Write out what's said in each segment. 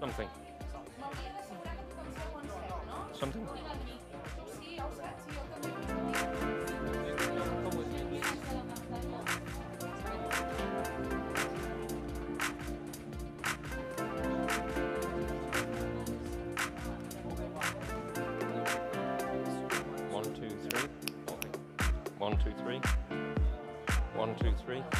Something. Something. One, two, three. One, two, three. One, two, three.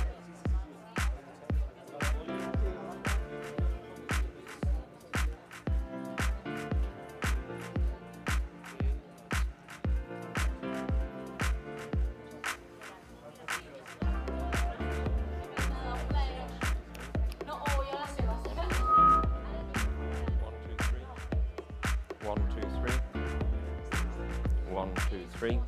two, three.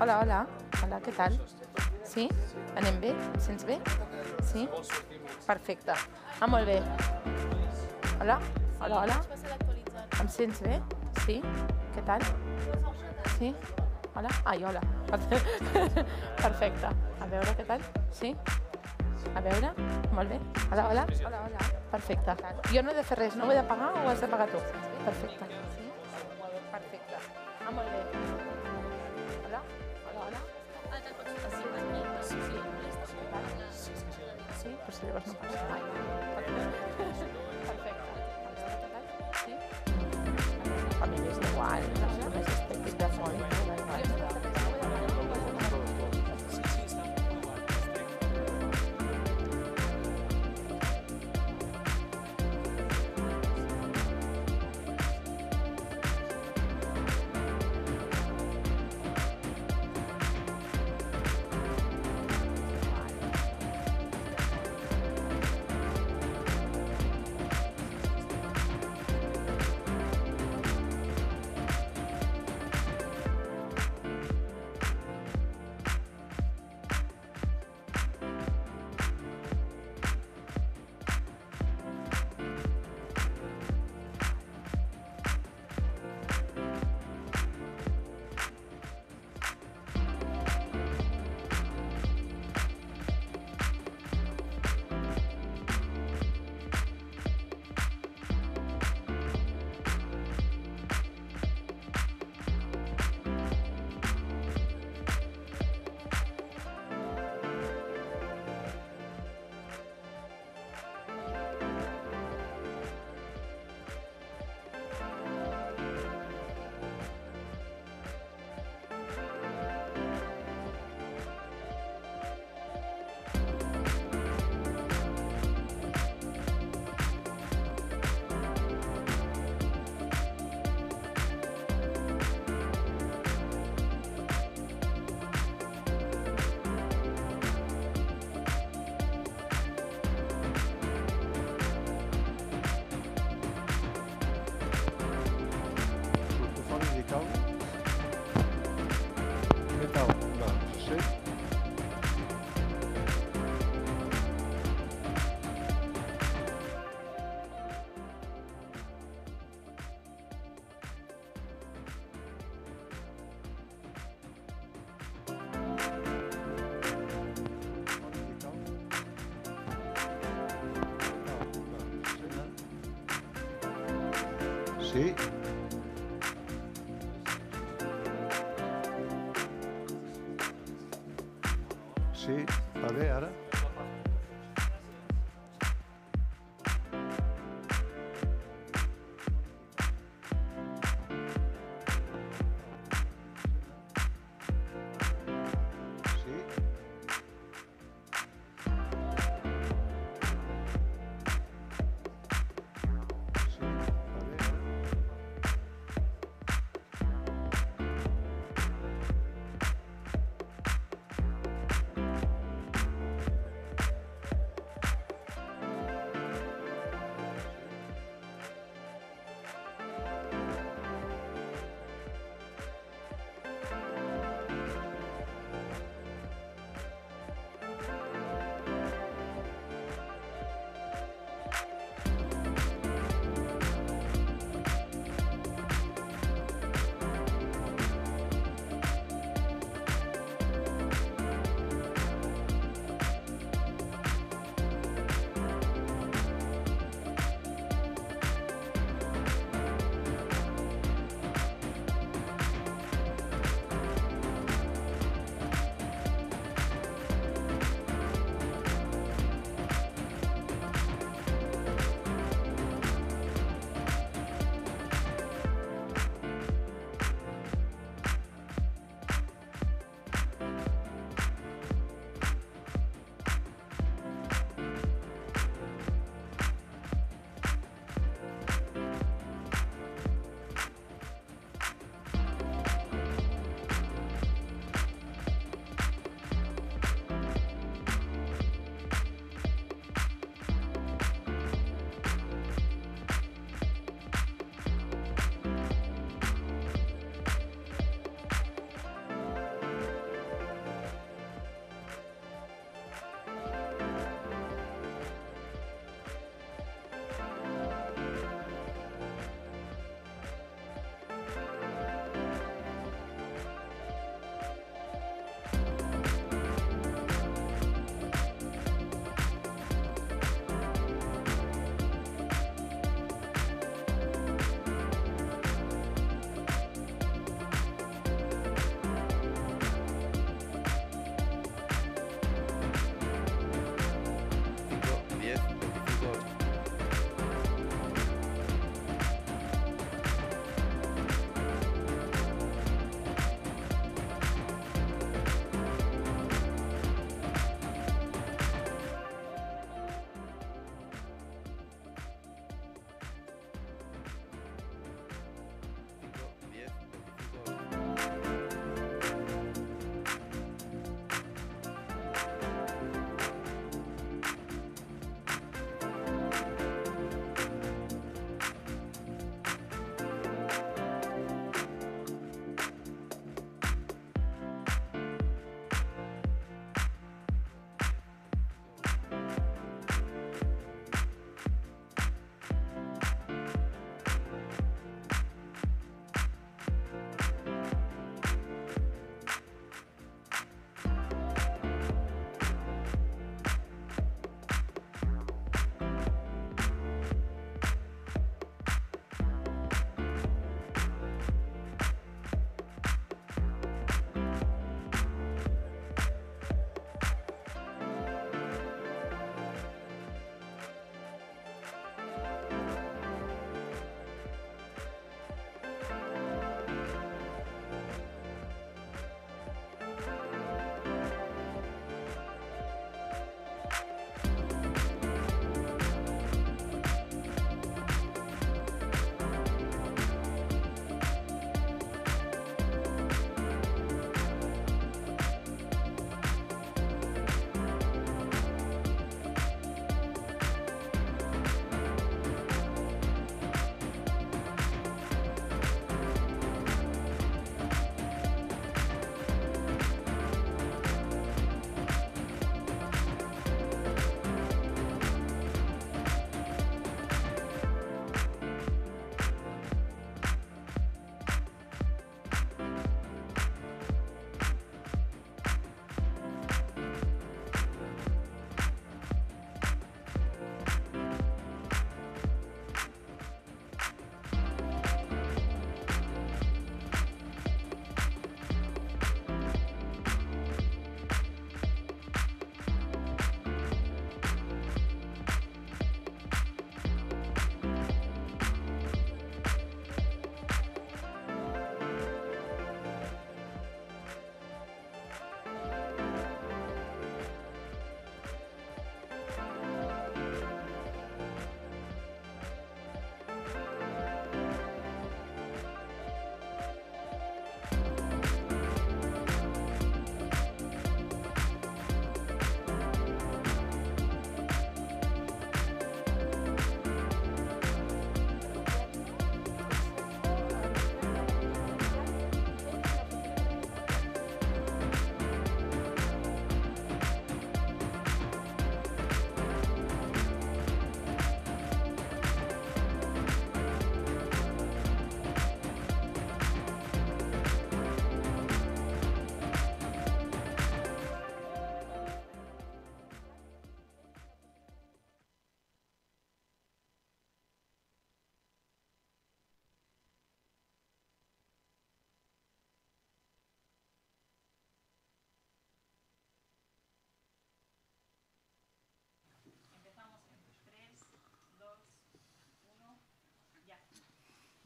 Hola, hola. Hola, què tal? Sí? Anem bé? Sents bé? Sí? Perfecte. Ah, molt bé. Hola? Hola, hola. Em sents bé? Sí? Què tal? Sí? Hola? Ai, hola. Perfecte. A veure què tal? Sí? A veure? Molt bé. Hola, hola. Hola, hola. Perfecte. Jo no he de fer res, no ho he de pagar o ho has de pagar tu? Perfecte. Sí? você. sim a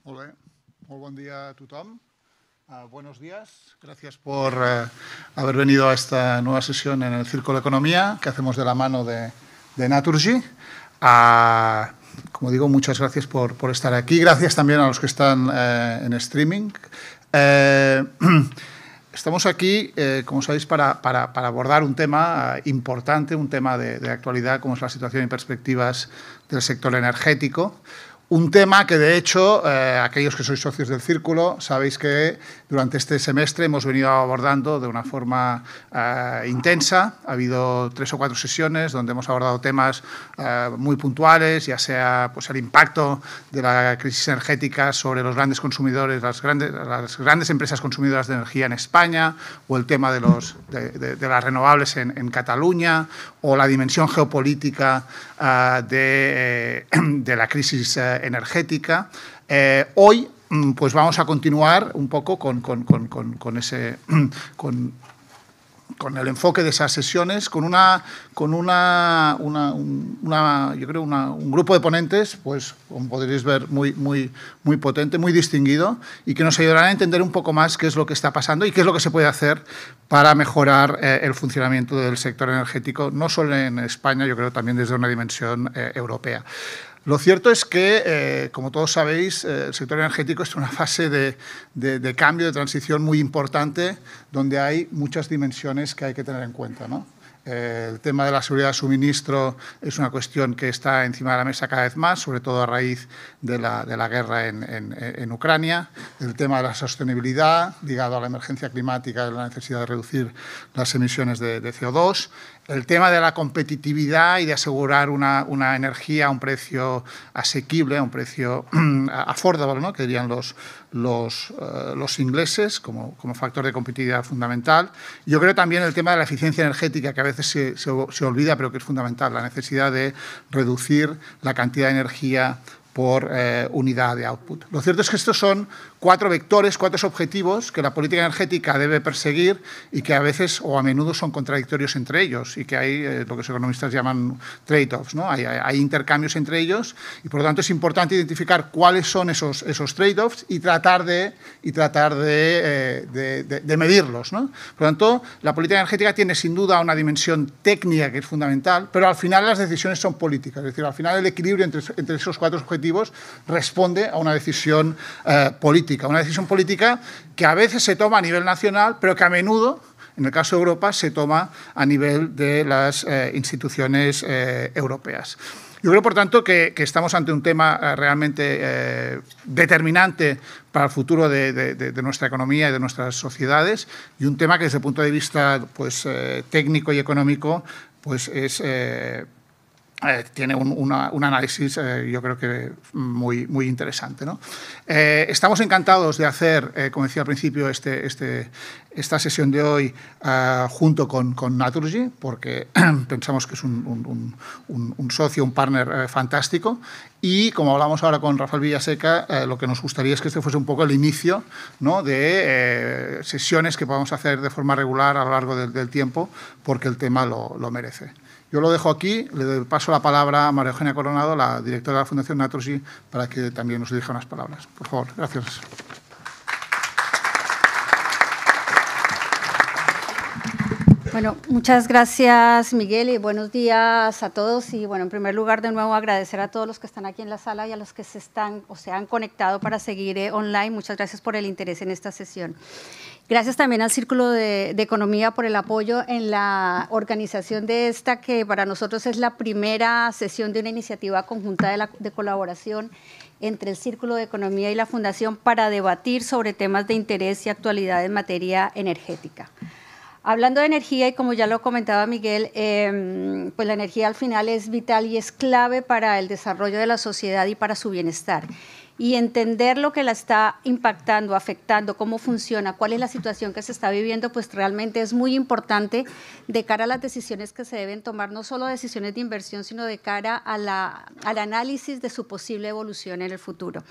Muy buen día a tothom. Ah, buenos días, gracias por eh, haber venido a esta nueva sesión en el Círculo de Economía que hacemos de la mano de, de Naturgy. Ah, como digo, muchas gracias por, estar aquí. Gracias también a los que están eh, en streaming. Eh, estamos aquí, como sabéis, para, abordar un tema importante, un tema de, actualidad, como es la situación y perspectivas del sector energético. Un tema que, de hecho, eh, aquellos que sois socios del círculo, sabéis que durante este semestre hemos venido abordando de una forma eh, intensa. Ha habido tres o cuatro sesiones donde hemos abordado temas eh, muy puntuales, ya sea pues, el impacto de la crisis energética sobre los grandes consumidores, las grandes, las grandes empresas consumidoras de energía en España, o el tema de, los, de, las renovables en, Cataluña, o la dimensión geopolítica de, de la crisis energética energética. Eh, hoy mm, pues vamos a continuar un poco con, ese con el enfoque de esas sesiones, con una, con una, una, yo creo, un grupo de ponentes, pues, como podréis ver, muy, muy, muy potente, muy distinguido, y que nos ayudarán a entender un poco más qué es lo que está pasando y qué es lo que se puede hacer para mejorar eh, el funcionamiento del sector energético, no solo en España, yo creo también desde una dimensión eh, europea. Lo cierto es que, eh, como todos sabéis, eh, el sector energético está en una fase de, cambio, de transición muy importante, donde hay muchas dimensiones que hay que tener en cuenta. Eh, el tema de la seguridad de suministro es una cuestión que está encima de la mesa cada vez más, sobre todo a raíz de la, guerra en, Ucrania. El tema de la sostenibilidad, ligado a la emergencia climática, y la necesidad de reducir las emisiones de, de CO2 el tema de la competitividad y de asegurar una, energía a un precio asequible, a un precio affordable, ¿no? que dirían los, los, eh, los ingleses, como, como, factor de competitividad fundamental. Yo creo también el tema de la eficiencia energética, que a veces se, olvida, pero que es fundamental, la necesidad de reducir la cantidad de energía por eh, unidad de output. Lo cierto es que estos son cuatro vectores, cuatro objetivos que la política energética debe perseguir y que a veces o a menudo son contradictorios entre ellos y que hay eh, lo que los economistas llaman trade-offs, ¿no? Hay, intercambios entre ellos y por lo tanto es importante identificar cuáles son esos, esos trade-offs y tratar de, y tratar eh, de, de, medirlos. ¿no? Por lo tanto, la política energética tiene sin duda una dimensión técnica que es fundamental, pero al final las decisiones son políticas, es decir, al final el equilibrio entre, entre esos cuatro objetivos responde a una decisión eh, política una decisión política que a veces se toma a nivel nacional, pero que a menudo, en el caso de Europa, se toma a nivel de las eh, instituciones eh, europeas. Yo creo, por tanto, que, estamos ante un tema eh, realmente determinante para el futuro de, nuestra economía y de nuestras sociedades y un tema que desde el punto de vista pues, técnico y económico pues, es eh, tiene un, análisis, eh, yo creo que muy, muy interesante. Eh, estamos encantados de hacer, como decía al principio, este, este, esta sesión de hoy junto con, Naturgy, porque pensamos que es un, socio, un partner fantástico. Y como hablamos ahora con Rafael Villaseca, lo que nos gustaría es que este fuese un poco el inicio de sesiones que podamos hacer de forma regular a lo largo del, tiempo, porque el tema lo merece. Yo lo dejo aquí, le doy paso la palabra a María Eugenia Coronado, la directora de la Fundación Natrosi, para que también nos dirija unas palabras. Por favor, gracias. Bueno, muchas gracias Miguel y buenos días a todos. Y bueno, en primer lugar, de nuevo agradecer a todos los que están aquí en la sala y a los que se están o se han conectado para seguir eh, online. Muchas gracias por el interés en esta sesión. Gracias también al Círculo de, Economía por el apoyo en la organización de esta, que para nosotros es la primera sesión de una iniciativa conjunta de, colaboración entre el Círculo de Economía y la Fundación para debatir sobre temas de interés y actualidad en materia energética. Hablando de energía, y como ya lo comentaba Miguel, em, pues la energía al final es vital y es clave para el desarrollo de la sociedad y para su bienestar y entender lo que la está impactando, afectando, cómo funciona, cuál es la situación que se está viviendo, pues realmente es muy importante de cara a las decisiones que se deben tomar, no solo decisiones de inversión, sino de cara a la, al análisis de su posible evolución en el futuro.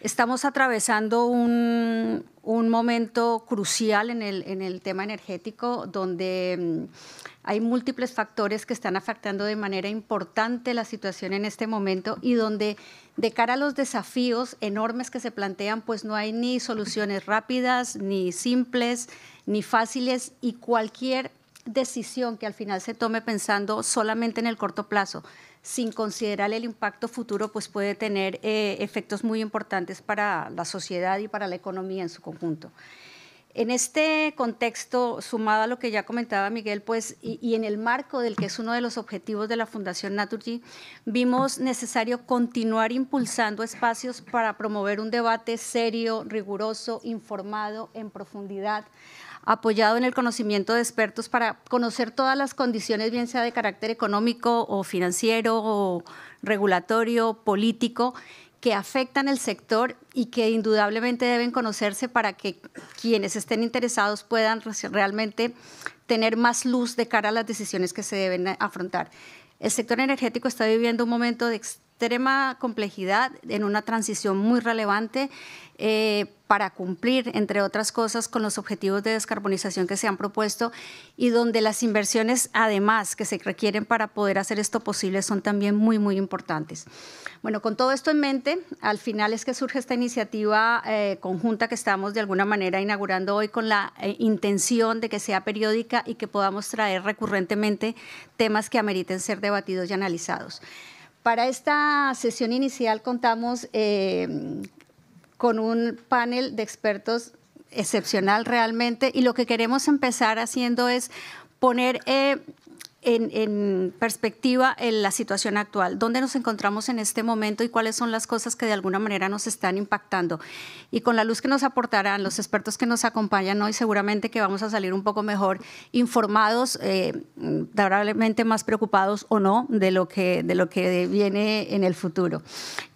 Estamos atravesando un, momento crucial en el, en el, tema energético donde mm, hay múltiples factores que están afectando de manera importante la situación en este momento y donde de cara a los desafíos enormes que se plantean, pues no hay ni soluciones rápidas, ni simples, ni fáciles y cualquier decisión que al final se tome pensando solamente en el corto plazo sin considerar el impacto futuro, pues puede tener eh, efectos muy importantes para la sociedad y para la economía en su conjunto. En este contexto, sumado a lo que ya comentaba Miguel, pues, y, y, en el marco del que es uno de los objetivos de la Fundación Naturgy, vimos necesario continuar impulsando espacios para promover un debate serio, riguroso, informado, en profundidad, apoyado en el conocimiento de expertos para conocer todas las condiciones, bien sea de carácter económico o financiero o regulatorio, político, que afectan el sector y que indudablemente deben conocerse para que quienes estén interesados puedan realmente tener más luz de cara a las decisiones que se deben afrontar. El sector energético está viviendo un momento de extrema complejidad, en una transición muy relevante eh, para cumplir, entre otras cosas, con los objetivos de descarbonización que se han propuesto y donde las inversiones, además, que se requieren para poder hacer esto posible son también muy, muy importantes. Bueno, con todo esto en mente, al final es que surge esta iniciativa eh, conjunta que estamos de alguna manera inaugurando hoy con la eh, intención de que sea periódica y que podamos traer recurrentemente temas que ameriten ser debatidos y analizados. Para esta sesión inicial contamos eh, con un panel de expertos excepcional realmente y lo que queremos empezar haciendo es poner eh, en, perspectiva en la situación actual, dónde nos encontramos en este momento y cuáles son las cosas que de alguna manera nos están impactando. Y con la luz que nos aportarán los expertos que nos acompañan hoy, seguramente que vamos a salir un poco mejor informados, eh, probablemente más preocupados o no de lo, que, de lo que viene en el futuro.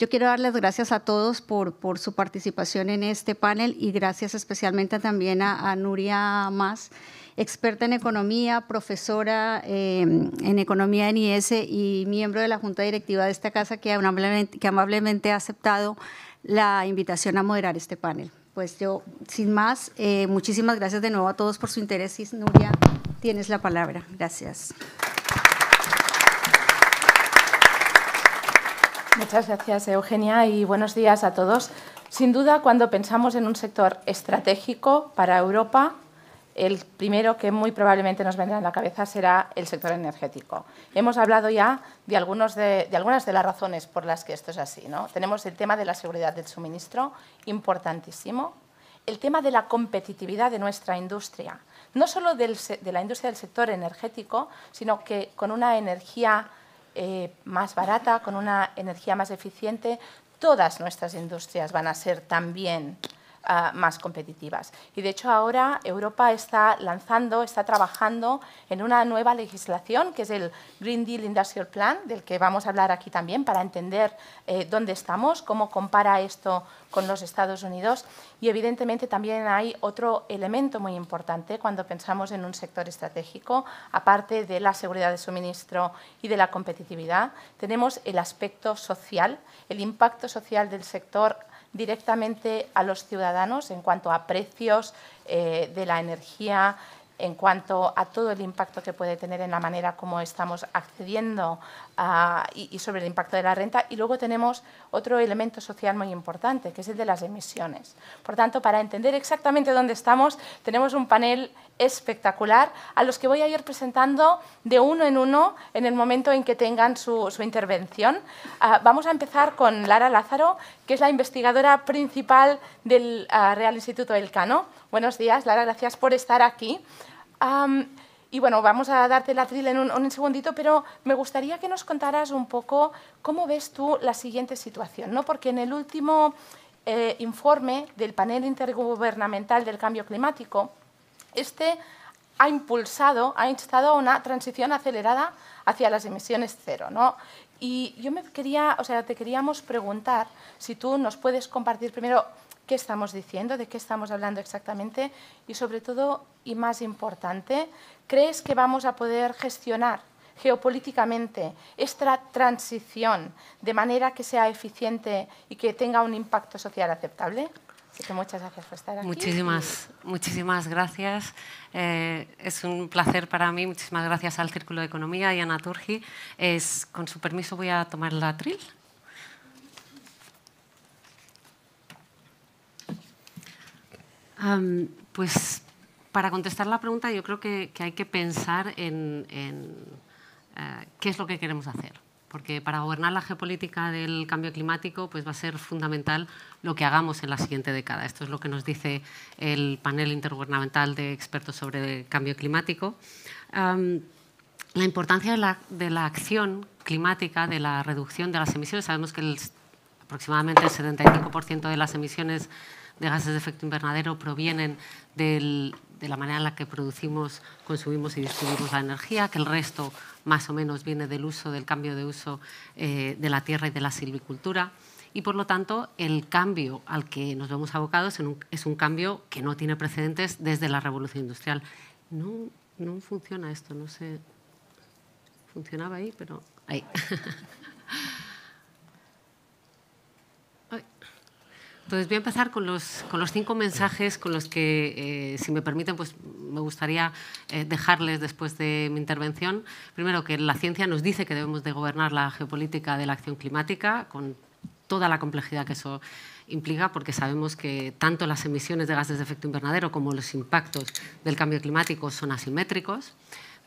Yo quiero darles gracias a todos por, por su participación en este panel y gracias especialmente también a, a Nuria Más experta en economía, profesora em, en economía en IES y miembro de la Junta Directiva de esta casa que amablemente, ha aceptado la invitación a moderar este panel. Pues yo, sin más, eh, muchísimas gracias de nuevo a todos por su interés y Nuria, tienes la palabra. Gracias. Muchas gracias, Eugenia, y buenos días a todos. Sin duda, cuando pensamos en un sector estratégico para Europa, el primero que muy probablemente nos vendrá en la cabeza será el sector energético. Hemos hablado ya de, de, algunas de las razones por las que esto es así. Tenemos el tema de la seguridad del suministro, importantísimo. El tema de la competitividad de nuestra industria, no solo de la industria del sector energético, sino que con una energía eh, más barata, con una energía más eficiente, todas nuestras industrias van a ser también Ah, más competitivas. Y de hecho ahora Europa está lanzando, está trabajando en una nueva legislación que es el Green Deal Industrial Plan, del que vamos a hablar aquí también para entender eh, dónde estamos, cómo compara esto con los Estados Unidos. Y evidentemente también hay otro elemento muy importante cuando pensamos en un sector estratégico, aparte de la seguridad de suministro y de la competitividad, tenemos el aspecto social, el impacto social del sector directamente a los ciudadanos en cuanto a precios eh, de la energía, en cuanto a todo el impacto que puede tener en la manera como estamos accediendo y, y, sobre el impacto de la renta. Y luego tenemos otro elemento social muy importante, que es el de las emisiones. Por tanto, para entender exactamente dónde estamos, tenemos un panel espectacular, a los que voy a ir presentando de uno en uno en el momento en que tengan su, intervención. Ah, vamos a empezar con Lara Lázaro, que es la investigadora principal del ah, Real Instituto Elcano. Buenos días, Lara, gracias por estar aquí. y bueno, vamos a darte la tril en un, segundito, pero me gustaría que nos contaras un poco cómo ves tú la siguiente situación, ¿no? Porque en el último eh, informe del panel intergubernamental del cambio climático, este ha impulsado, ha instado a una transición acelerada hacia las emisiones cero. ¿no? Y yo me quería, o sea, te queríamos preguntar si tú nos puedes compartir primero qué estamos diciendo, de qué estamos hablando exactamente y sobre todo, y más importante, ¿crees que vamos a poder gestionar geopolíticamente esta transición de manera que sea eficiente y que tenga un impacto social aceptable? muchas gracias por estar aquí. Muchísimas, muchísimas gracias. Eh, es un placer para mí. Muchísimas gracias al Círculo de Economía y a Naturgi. Es, con su permiso voy a tomar la tril. pues para contestar la pregunta yo creo que, hay que pensar en, eh, qué es lo que queremos hacer porque para gobernar la geopolítica del cambio climático pues va a ser fundamental lo que hagamos en la siguiente década. Esto es lo que nos dice el panel intergubernamental de expertos sobre cambio climático. la importancia de la, acción climática, de la reducción de las emisiones. Sabemos que el, aproximadamente el 75% de las emisiones de gases de efecto invernadero provienen de la manera en la que producimos, consumimos y distribuimos la energía, que el resto más o menos viene del uso, del cambio de uso eh, de la tierra y de la silvicultura. Y por lo tanto, el cambio al que nos vemos abocados es un cambio que no tiene precedentes desde la revolución industrial. No, no funciona esto, no sé. Funcionaba ahí, pero ahí. Entonces voy a empezar con los, con los cinco mensajes con los que, eh, si me permiten, pues me gustaría eh, dejarles después de mi intervención. Primero, que la ciencia nos dice que debemos de gobernar la geopolítica de la acción climática con toda la complejidad que eso implica, porque sabemos que tanto las emisiones de gases de efecto invernadero como los impactos del cambio climático son asimétricos.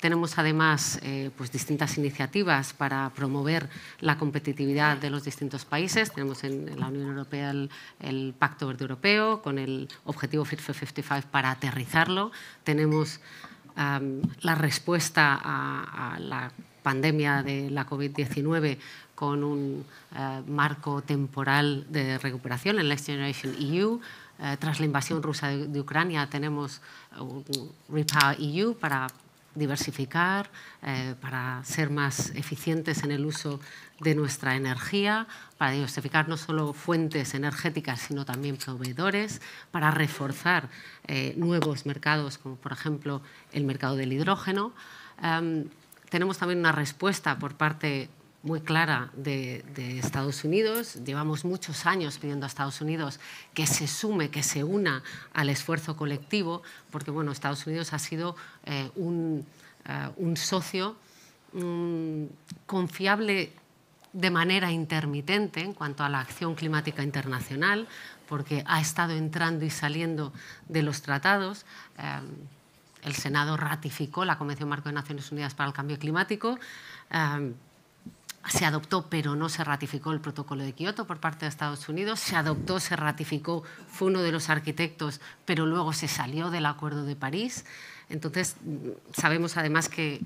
Tenemos además eh, pues, distintas iniciativas para promover la competitividad de los distintos países. Tenemos en, la Unión Europea el, Pacto Verde Europeo con el objetivo Fit for 55 para aterrizarlo. Tenemos la respuesta a, la pandemia de la COVID-19 con un eh, marco temporal de recuperación, el Next Generation EU. Eh, tras la invasión rusa de, Ucrania tenemos REPower EU para diversificar, eh, para ser más eficientes en el uso de nuestra energía, para diversificar no solo fuentes energéticas, sino también proveedores, para reforzar eh, nuevos mercados, como por ejemplo el mercado del hidrógeno. Em, tenemos también una respuesta por parte muy clara de, Estados Unidos. Llevamos muchos años pidiendo a Estados Unidos que se sume, que se una al esfuerzo colectivo, porque bueno, Estados Unidos ha sido eh, eh, un, socio mm, confiable de manera intermitente en cuanto a la acción climática internacional, porque ha estado entrando y saliendo de los tratados. Eh, el Senado ratificó la Convención Marco de Naciones Unidas para el Cambio Climático se adoptó pero no se ratificó el protocolo de Kioto por parte de Estados Unidos, se adoptó, se ratificó, fue uno de los arquitectos, pero luego se salió del Acuerdo de París. Entonces, mm, sabemos además que,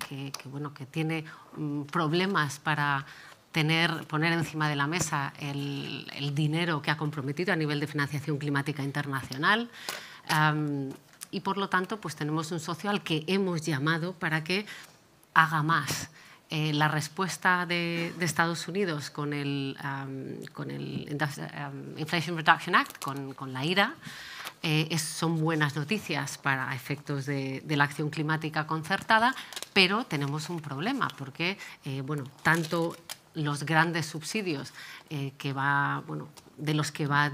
tiene mm, problemas para tener, poner encima de la mesa el, dinero que ha comprometido a nivel de financiación climática internacional. y por lo tanto, pues tenemos un socio al que hemos llamado para que haga más. Eh, la respuesta de, Estados Unidos con el, Inflation Reduction Act, con, la IRA, eh, son buenas noticias para efectos de, la acción climática concertada, pero tenemos un problema porque eh, bueno, tanto los grandes subsidios que va, bueno, de los que va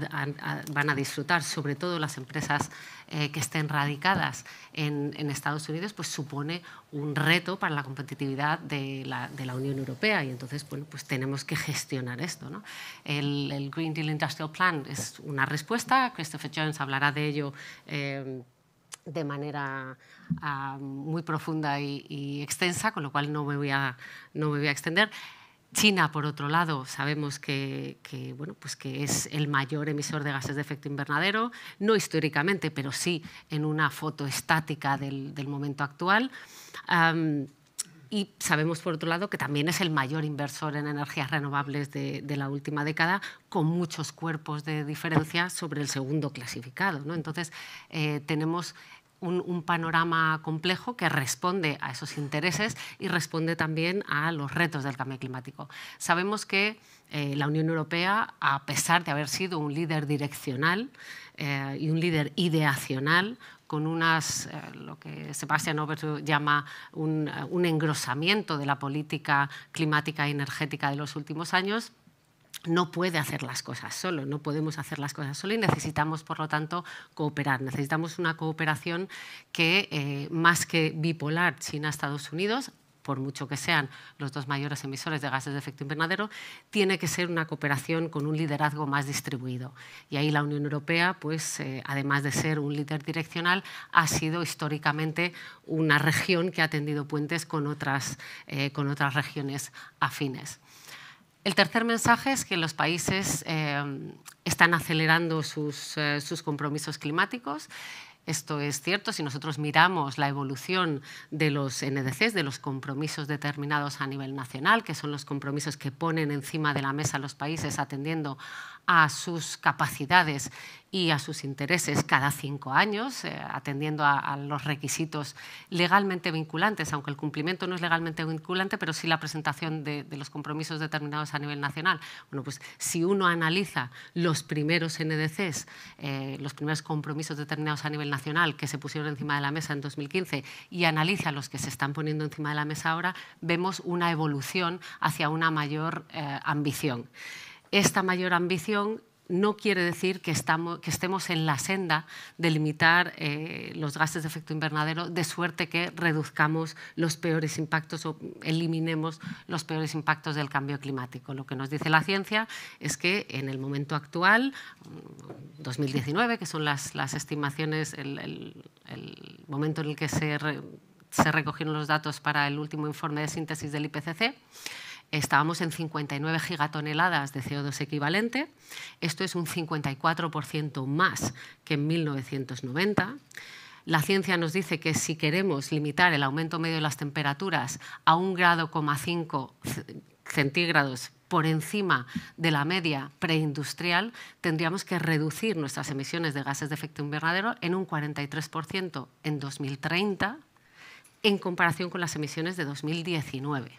van a disfrutar sobre todo las empresas eh, que estén radicadas en, Estados Unidos, pues supone un reto para la competitividad de la, Unión Europea y entonces bueno, pues tenemos que gestionar esto. El, Green Deal Industrial Plan es una respuesta, Christopher Jones hablará de ello. Eh, de manera ah, muy profunda y, extensa, con lo cual no voy no me voy a extender. China, por otro lado, sabemos que, bueno, pues que es el mayor emisor de gases de efecto invernadero, no históricamente, pero sí en una foto estática del, momento actual. y sabemos, por otro lado, que también es el mayor inversor en energías renovables de, la última década, con muchos cuerpos de diferencia sobre el segundo clasificado. ¿no? Entonces, eh, tenemos un, panorama complejo que responde a esos intereses y responde también a los retos del cambio climático. Sabemos que eh, la Unión Europea, a pesar de haber sido un líder direccional eh, y un líder ideacional, con unas, eh, lo que Sebastián llama un, un engrosamiento de la política climática y energética de los últimos años, no puede hacer las cosas solo, no podemos hacer las cosas solo y necesitamos, por lo tanto, cooperar. Necesitamos una cooperación que, eh, más que bipolar China-Estados Unidos, por mucho que sean los dos mayores emisores de gases de efecto invernadero, tiene que ser una cooperación con un liderazgo más distribuido. Y ahí la Unión Europea, pues, eh, además de ser un líder direccional, ha sido históricamente una región que ha tendido puentes con otras eh, regiones afines. El tercer mensaje es que los países eh, están acelerando sus, eh, sus compromisos climáticos. Esto es cierto si nosotros miramos la evolución de los NDCs, de los compromisos determinados a nivel nacional, que son los compromisos que ponen encima de la mesa los países atendiendo a sus capacidades y a sus intereses cada cinco años, eh, atendiendo a, los requisitos legalmente vinculantes, aunque el cumplimiento no es legalmente vinculante, pero sí la presentación de, los compromisos determinados a nivel nacional. Bueno, pues si uno analiza los primeros NDCs, eh, los primeros compromisos determinados a nivel nacional que se pusieron encima de la mesa en 2015 y analiza los que se están poniendo encima de la mesa ahora, vemos una evolución hacia una mayor eh, ambición esta mayor ambición no quiere decir que, estemos en la senda de limitar eh, los gases de efecto invernadero, de suerte que reduzcamos los peores impactos o eliminemos los peores impactos del cambio climático. Lo que nos dice la ciencia es que en el momento actual, 2019, mm, que son las, estimaciones, el, momento en el que se, se recogieron los datos para el último informe de síntesis del IPCC, Estábamos en 59 gigatoneladas de CO2 equivalente. Esto es un 54% más que en 1990. La ciencia nos dice que si queremos limitar el aumento medio de las temperaturas a 1,5 grado centígrados por encima de la media preindustrial, tendríamos que reducir nuestras emisiones de gases de efecto invernadero en un 43% en 2030 en comparación con las emisiones de 2019.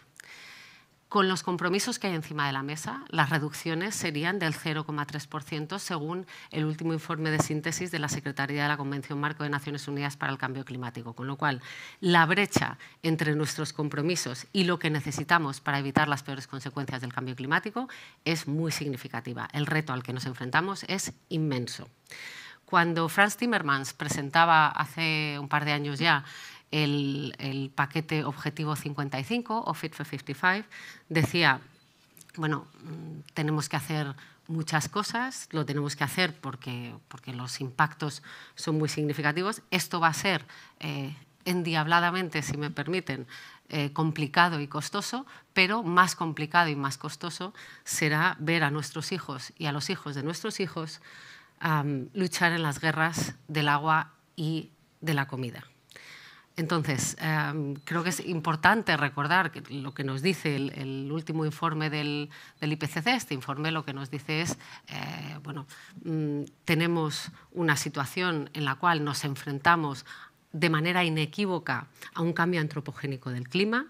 Con los compromisos que hay encima de la mesa, las reducciones serían del 0,3% según el último informe de síntesis de la Secretaría de la Convención Marco de Naciones Unidas para el Cambio Climático. Con lo cual, la brecha entre nuestros compromisos y lo que necesitamos para evitar las peores consecuencias del cambio climático es muy significativa. El reto al que nos enfrentamos es inmenso. Cuando Franz Timmermans presentaba hace un par de años ya el, paquete Objetivo 55 o Fit for 55, decía, bueno, mm, tenemos que hacer muchas cosas, lo tenemos que hacer porque, los impactos son muy significativos. Esto va a ser eh, endiabladamente, si me permiten, eh, complicado y costoso, pero más complicado y más costoso será ver a nuestros hijos y a los hijos de nuestros hijos luchar en las guerras del agua y de la comida. Entonces, em, creo que es importante recordar que lo que nos dice el, último informe del, IPCC, este informe lo que nos dice es, eh, bueno, mm, tenemos una situación en la cual nos enfrentamos de manera inequívoca a un cambio antropogénico del clima.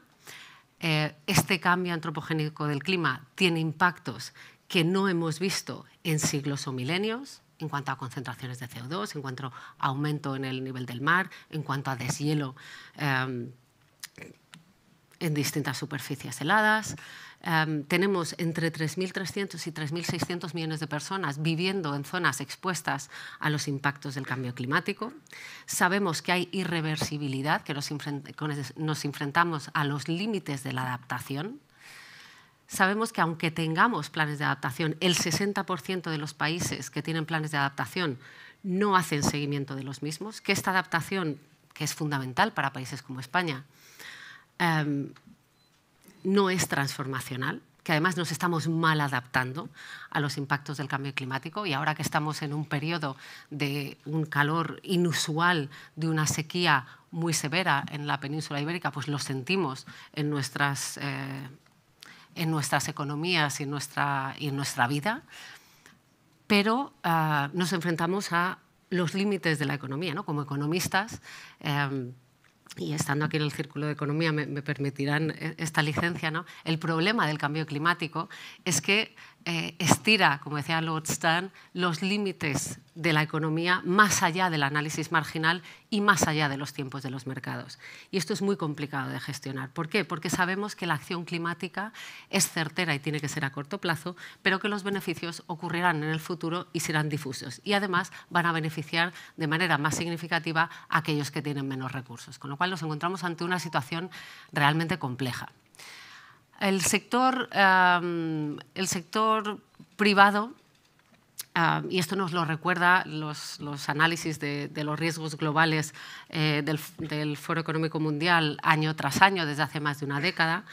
Eh, este cambio antropogénico del clima tiene impactos que no hemos visto en siglos o milenios en cuanto a concentraciones de CO2, en cuanto a aumento en el nivel del mar, en cuanto a deshielo em, en distintas superficies heladas. Em, tenemos entre 3.300 y 3.600 millones de personas viviendo en zonas expuestas a los impactos del cambio climático. Sabemos que hay irreversibilidad, que nos, enfrentamos a los límites de la adaptación sabemos que aunque tengamos planes de adaptación, el 60% de los países que tienen planes de adaptación no hacen seguimiento de los mismos, que esta adaptación, que es fundamental para países como España, em, no es transformacional, que además nos estamos mal adaptando a los impactos del cambio climático y ahora que estamos en un periodo de un calor inusual, de una sequía muy severa en la península ibérica, pues lo sentimos en nuestras... Eh, en nuestras economías y en nuestra, y nuestra vida, pero ah, nos enfrentamos a los límites de la economía. ¿no? Como economistas, em, y estando aquí en el Círculo de Economía me, permitirán eh, esta licencia, ¿no? el problema del cambio climático es que eh, estira, como decía Lord Stan, los límites de la economía más allá del análisis marginal y más allá de los tiempos de los mercados. Y esto es muy complicado de gestionar. ¿Por qué? Porque sabemos que la acción climática es certera y tiene que ser a corto plazo, pero que los beneficios ocurrirán en el futuro y serán difusos. Y además van a beneficiar de manera más significativa a aquellos que tienen menos recursos. Con lo cual nos encontramos ante una situación realmente compleja. El sector, el sector privado, y esto nos lo recuerda los, análisis de, los riesgos globales eh, del, del Foro Económico Mundial año tras año, desde hace más de una década,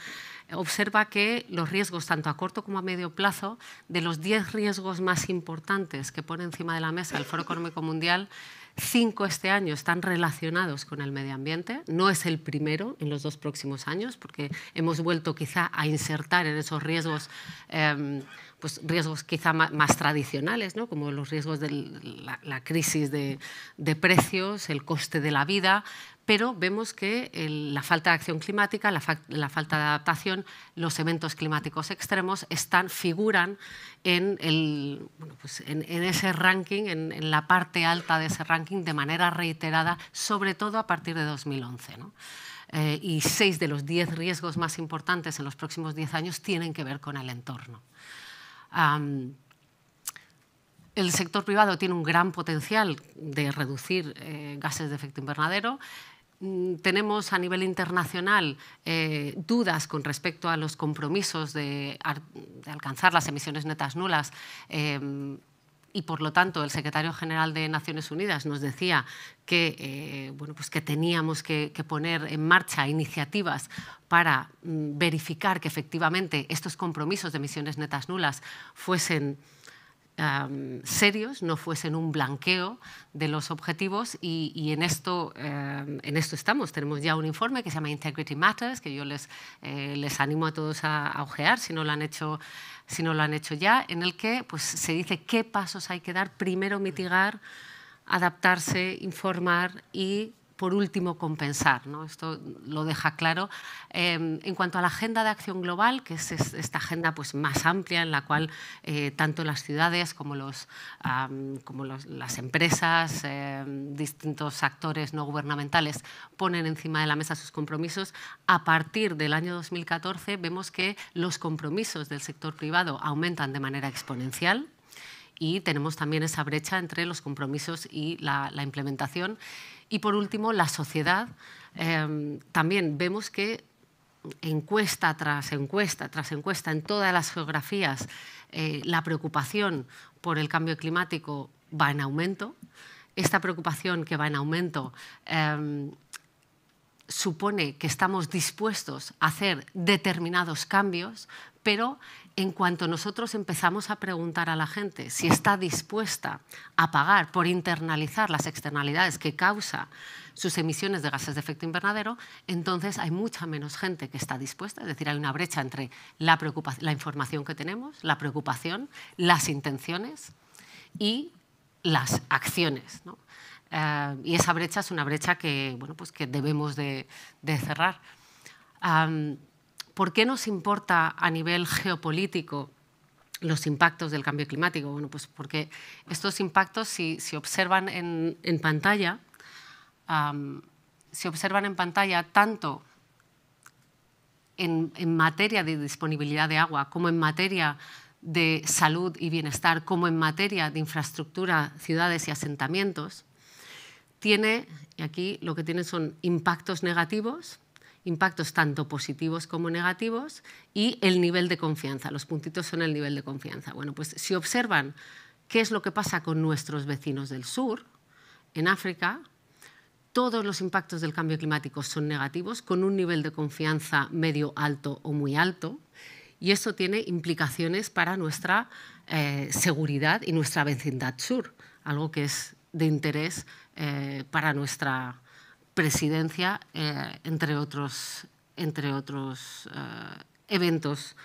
observa que los riesgos, tanto a corto como a medio plazo, de los 10 riesgos más importantes que pone encima de la mesa el Foro Económico Mundial, Cinco este año están relacionados con el medio ambiente. No es el primero en los dos próximos años, porque hemos vuelto quizá a insertar en esos riesgos em, pues, riesgos quizá más, tradicionales, como los riesgos de la, crisis de, precios, el coste de la vida, pero vemos que la falta de acción climática, la, falta de adaptación, los eventos climáticos extremos figuran pues, en, ese ranking, en, la parte alta de ese ranking de manera reiterada, sobre todo a partir de 2011. Eh, y seis de los diez riesgos más importantes en los próximos diez años tienen que ver con el entorno el sector privado tiene un gran potencial de reducir eh, gases de efecto invernadero. Mm, tenemos a nivel internacional eh, dudas con respecto a los compromisos de, alcanzar las emisiones netas nulas em, y por lo tanto el secretario general de Naciones Unidas nos decía que, eh, bueno, pues que teníamos que, poner en marcha iniciativas para mm, verificar que efectivamente estos compromisos de emisiones netas nulas fuesen serios, no fuesen un blanqueo de los objetivos y, en, esto, em, en esto estamos. Tenemos ya un informe que se llama Integrity Matters, que yo les, eh, les animo a todos a, ojear si no lo han hecho si no lo han hecho ya, en el que pues, se dice qué pasos hay que dar. Primero mitigar, adaptarse, informar y por último, compensar. Esto lo deja claro. Em, en cuanto a la agenda de acción global, que es esta agenda pues, más amplia en la cual eh, tanto las ciudades como, los, como las empresas, em, distintos actores no gubernamentales ponen encima de la mesa sus compromisos, a partir del año 2014 vemos que los compromisos del sector privado aumentan de manera exponencial y tenemos también esa brecha entre los compromisos y la implementación. Y por último, la sociedad. Em, también vemos que encuesta tras encuesta tras encuesta en todas las geografías eh, la preocupación por el cambio climático va en aumento. Esta preocupación que va en aumento em, supone que estamos dispuestos a hacer determinados cambios, pero en cuanto nosotros empezamos a preguntar a la gente si está dispuesta a pagar por internalizar las externalidades que causa sus emisiones de gases de efecto invernadero, entonces hay mucha menos gente que está dispuesta, es decir, hay una brecha entre la, la información que tenemos, la preocupación, las intenciones y las acciones. Eh, y esa brecha es una brecha que, bueno, pues que debemos de, cerrar. ¿Por qué nos importa a nivel geopolítico los impactos del cambio climático? Bueno, pues porque estos impactos, si, observan en, pantalla, se observan en pantalla tanto en, en, materia de disponibilidad de agua, como en materia de salud y bienestar, como en materia de infraestructura, ciudades y asentamientos, tiene, y aquí lo que tiene son impactos negativos impactos tanto positivos como negativos y el nivel de confianza. Los puntitos son el nivel de confianza. Bueno, pues si observan qué es lo que pasa con nuestros vecinos del sur, en África, todos los impactos del cambio climático son negativos, con un nivel de confianza medio alto o muy alto, y eso tiene implicaciones para nuestra eh, seguridad y nuestra vecindad sur, algo que es de interés eh, para nuestra presidencia, eh, entre otros, entre otros eh, eventos.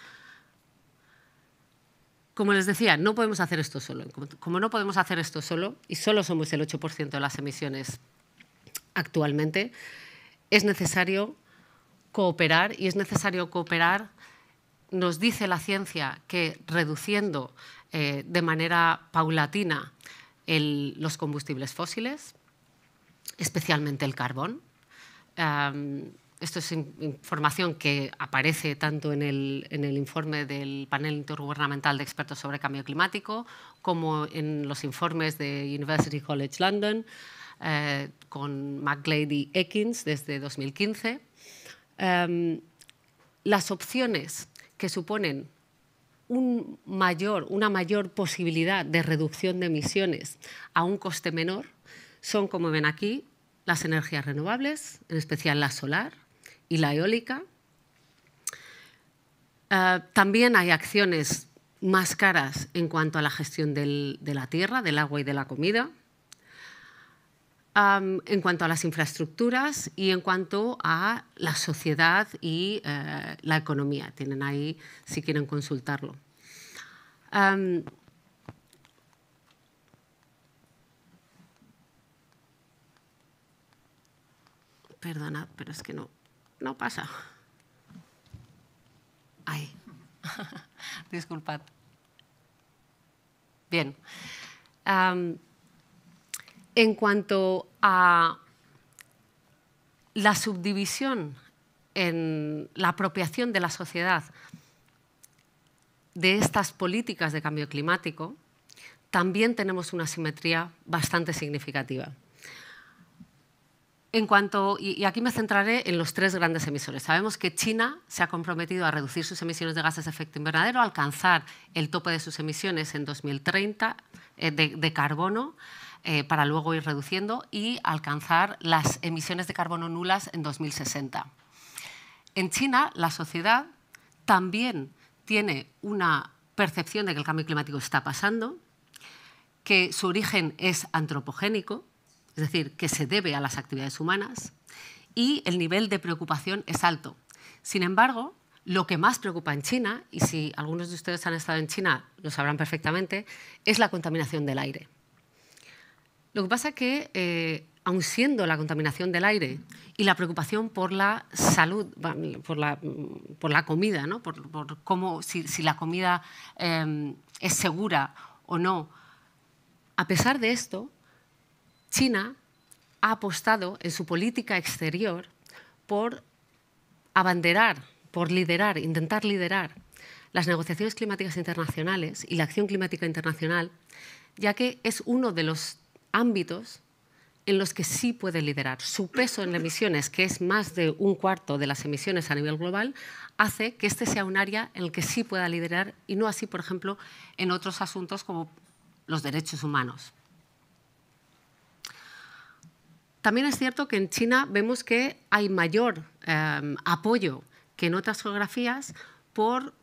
Como les decía, no podemos hacer esto solo. Como no podemos hacer esto solo, y solo somos el 8% de las emisiones actualmente, es necesario cooperar y es necesario cooperar, nos dice la ciencia, que reduciendo eh, de manera paulatina los combustibles fósiles, especialmente el carbón. esto es información que aparece tanto en el, informe del panel intergubernamental de expertos sobre cambio climático como en los informes de University College London eh, con McGlady Ekins desde 2015. las opciones que suponen un mayor, una mayor posibilidad de reducción de emisiones a un coste menor son, como ven aquí, las energías renovables, en especial la solar y la eólica. Eh, también hay acciones más caras en cuanto a la gestión de la tierra, del agua y de la comida, en cuanto a las infraestructuras y en cuanto a la sociedad y eh, la economía. Tienen ahí si quieren consultarlo. perdonad, pero es que no, pasa. Ay, disculpad. Bien. en cuanto a la subdivisión en la apropiación de la sociedad de estas políticas de cambio climático, también tenemos una simetría bastante significativa. En cuanto, y aquí me centraré en los tres grandes emisores. Sabemos que China se ha comprometido a reducir sus emisiones de gases de efecto invernadero, alcanzar el tope de sus emisiones en 2030 eh, de, carbono, eh, para luego ir reduciendo, y alcanzar las emisiones de carbono nulas en 2060. En China, la sociedad también tiene una percepción de que el cambio climático está pasando, que su origen es antropogénico, es decir, que se debe a las actividades humanas, y el nivel de preocupación es alto. Sin embargo, lo que más preocupa en China, y si algunos de ustedes han estado en China lo sabrán perfectamente, es la contaminación del aire. Lo que pasa es que, eh, aun siendo la contaminación del aire y la preocupación por la salud, por la, comida, por, cómo, si, la comida eh, es segura o no, a pesar de esto, China ha apostado en su política exterior por abanderar, por liderar, intentar liderar las negociaciones climáticas internacionales y la acción climática internacional, ya que es uno de los ámbitos en los que sí puede liderar. Su peso en emisiones, que es más de un cuarto de las emisiones a nivel global, hace que este sea un área en el que sí pueda liderar y no así, por ejemplo, en otros asuntos como los derechos humanos. También es cierto que en China vemos que hay mayor em, apoyo que en otras geografías por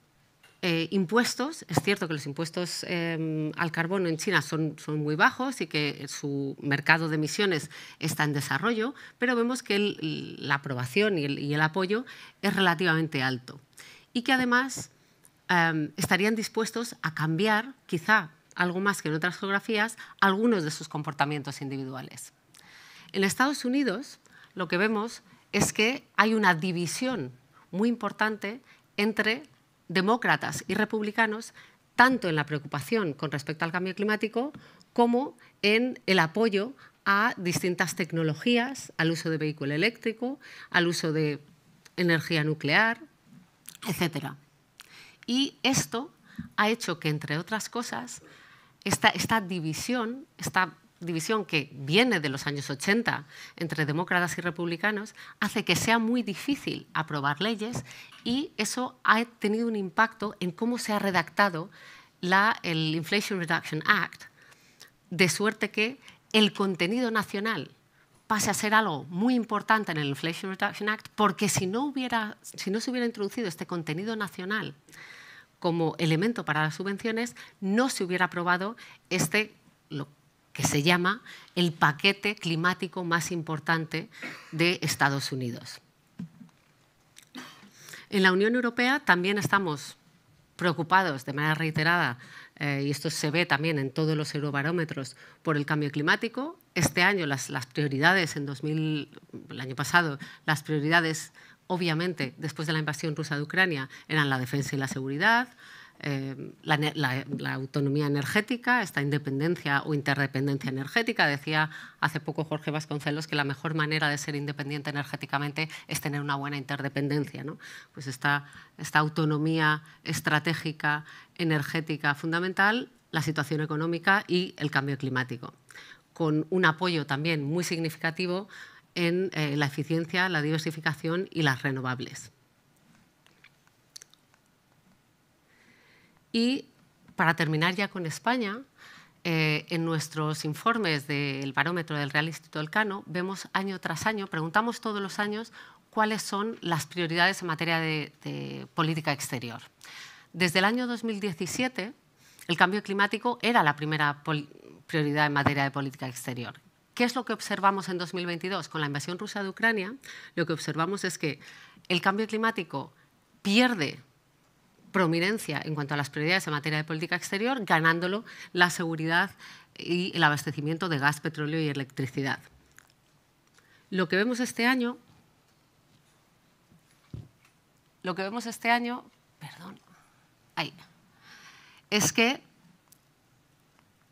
eh, impuestos. Es cierto que los impuestos em, al carbono en China son, muy bajos y que su mercado de emisiones está en desarrollo, pero vemos que la aprobación y el, apoyo es relativamente alto. Y que además em, estarían dispuestos a cambiar, quizá algo más que en otras geografías, algunos de sus comportamientos individuales. En Estados Unidos lo que vemos es que hay una división muy importante entre demócratas y republicanos, tanto en la preocupación con respecto al cambio climático como en el apoyo a distintas tecnologías, al uso de vehículo eléctrico, al uso de energía nuclear, etc. Y esto ha hecho que, entre otras cosas, esta, división, esta división que viene de los años 80 entre demócratas y republicanos hace que sea muy difícil aprobar leyes y eso ha tenido un impacto en cómo se ha redactado la, el Inflation Reduction Act, de suerte que el contenido nacional pase a ser algo muy importante en el Inflation Reduction Act, porque si no, hubiera, si no se hubiera introducido este contenido nacional como elemento para las subvenciones, no se hubiera aprobado este, que se llama el paquete climático más importante de Estados Unidos. En la Unión Europea también estamos preocupados de manera reiterada, eh, y esto se ve también en todos los eurobarómetros, por el cambio climático. Este año las, prioridades, en el año pasado, las prioridades, obviamente, después de la invasión rusa de Ucrania, eran la defensa y la seguridad, eh, la, autonomía energética, esta independencia o interdependencia energética. Decía hace poco Jorge Vasconcelos que la mejor manera de ser independiente energéticamente es tener una buena interdependencia. ¿no? Pues esta, autonomía estratégica, energética fundamental, la situación económica y el cambio climático, con un apoyo también muy significativo en eh, la eficiencia, la diversificación y las renovables. Y para terminar ya con España, eh, en nuestros informes del barómetro del Real Instituto del Cano vemos año tras año, preguntamos todos los años cuáles son las prioridades en materia de, de política exterior. Desde el año 2017, el cambio climático era la primera prioridad en materia de política exterior. ¿Qué es lo que observamos en 2022? Con la invasión rusa de Ucrania, lo que observamos es que el cambio climático pierde prominencia en cuanto a las prioridades en materia de política exterior, ganándolo la seguridad y el abastecimiento de gas, petróleo y electricidad. Lo que vemos este año, lo que vemos este año, perdón, es que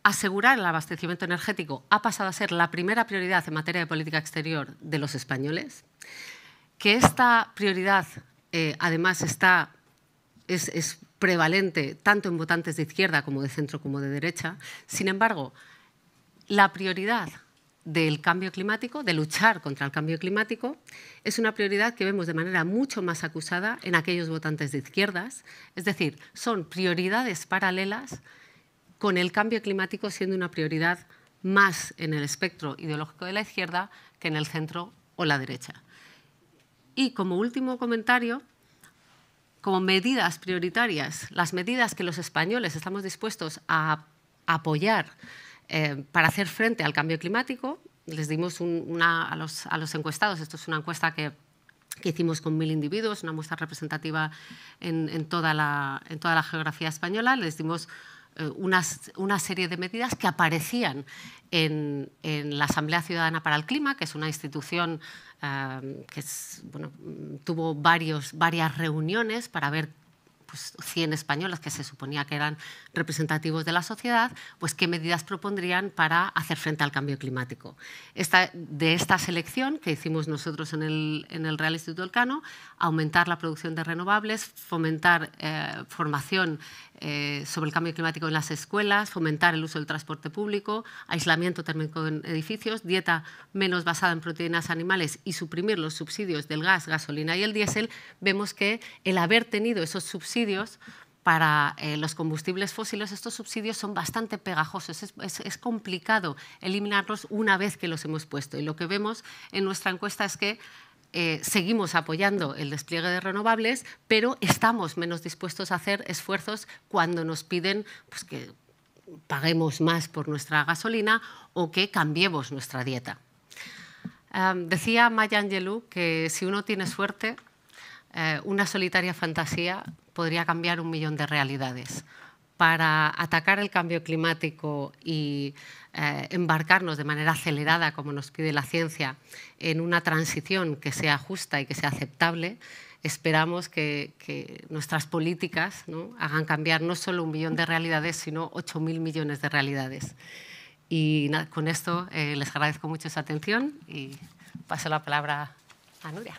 asegurar el abastecimiento energético ha pasado a ser la primera prioridad en materia de política exterior de los españoles, que esta prioridad eh, además está es, prevalente tanto en votantes de izquierda como de centro como de derecha. Sin embargo, la prioridad del cambio climático, de luchar contra el cambio climático, es una prioridad que vemos de manera mucho más acusada en aquellos votantes de izquierdas. Es decir, son prioridades paralelas con el cambio climático siendo una prioridad más en el espectro ideológico de la izquierda que en el centro o la derecha. Y como último comentario, como medidas prioritarias, las medidas que los españoles estamos dispuestos a apoyar eh, para hacer frente al cambio climático. Les dimos una, a, los, encuestados, esto es una encuesta que hicimos con mil individuos, una muestra representativa en, toda la, en, toda la, geografía española. Les dimos eh, una, una, serie de medidas que aparecían en, la Asamblea Ciudadana para el Clima, que es una institución eh, que tuvo varios, varias reuniones para ver pues, 100 españolas que se suponía que eran representativos de la sociedad, pues qué medidas propondrían para hacer frente al cambio climático. de esta selección que hicimos nosotros en el, Real Instituto del Cano, aumentar la producción de renovables, fomentar eh, formación eh, sobre el cambio climático en las escuelas, fomentar el uso del transporte público, aislamiento térmico en edificios, dieta menos basada en proteínas animales y suprimir los subsidios del gas, gasolina y el diésel, vemos que el haber tenido esos subsidios para eh, los combustibles fósiles, estos subsidios son bastante pegajosos. es, complicado eliminarlos una vez que los hemos puesto. Y lo que vemos en nuestra encuesta es que eh, seguimos apoyando el despliegue de renovables, pero estamos menos dispuestos a hacer esfuerzos cuando nos piden pues, que paguemos más por nuestra gasolina o que cambiemos nuestra dieta. decía Maya Angelou que si uno tiene suerte, eh, una solitaria fantasía podría cambiar un millón de realidades para atacar el cambio climático y eh, embarcarnos de manera acelerada, como nos pide la ciencia, en una transición que sea justa y que sea aceptable, esperamos que, nuestras políticas hagan cambiar no solo un millón de realidades, sino 8.000 millones de realidades. Y con esto eh, les agradezco mucho su atención y paso la palabra a Nuria.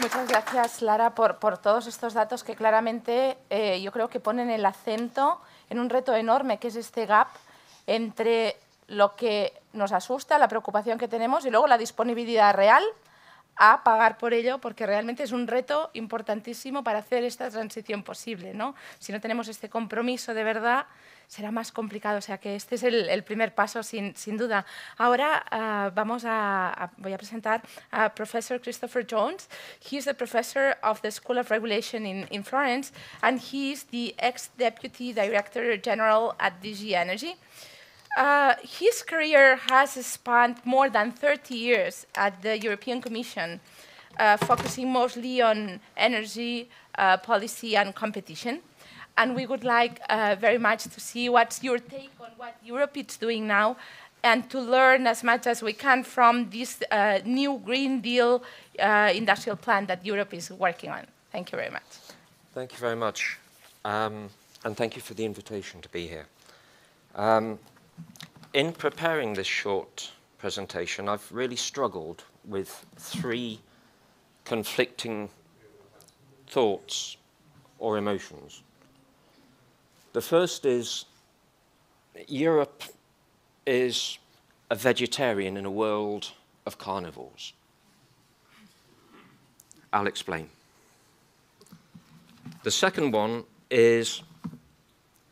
Muchas gracias, Lara, por, todos estos datos que claramente eh, yo creo que ponen el acento en un reto enorme, que es este gap entre lo que nos asusta, la preocupación que tenemos y luego la disponibilidad real a pagar por ello, porque realmente es un reto importantísimo para hacer esta transición posible. ¿no? Si no tenemos este compromiso de verdad, será más complicado. O sea que este es el, el primer paso, sin, sin duda. Ahora uh, vamos a, a, voy a presentar a Professor Christopher Jones. He is the professor of the School of Regulation in, in Florence, and he is the ex-deputy director general at DG Energy. Uh, his career has spanned more than 30 years at the European Commission, uh, focusing mostly on energy, uh, policy, and competition and we would like uh, very much to see what's your take on what Europe is doing now and to learn as much as we can from this uh, new Green Deal uh, industrial plan that Europe is working on. Thank you very much. Thank you very much. Um, and thank you for the invitation to be here. Um, in preparing this short presentation, I've really struggled with three conflicting thoughts or emotions. The first is Europe is a vegetarian in a world of carnivores. I'll explain. The second one is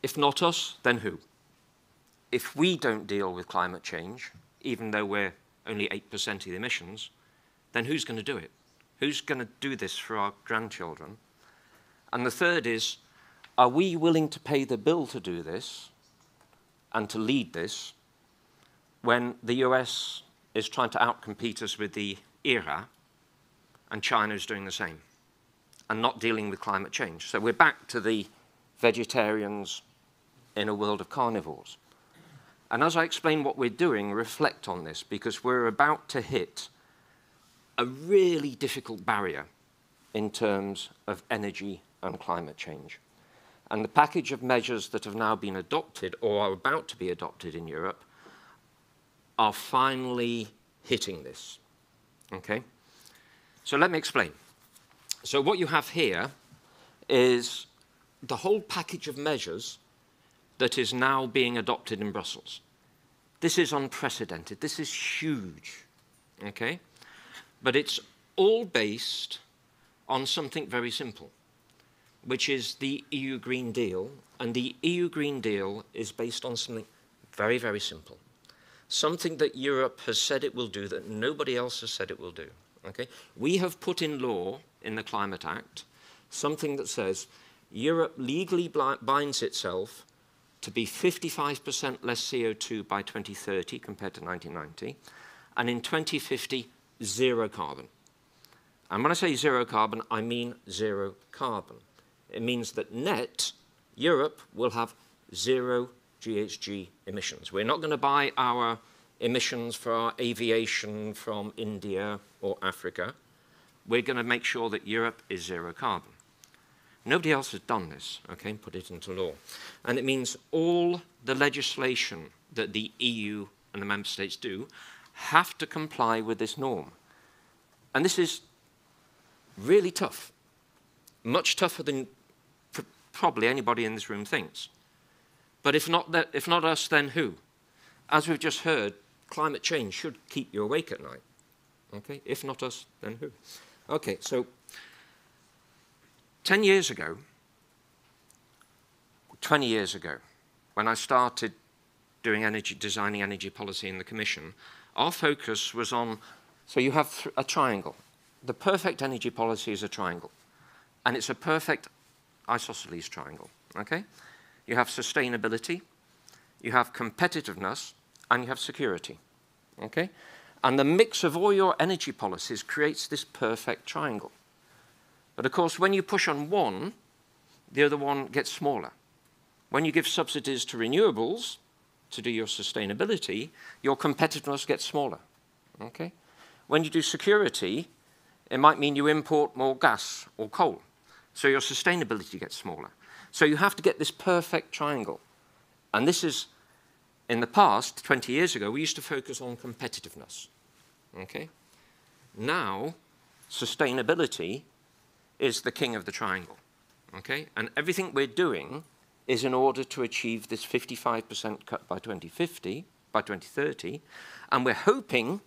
if not us, then who? If we don't deal with climate change, even though we're only 8% of the emissions, then who's going to do it? Who's going to do this for our grandchildren? And the third is are we willing to pay the bill to do this and to lead this when the US is trying to outcompete us with the era and China is doing the same and not dealing with climate change? So we're back to the vegetarians in a world of carnivores. And as I explain what we're doing, reflect on this because we're about to hit a really difficult barrier in terms of energy and climate change. And the package of measures that have now been adopted or are about to be adopted in Europe are finally hitting this. Okay? So let me explain. So what you have here is the whole package of measures that is now being adopted in Brussels. This is unprecedented. This is huge. Okay? But it's all based on something very simple which is the EU Green Deal. And the EU Green Deal is based on something very, very simple. Something that Europe has said it will do that nobody else has said it will do. Okay? We have put in law in the Climate Act something that says Europe legally binds itself to be 55% less CO2 by 2030 compared to 1990, and in 2050, zero carbon. And when I say zero carbon, I mean zero carbon it means that net, Europe will have zero GHG emissions. We're not going to buy our emissions for our aviation from India or Africa. We're going to make sure that Europe is zero carbon. Nobody else has done this, okay, put it into law. And it means all the legislation that the EU and the member states do have to comply with this norm. And this is really tough, much tougher than probably anybody in this room thinks. But if not, that, if not us, then who? As we've just heard, climate change should keep you awake at night. Okay? If not us, then who? Okay, so 10 years ago, 20 years ago, when I started doing energy, designing energy policy in the Commission, our focus was on, so you have a triangle. The perfect energy policy is a triangle. And it's a perfect isosceles triangle, okay? You have sustainability, you have competitiveness, and you have security, okay? And the mix of all your energy policies creates this perfect triangle. But of course, when you push on one, the other one gets smaller. When you give subsidies to renewables to do your sustainability, your competitiveness gets smaller, okay? When you do security, it might mean you import more gas or coal so your sustainability gets smaller. So you have to get this perfect triangle. And this is, in the past, 20 years ago, we used to focus on competitiveness. Okay? Now, sustainability is the king of the triangle. Okay? And everything we're doing is in order to achieve this 55% cut by 2050, by 2030, and we're hoping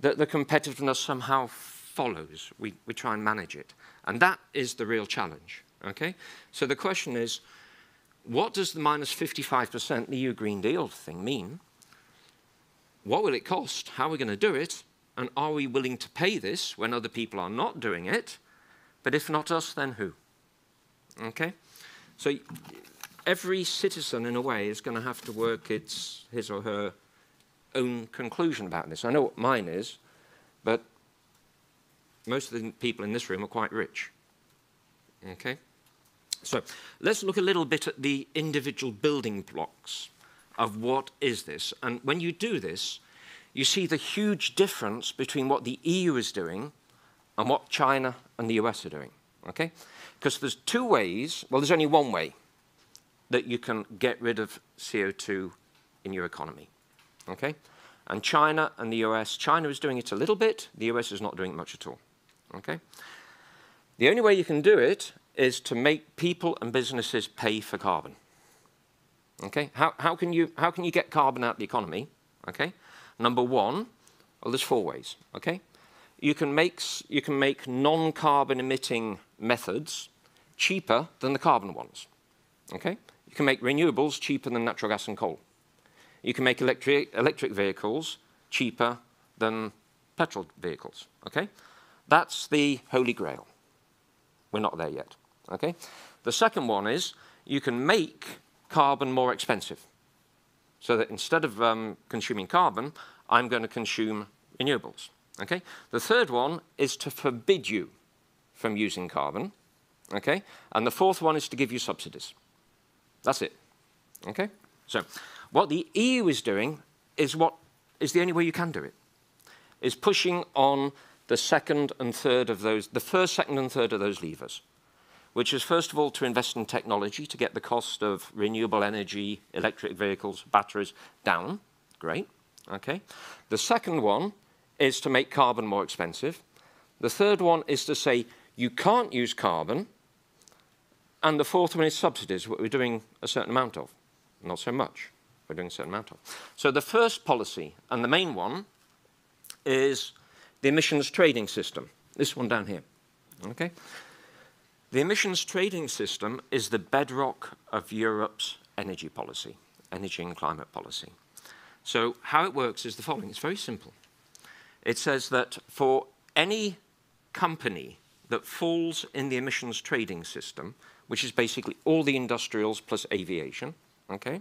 that the competitiveness somehow follows. We, we try and manage it. And that is the real challenge, okay? So the question is, what does the minus 55% EU Green Deal thing mean? What will it cost? How are we going to do it? And are we willing to pay this when other people are not doing it? But if not us, then who? Okay? So every citizen, in a way, is going to have to work its, his or her own conclusion about this. I know what mine is, but most of the people in this room are quite rich. Okay? So let's look a little bit at the individual building blocks of what is this. And when you do this, you see the huge difference between what the EU is doing and what China and the US are doing. Okay? Because there's two ways, well, there's only one way that you can get rid of CO2 in your economy. Okay? And China and the US, China is doing it a little bit, the US is not doing much at all. Okay? The only way you can do it is to make people and businesses pay for carbon. Okay? How, how, can, you, how can you get carbon out of the economy? Okay? Number one, well, there's four ways. Okay? You can make, you can make non-carbon emitting methods cheaper than the carbon ones. Okay? You can make renewables cheaper than natural gas and coal. You can make electric, electric vehicles cheaper than petrol vehicles. Okay? That's the Holy Grail. We're not there yet. Okay? The second one is you can make carbon more expensive. So that instead of um, consuming carbon, I'm going to consume renewables. Okay? The third one is to forbid you from using carbon. Okay? And the fourth one is to give you subsidies. That's it. Okay? So what the EU is doing is what is the only way you can do it, is pushing on the second and third of those, the first, second and third of those levers, which is first of all to invest in technology to get the cost of renewable energy, electric vehicles, batteries down. Great. Okay. The second one is to make carbon more expensive. The third one is to say you can't use carbon. And the fourth one is subsidies, what we're doing a certain amount of. Not so much, we're doing a certain amount of. So the first policy, and the main one, is the emissions trading system, this one down here. Okay? The emissions trading system is the bedrock of Europe's energy policy, energy and climate policy. So how it works is the following, it's very simple. It says that for any company that falls in the emissions trading system, which is basically all the industrials plus aviation, okay?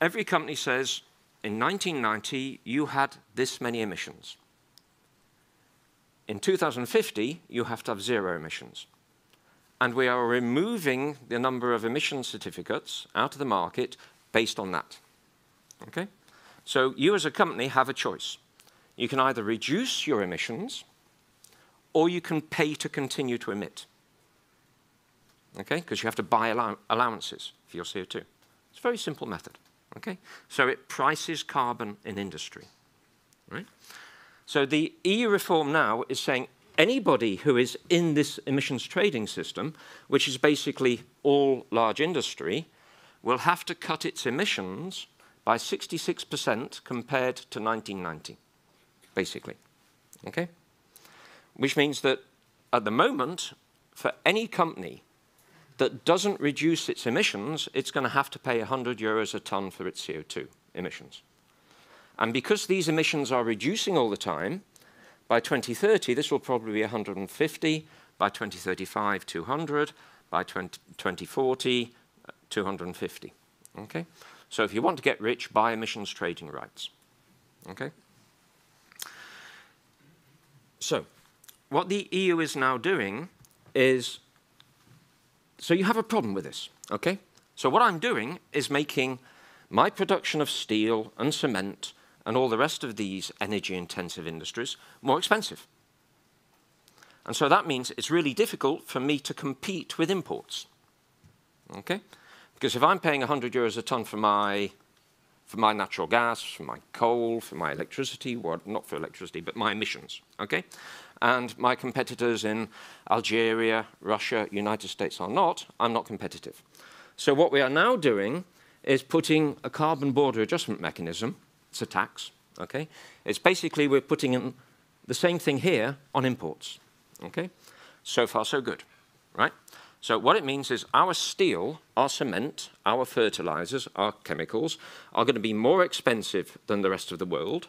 Every company says, in 1990, you had this many emissions. In 2050, you have to have zero emissions. And we are removing the number of emission certificates out of the market based on that. Okay? So you as a company have a choice. You can either reduce your emissions or you can pay to continue to emit. Okay? Because you have to buy allow allowances for your CO2. It's a very simple method. Okay? So it prices carbon in industry. Right? So the EU reform now is saying anybody who is in this emissions trading system, which is basically all large industry, will have to cut its emissions by 66% compared to 1990, basically. Okay? Which means that at the moment, for any company that doesn't reduce its emissions, it's going to have to pay 100 euros a tonne for its CO2 emissions. And because these emissions are reducing all the time, by 2030, this will probably be 150, by 2035, 200, by 20, 2040, 250. Okay? So if you want to get rich, buy emissions trading rights. Okay? So, what the EU is now doing is so you have a problem with this, okay? So what I'm doing is making my production of steel and cement and all the rest of these energy-intensive industries more expensive. And so that means it's really difficult for me to compete with imports, okay? Because if I'm paying 100 euros a ton for my for my natural gas, for my coal, for my electricity, well, not for electricity, but my emissions, okay? and my competitors in Algeria, Russia, United States are not, I'm not competitive. So what we are now doing is putting a carbon border adjustment mechanism, it's a tax, okay? It's basically we're putting in the same thing here on imports, okay? So far so good, right? So what it means is our steel, our cement, our fertilizers, our chemicals are going to be more expensive than the rest of the world.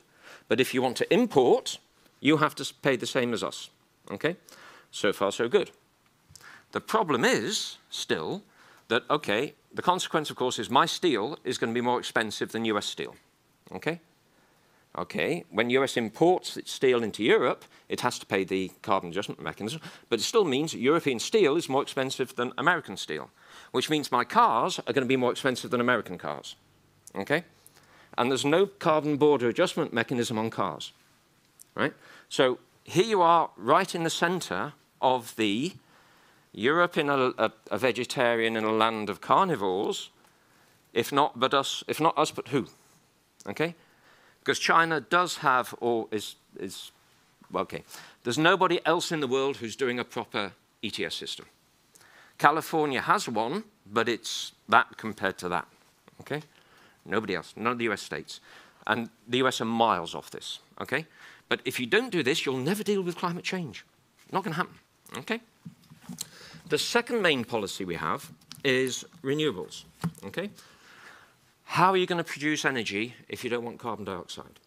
But if you want to import you have to pay the same as us. Okay? So far, so good. The problem is still that, okay, the consequence, of course, is my steel is going to be more expensive than US steel. Okay? Okay, when US imports its steel into Europe, it has to pay the carbon adjustment mechanism, but it still means European steel is more expensive than American steel, which means my cars are going to be more expensive than American cars. Okay? And there's no carbon border adjustment mechanism on cars right? So here you are right in the center of the Europe in a, a, a vegetarian in a land of carnivores, if not but us, if not us, but who? Okay? Because China does have or is is okay. There's nobody else in the world who's doing a proper ETS system. California has one, but it's that compared to that. Okay? Nobody else, none of the US states. And the US are miles off this. Okay? But if you don't do this, you'll never deal with climate change. Not going to happen. Okay? The second main policy we have is renewables. Okay? How are you going to produce energy if you don't want carbon dioxide?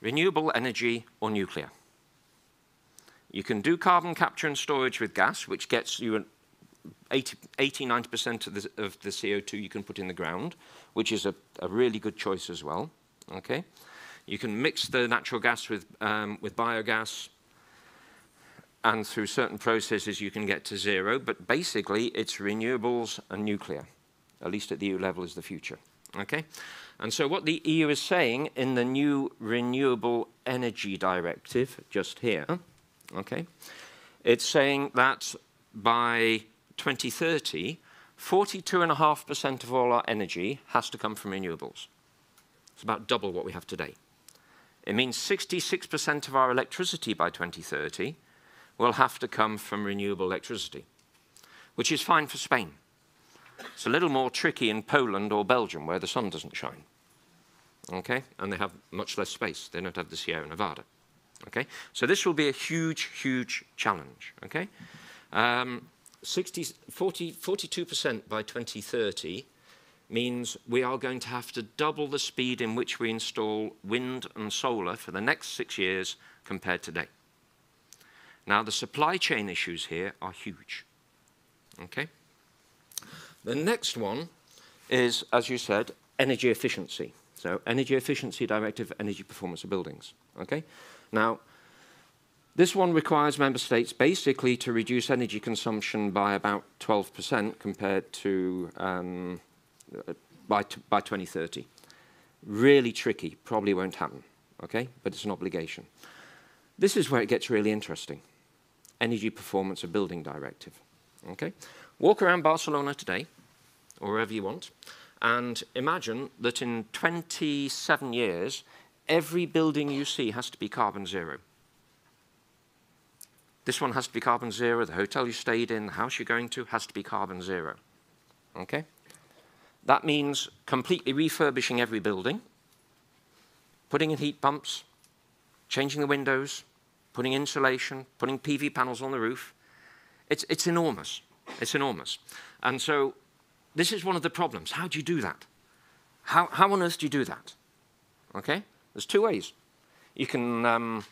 Renewable energy or nuclear? You can do carbon capture and storage with gas, which gets you 80-90% of, of, the CO2 you can put in the ground, which is a, a really good choice as well. Okay? You can mix the natural gas with, um, with biogas, and through certain processes you can get to zero, but basically it's renewables and nuclear, at least at the EU level is the future. Okay? And so what the EU is saying in the new Renewable Energy Directive, just here, okay, it's saying that by 2030, 42.5% of all our energy has to come from renewables. It's about double what we have today. It means 66% of our electricity by 2030 will have to come from renewable electricity, which is fine for Spain. It's a little more tricky in Poland or Belgium where the sun doesn't shine. Okay? And they have much less space. They don't have the Sierra Nevada. Okay? So this will be a huge, huge challenge. Okay? Um, 60, 40, 42% by 2030 means we are going to have to double the speed in which we install wind and solar for the next six years compared to today. Now, the supply chain issues here are huge. Okay? The next one is, as you said, energy efficiency. So Energy Efficiency Directive, Energy Performance of Buildings. Okay? Now, this one requires member states basically to reduce energy consumption by about 12% compared to um, uh, by, by 2030. Really tricky, probably won't happen, okay? But it's an obligation. This is where it gets really interesting. Energy Performance of Building Directive, okay? Walk around Barcelona today, or wherever you want, and imagine that in 27 years, every building you see has to be carbon zero. This one has to be carbon zero, the hotel you stayed in, the house you're going to has to be carbon zero. Okay? That means completely refurbishing every building, putting in heat pumps, changing the windows, putting insulation, putting PV panels on the roof. It's, it's enormous. It's enormous. And so this is one of the problems. How do you do that? How, how on earth do you do that? Okay? There's two ways. You can, um,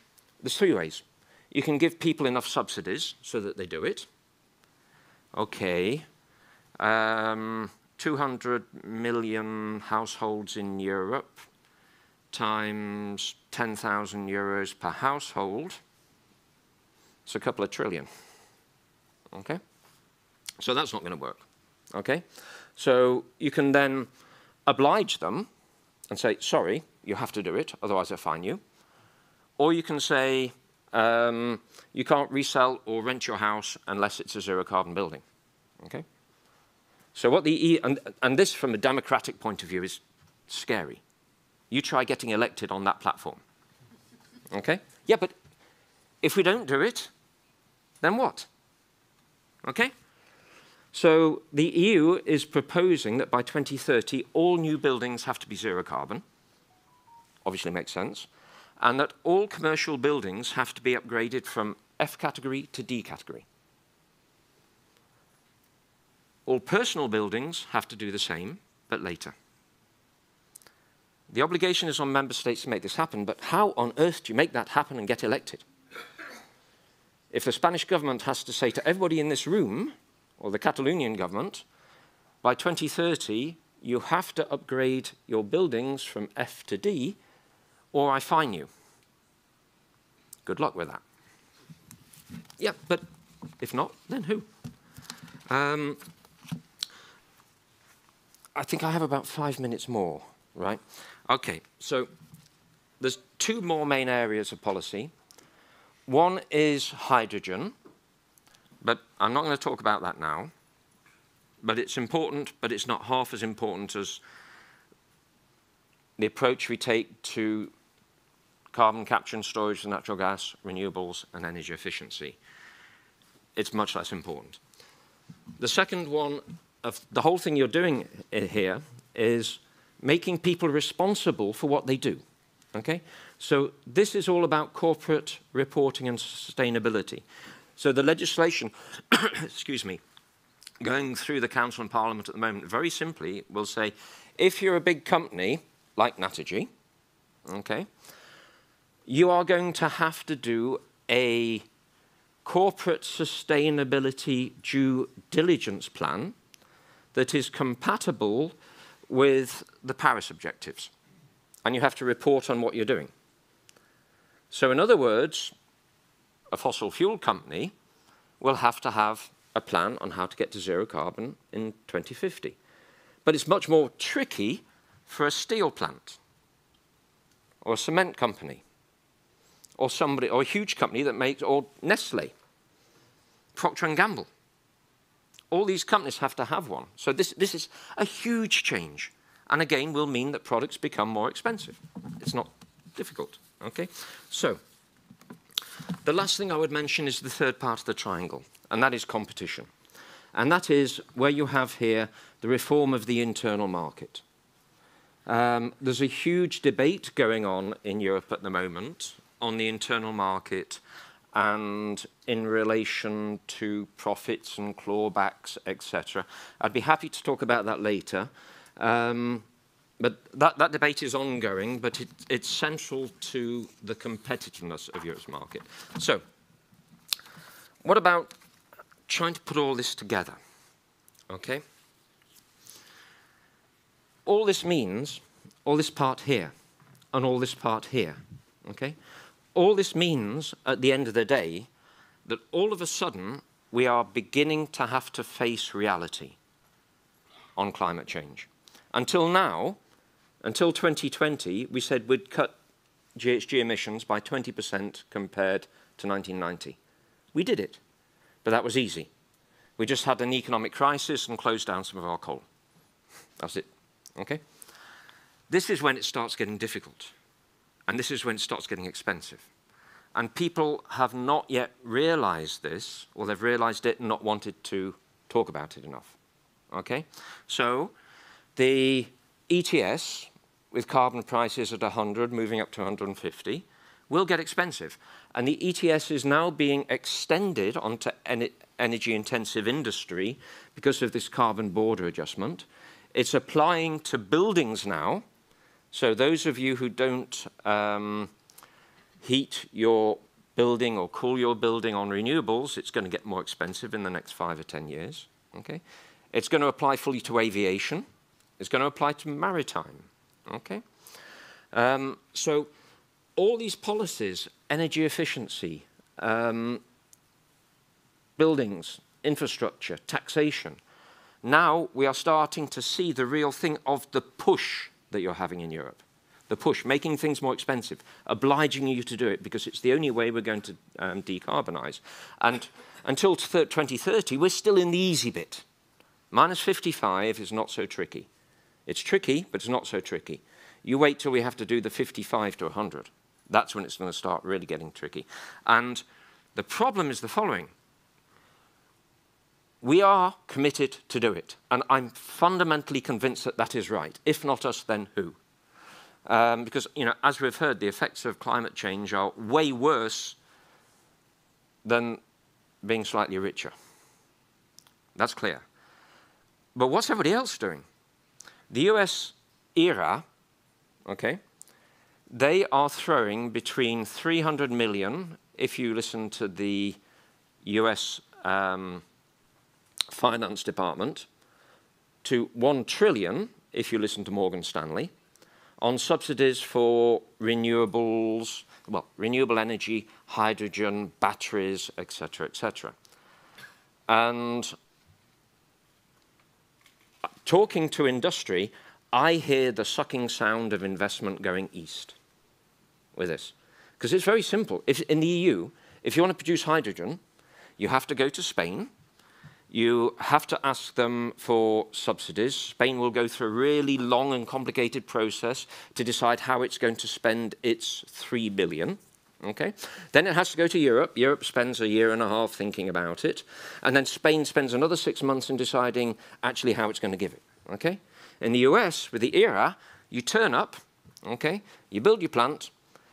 there's three ways. You can give people enough subsidies so that they do it. Okay. Um, 200 million households in Europe times 10,000 euros per household, it's a couple of trillion, okay? So that's not gonna work, okay? So you can then oblige them and say, sorry, you have to do it, otherwise I'll fine you. Or you can say, um, you can't resell or rent your house unless it's a zero carbon building, okay? So what the EU, and, and this from a democratic point of view is scary. You try getting elected on that platform. Okay? Yeah, but if we don't do it, then what? Okay? So the EU is proposing that by 2030, all new buildings have to be zero carbon. Obviously makes sense. And that all commercial buildings have to be upgraded from F category to D category. All personal buildings have to do the same, but later. The obligation is on member states to make this happen, but how on earth do you make that happen and get elected? If the Spanish government has to say to everybody in this room, or the Catalonian government, by 2030, you have to upgrade your buildings from F to D, or I fine you. Good luck with that. Yeah, but if not, then who? Um, I think I have about five minutes more, right? Okay, so there's two more main areas of policy. One is hydrogen, but I'm not going to talk about that now. But it's important, but it's not half as important as the approach we take to carbon capture and storage for natural gas, renewables, and energy efficiency. It's much less important. The second one of the whole thing you're doing uh, here is making people responsible for what they do. Okay? So this is all about corporate reporting and sustainability. So the legislation, excuse me, going through the Council and Parliament at the moment, very simply will say, if you're a big company like Naturgy, okay, you are going to have to do a corporate sustainability due diligence plan that is compatible with the Paris objectives. And you have to report on what you're doing. So in other words, a fossil fuel company will have to have a plan on how to get to zero carbon in 2050. But it's much more tricky for a steel plant or a cement company or somebody or a huge company that makes or Nestle, Procter and Gamble all these companies have to have one. So this, this is a huge change. And again, will mean that products become more expensive. It's not difficult, okay? So the last thing I would mention is the third part of the triangle, and that is competition. And that is where you have here the reform of the internal market. Um, there's a huge debate going on in Europe at the moment on the internal market and in relation to profits and clawbacks, etc. I'd be happy to talk about that later. Um, but that, that debate is ongoing, but it, it's central to the competitiveness of Europe's market. So, what about trying to put all this together? Okay? All this means, all this part here, and all this part here. Okay? all this means at the end of the day that all of a sudden we are beginning to have to face reality on climate change. Until now, until 2020, we said we'd cut GHG emissions by 20% compared to 1990. We did it, but that was easy. We just had an economic crisis and closed down some of our coal. That's it, okay? This is when it starts getting difficult. And this is when it starts getting expensive. And people have not yet realized this, or they've realized it and not wanted to talk about it enough. Okay? So the ETS, with carbon prices at 100, moving up to 150, will get expensive. And the ETS is now being extended onto en energy intensive industry because of this carbon border adjustment. It's applying to buildings now so those of you who don't um, heat your building or cool your building on renewables, it's going to get more expensive in the next five or 10 years. Okay? It's going to apply fully to aviation. It's going to apply to maritime. Okay? Um, so all these policies, energy efficiency, um, buildings, infrastructure, taxation, now we are starting to see the real thing of the push that you're having in Europe. The push, making things more expensive, obliging you to do it because it's the only way we're going to um, decarbonise. And until 2030, we're still in the easy bit. Minus 55 is not so tricky. It's tricky, but it's not so tricky. You wait till we have to do the 55 to 100. That's when it's going to start really getting tricky. And the problem is the following. We are committed to do it, and I'm fundamentally convinced that that is right. If not us, then who? Um, because, you know, as we've heard, the effects of climate change are way worse than being slightly richer. That's clear. But what's everybody else doing? The US era, okay, they are throwing between 300 million, if you listen to the US um, finance department to 1 trillion, if you listen to Morgan Stanley, on subsidies for renewables, well, renewable energy, hydrogen, batteries, etc., etc. And talking to industry, I hear the sucking sound of investment going east with this. Because it's very simple. If, in the EU, if you want to produce hydrogen, you have to go to Spain, you have to ask them for subsidies. Spain will go through a really long and complicated process to decide how it's going to spend its 3 billion. Okay. Then it has to go to Europe. Europe spends a year and a half thinking about it. And then Spain spends another six months in deciding actually how it's going to give it. Okay. In the US, with the ERA, you turn up, okay, you build your plant,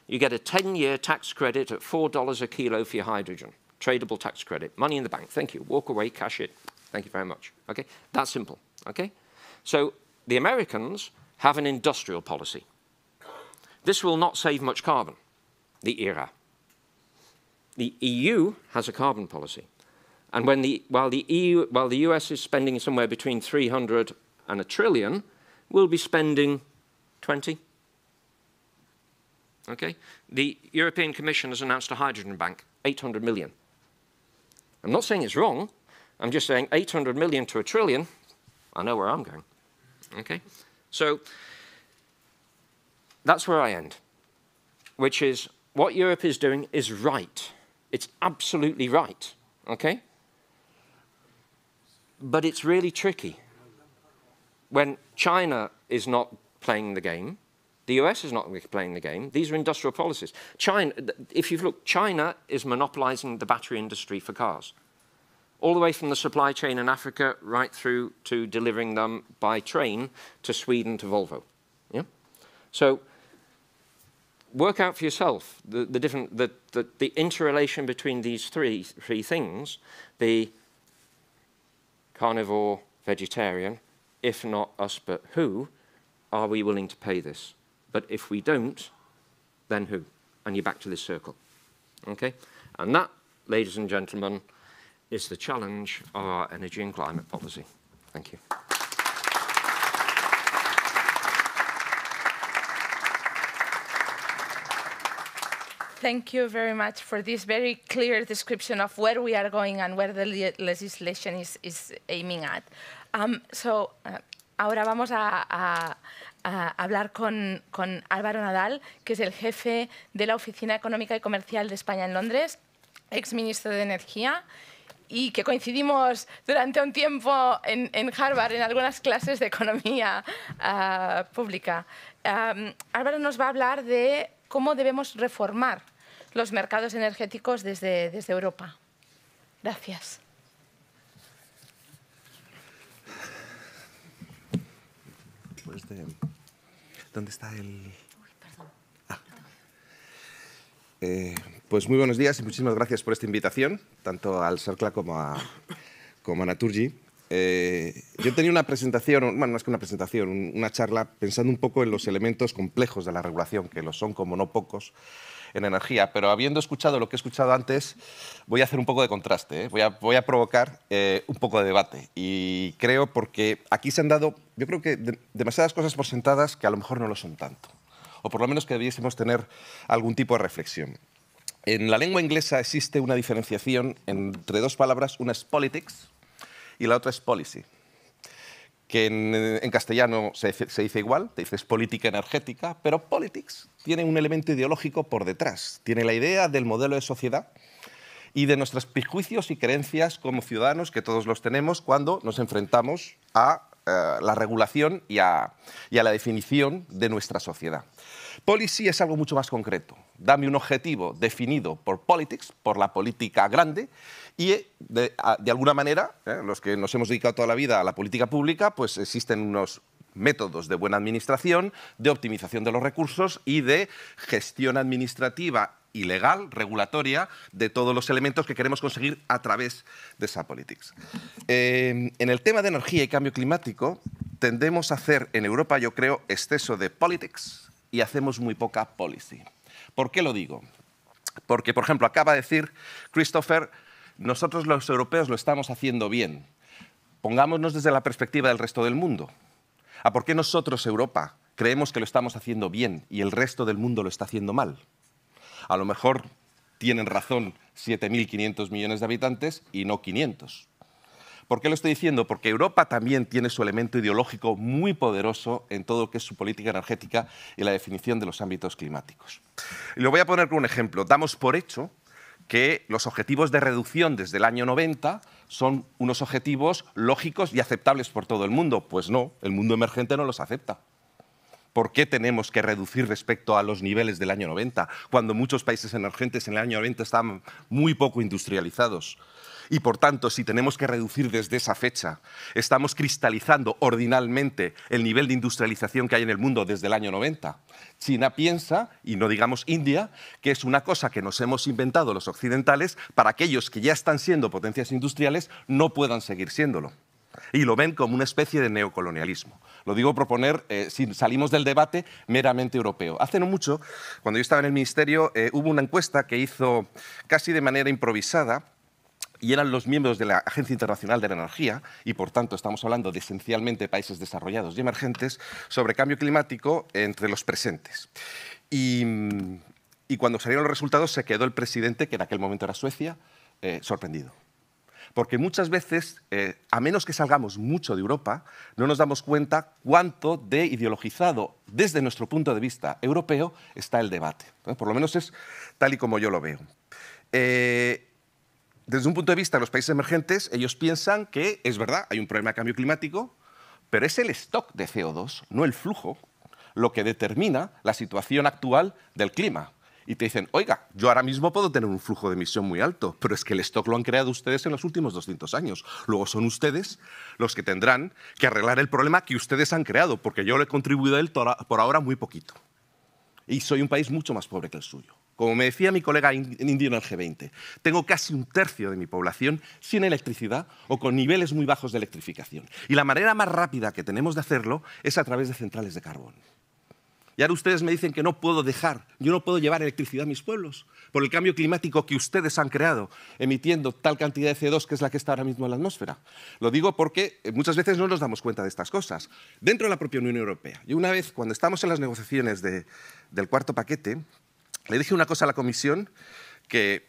you get a 10-year tax credit at $4 a kilo for your hydrogen tradable tax credit, money in the bank, thank you, walk away, cash it, thank you very much. Okay, that's simple, okay? So the Americans have an industrial policy. This will not save much carbon, the ERA. The EU has a carbon policy. And when the, while, the EU, while the US is spending somewhere between 300 and a trillion, we'll be spending 20. Okay? The European Commission has announced a hydrogen bank, 800 million. I'm not saying it's wrong. I'm just saying 800 million to a trillion, I know where I'm going. Okay? So that's where I end, which is what Europe is doing is right. It's absolutely right. Okay? But it's really tricky when China is not playing the game the US is not playing the game. These are industrial policies. China, if you've looked, China is monopolizing the battery industry for cars, all the way from the supply chain in Africa right through to delivering them by train to Sweden to Volvo. Yeah? So work out for yourself the, the different the, the, the interrelation between these three three things the carnivore vegetarian if not us but who are we willing to pay this but if we don't, then who? And you're back to this circle. Okay? And that, ladies and gentlemen, is the challenge of our energy and climate policy. Thank you. Thank you very much for this very clear description of where we are going and where the le legislation is, is, aiming at. Um, so, uh, ahora vamos a, a, hablar con, Álvaro Nadal, que es el jefe de la Oficina Económica y Comercial de España en Londres, ex ministro de Energía y que coincidimos durante un tiempo en, Harvard en algunas clases de economía ah, pública. Álvaro nos va a hablar de cómo debemos reformar los mercados energéticos desde, desde Europa. Gracias. Pues ¿Dónde está el...? Ah. Eh, pues muy buenos días y muchísimas gracias por esta invitación, tanto al Sercla como a, Naturgi. Eh, yo tenía una presentación, bueno, es que una presentación, una charla pensando un poco en los elementos complejos de la regulación, que lo son como no pocos en energía, pero habiendo escuchado lo que he escuchado antes, voy a hacer un poco de contraste, ¿eh? voy, a, voy, a, provocar eh, un poco de debate. Y creo porque aquí se han dado, yo creo que demasiadas cosas por sentadas que a lo mejor no lo son tanto, o por lo menos que debiésemos tener algún tipo de reflexión. En la lengua inglesa existe una diferenciación entre dos palabras, una es politics, y la otra es policy, que en, castellano se, se, dice igual, te dices política energética, pero politics tiene un elemento ideológico por detrás, tiene la idea del modelo de sociedad y de nuestros prejuicios y creencias como ciudadanos, que todos los tenemos cuando nos enfrentamos a eh, la regulación y a, la definición de nuestra sociedad. Policy es algo mucho más concreto. Dame un objetivo definido por politics, por la política grande, y eh, de, alguna manera, eh, los que nos hemos dedicado toda la vida a la política pública, pues existen unos métodos de buena administración, de optimización de los recursos y de gestión administrativa ilegal, regulatoria, de todos los elementos que queremos conseguir a través de esa politics. Eh, en el tema de energía y cambio climático, tendemos a hacer en Europa, yo creo, exceso de politics y hacemos muy poca policy. ¿Por qué lo digo? Porque, por ejemplo, acaba de decir Christopher, nosotros los europeos lo estamos haciendo bien. Pongámonos desde la perspectiva del resto del mundo. ¿A por qué nosotros, Europa, creemos que lo estamos haciendo bien y el resto del mundo lo está haciendo mal? a lo mejor tienen razón 7.500 millones de habitantes y no 500. ¿Por qué lo estoy diciendo? Porque Europa también tiene su elemento ideológico muy poderoso en todo lo que es su política energética y la definición de los ámbitos climáticos. Y lo voy a poner con un ejemplo. Damos por hecho que los objetivos de reducción desde el año 90 son unos objetivos lógicos y aceptables por todo el mundo. Pues no, el mundo emergente no los acepta. ¿Por qué tenemos que reducir respecto a los niveles del año 90, cuando muchos países emergentes en el año 90 estaban muy poco industrializados? Y por tanto, si tenemos que reducir desde esa fecha, estamos cristalizando ordinalmente el nivel de industrialización que hay en el mundo desde el año 90. China piensa, y no digamos India, que es una cosa que nos hemos inventado los occidentales para aquellos que ya están siendo potencias industriales no puedan seguir siéndolo y lo ven como una especie de neocolonialismo. Lo digo proponer, eh, si salimos del debate, meramente europeo. Hace no mucho, cuando yo estaba en el Ministerio, eh, hubo una encuesta que hizo casi de manera improvisada y eran los miembros de la Agencia Internacional de la Energía, y por tanto estamos hablando de esencialmente países desarrollados y emergentes, sobre cambio climático entre los presentes. Y, cuando salieron los resultados se quedó el presidente, que en aquel momento era Suecia, eh, sorprendido porque muchas veces, eh, a menos que salgamos mucho de Europa, no nos damos cuenta cuánto de ideologizado desde nuestro punto de vista europeo está el debate. Por lo menos es tal y como yo lo veo. Eh, desde un punto de vista de los países emergentes, ellos piensan que es verdad, hay un problema de cambio climático, pero es el stock de CO2, no el flujo, lo que determina la situación actual del clima y te dicen, oiga, yo ahora mismo puedo tener un flujo de emisión muy alto, pero es que el stock lo han creado ustedes en los últimos 200 años. Luego son ustedes los que tendrán que arreglar el problema que ustedes han creado, porque yo le he contribuido a él por ahora muy poquito. Y soy un país mucho más pobre que el suyo. Como me decía mi colega indio en el G20, tengo casi un tercio de mi población sin electricidad o con niveles muy bajos de electrificación. Y la manera más rápida que tenemos de hacerlo es a través de centrales de carbón. Y ahora ustedes me dicen que no puedo dejar, yo no puedo llevar electricidad a mis pueblos por el cambio climático que ustedes han creado, emitiendo tal cantidad de CO2 que es la que está ahora mismo en la atmósfera. Lo digo porque eh, muchas veces no nos damos cuenta de estas cosas. Dentro de la propia Unión Europea, y una vez cuando estamos en las negociaciones del cuarto paquete, le dije una cosa a la Comisión que,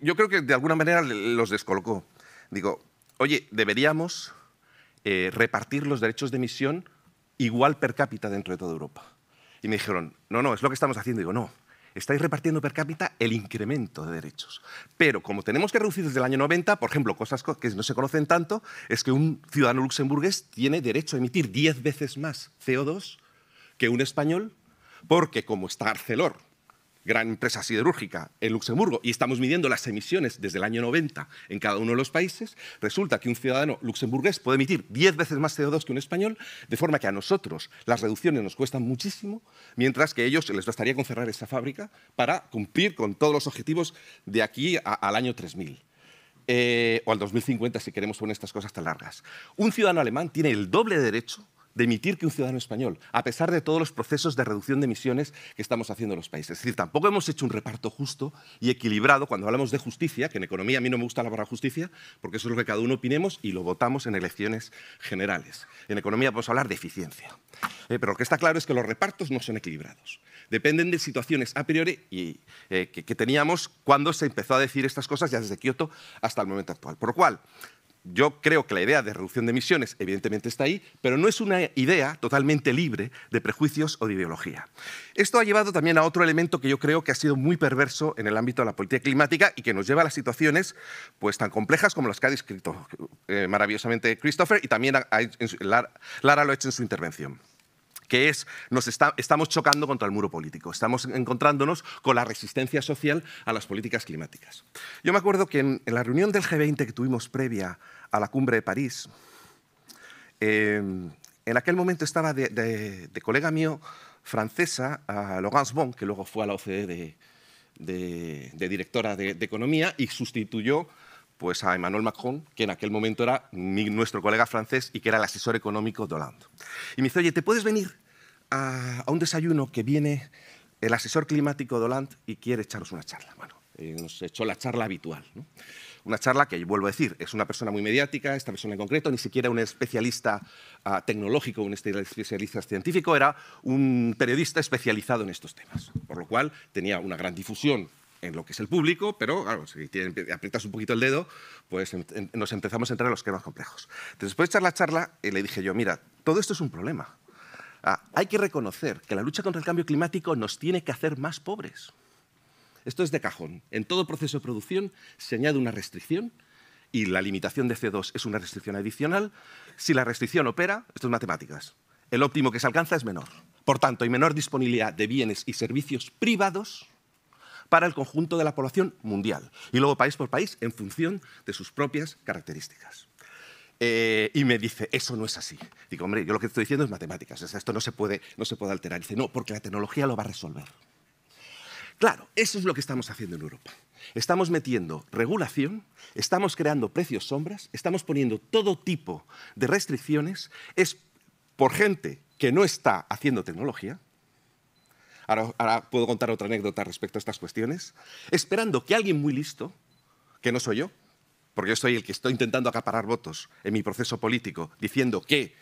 yo creo que de alguna manera los descolocó. Digo, oye, deberíamos eh, repartir los derechos de emisión igual per cápita dentro de toda Europa. Y me dijeron, no, no, es lo que estamos haciendo. Y digo, no, estáis repartiendo per cápita el incremento de derechos. Pero como tenemos que reducir desde el año 90, por ejemplo, cosas que no se conocen tanto, es que un ciudadano luxemburgués tiene derecho a emitir 10 veces más CO2 que un español, porque como está Arcelor gran empresa siderúrgica en Luxemburgo y estamos midiendo las emisiones desde el año 90 en cada uno de los países, resulta que un ciudadano luxemburgués puede emitir 10 veces más CO2 que un español, de forma que a nosotros las reducciones nos cuestan muchísimo, mientras que a ellos les bastaría con cerrar esa fábrica para cumplir con todos los objetivos de aquí al año 3000. Eh, o al 2050 si queremos poner estas cosas tan largas. Un ciudadano alemán tiene el doble de derecho de emitir que un ciudadano español, a pesar de todos los procesos de reducción de emisiones que estamos haciendo en los países. Es decir, tampoco hemos hecho un reparto justo y equilibrado cuando hablamos de justicia, que en economía a mí no me gusta la palabra justicia, porque eso es lo que cada uno opinemos y lo votamos en elecciones generales. En economía podemos hablar de eficiencia. Eh, pero lo que está claro es que los repartos no son equilibrados. Dependen de situaciones a priori y, eh, que, que teníamos cuando se empezó a decir estas cosas ya desde Kioto hasta el momento actual. Por lo cual, yo creo que la idea de reducción de emisiones evidentemente está ahí, pero no es una idea totalmente libre de prejuicios o de ideología. Esto ha llevado también a otro elemento que yo creo que ha sido muy perverso en el ámbito de la política climática y que nos lleva a las situaciones pues, tan complejas como las que ha descrito eh, maravillosamente Christopher y también Lara, Lara lo ha hecho en su intervención que es, nos estamos chocando contra el muro político, estamos encontrándonos con la resistencia social a las políticas climáticas. Yo me acuerdo que en, la reunión del G20 que tuvimos previa a la cumbre de París, eh, en aquel momento estaba de, colega mío francesa, a Laurence Bon, que luego fue a la OCDE de, de directora de, Economía y sustituyó pues a Emmanuel Macron, que en aquel momento era nuestro colega francés y que era el asesor económico de Hollande. Y me dice, oye, ¿te puedes venir a, un desayuno que viene el asesor climático de Hollande y quiere echaros una charla? Bueno, eh, nos echó la charla habitual. Una charla que, vuelvo a decir, es una persona muy mediática, esta persona en concreto, ni siquiera un especialista ah, tecnológico, un especialista científico, era un periodista especializado en estos temas, por lo cual tenía una gran difusión en lo que es el público, pero claro, si tienen aprietas un poquito el dedo, pues nos empezamos a entrar en los temas complejos. después de echar la charla, eh, le dije yo, mira, todo esto es un problema. Ah, hay que reconocer que la lucha contra el cambio climático nos tiene que hacer más pobres. Esto es de cajón. En todo proceso de producción se añade una restricción y la limitación de CO2 es una restricción adicional. Si la restricción opera, esto es matemáticas, el óptimo que se alcanza es menor. Por tanto, hay menor disponibilidad de bienes y servicios privados para el conjunto de la población mundial y luego país por país en función de sus propias características. Eh, y me dice, eso no es así. Digo, hombre, yo lo que estoy diciendo es matemáticas, esto no se puede, no se puede alterar. dice, no, porque la tecnología lo va a resolver. Claro, eso es lo que estamos haciendo en Europa. Estamos metiendo regulación, estamos creando precios sombras, estamos poniendo todo tipo de restricciones, es por gente que no está haciendo tecnología, ahora, puedo contar otra anécdota respecto a estas cuestiones, esperando que alguien muy listo, que no soy yo, porque yo soy el que estoy intentando acaparar votos en mi proceso político, diciendo que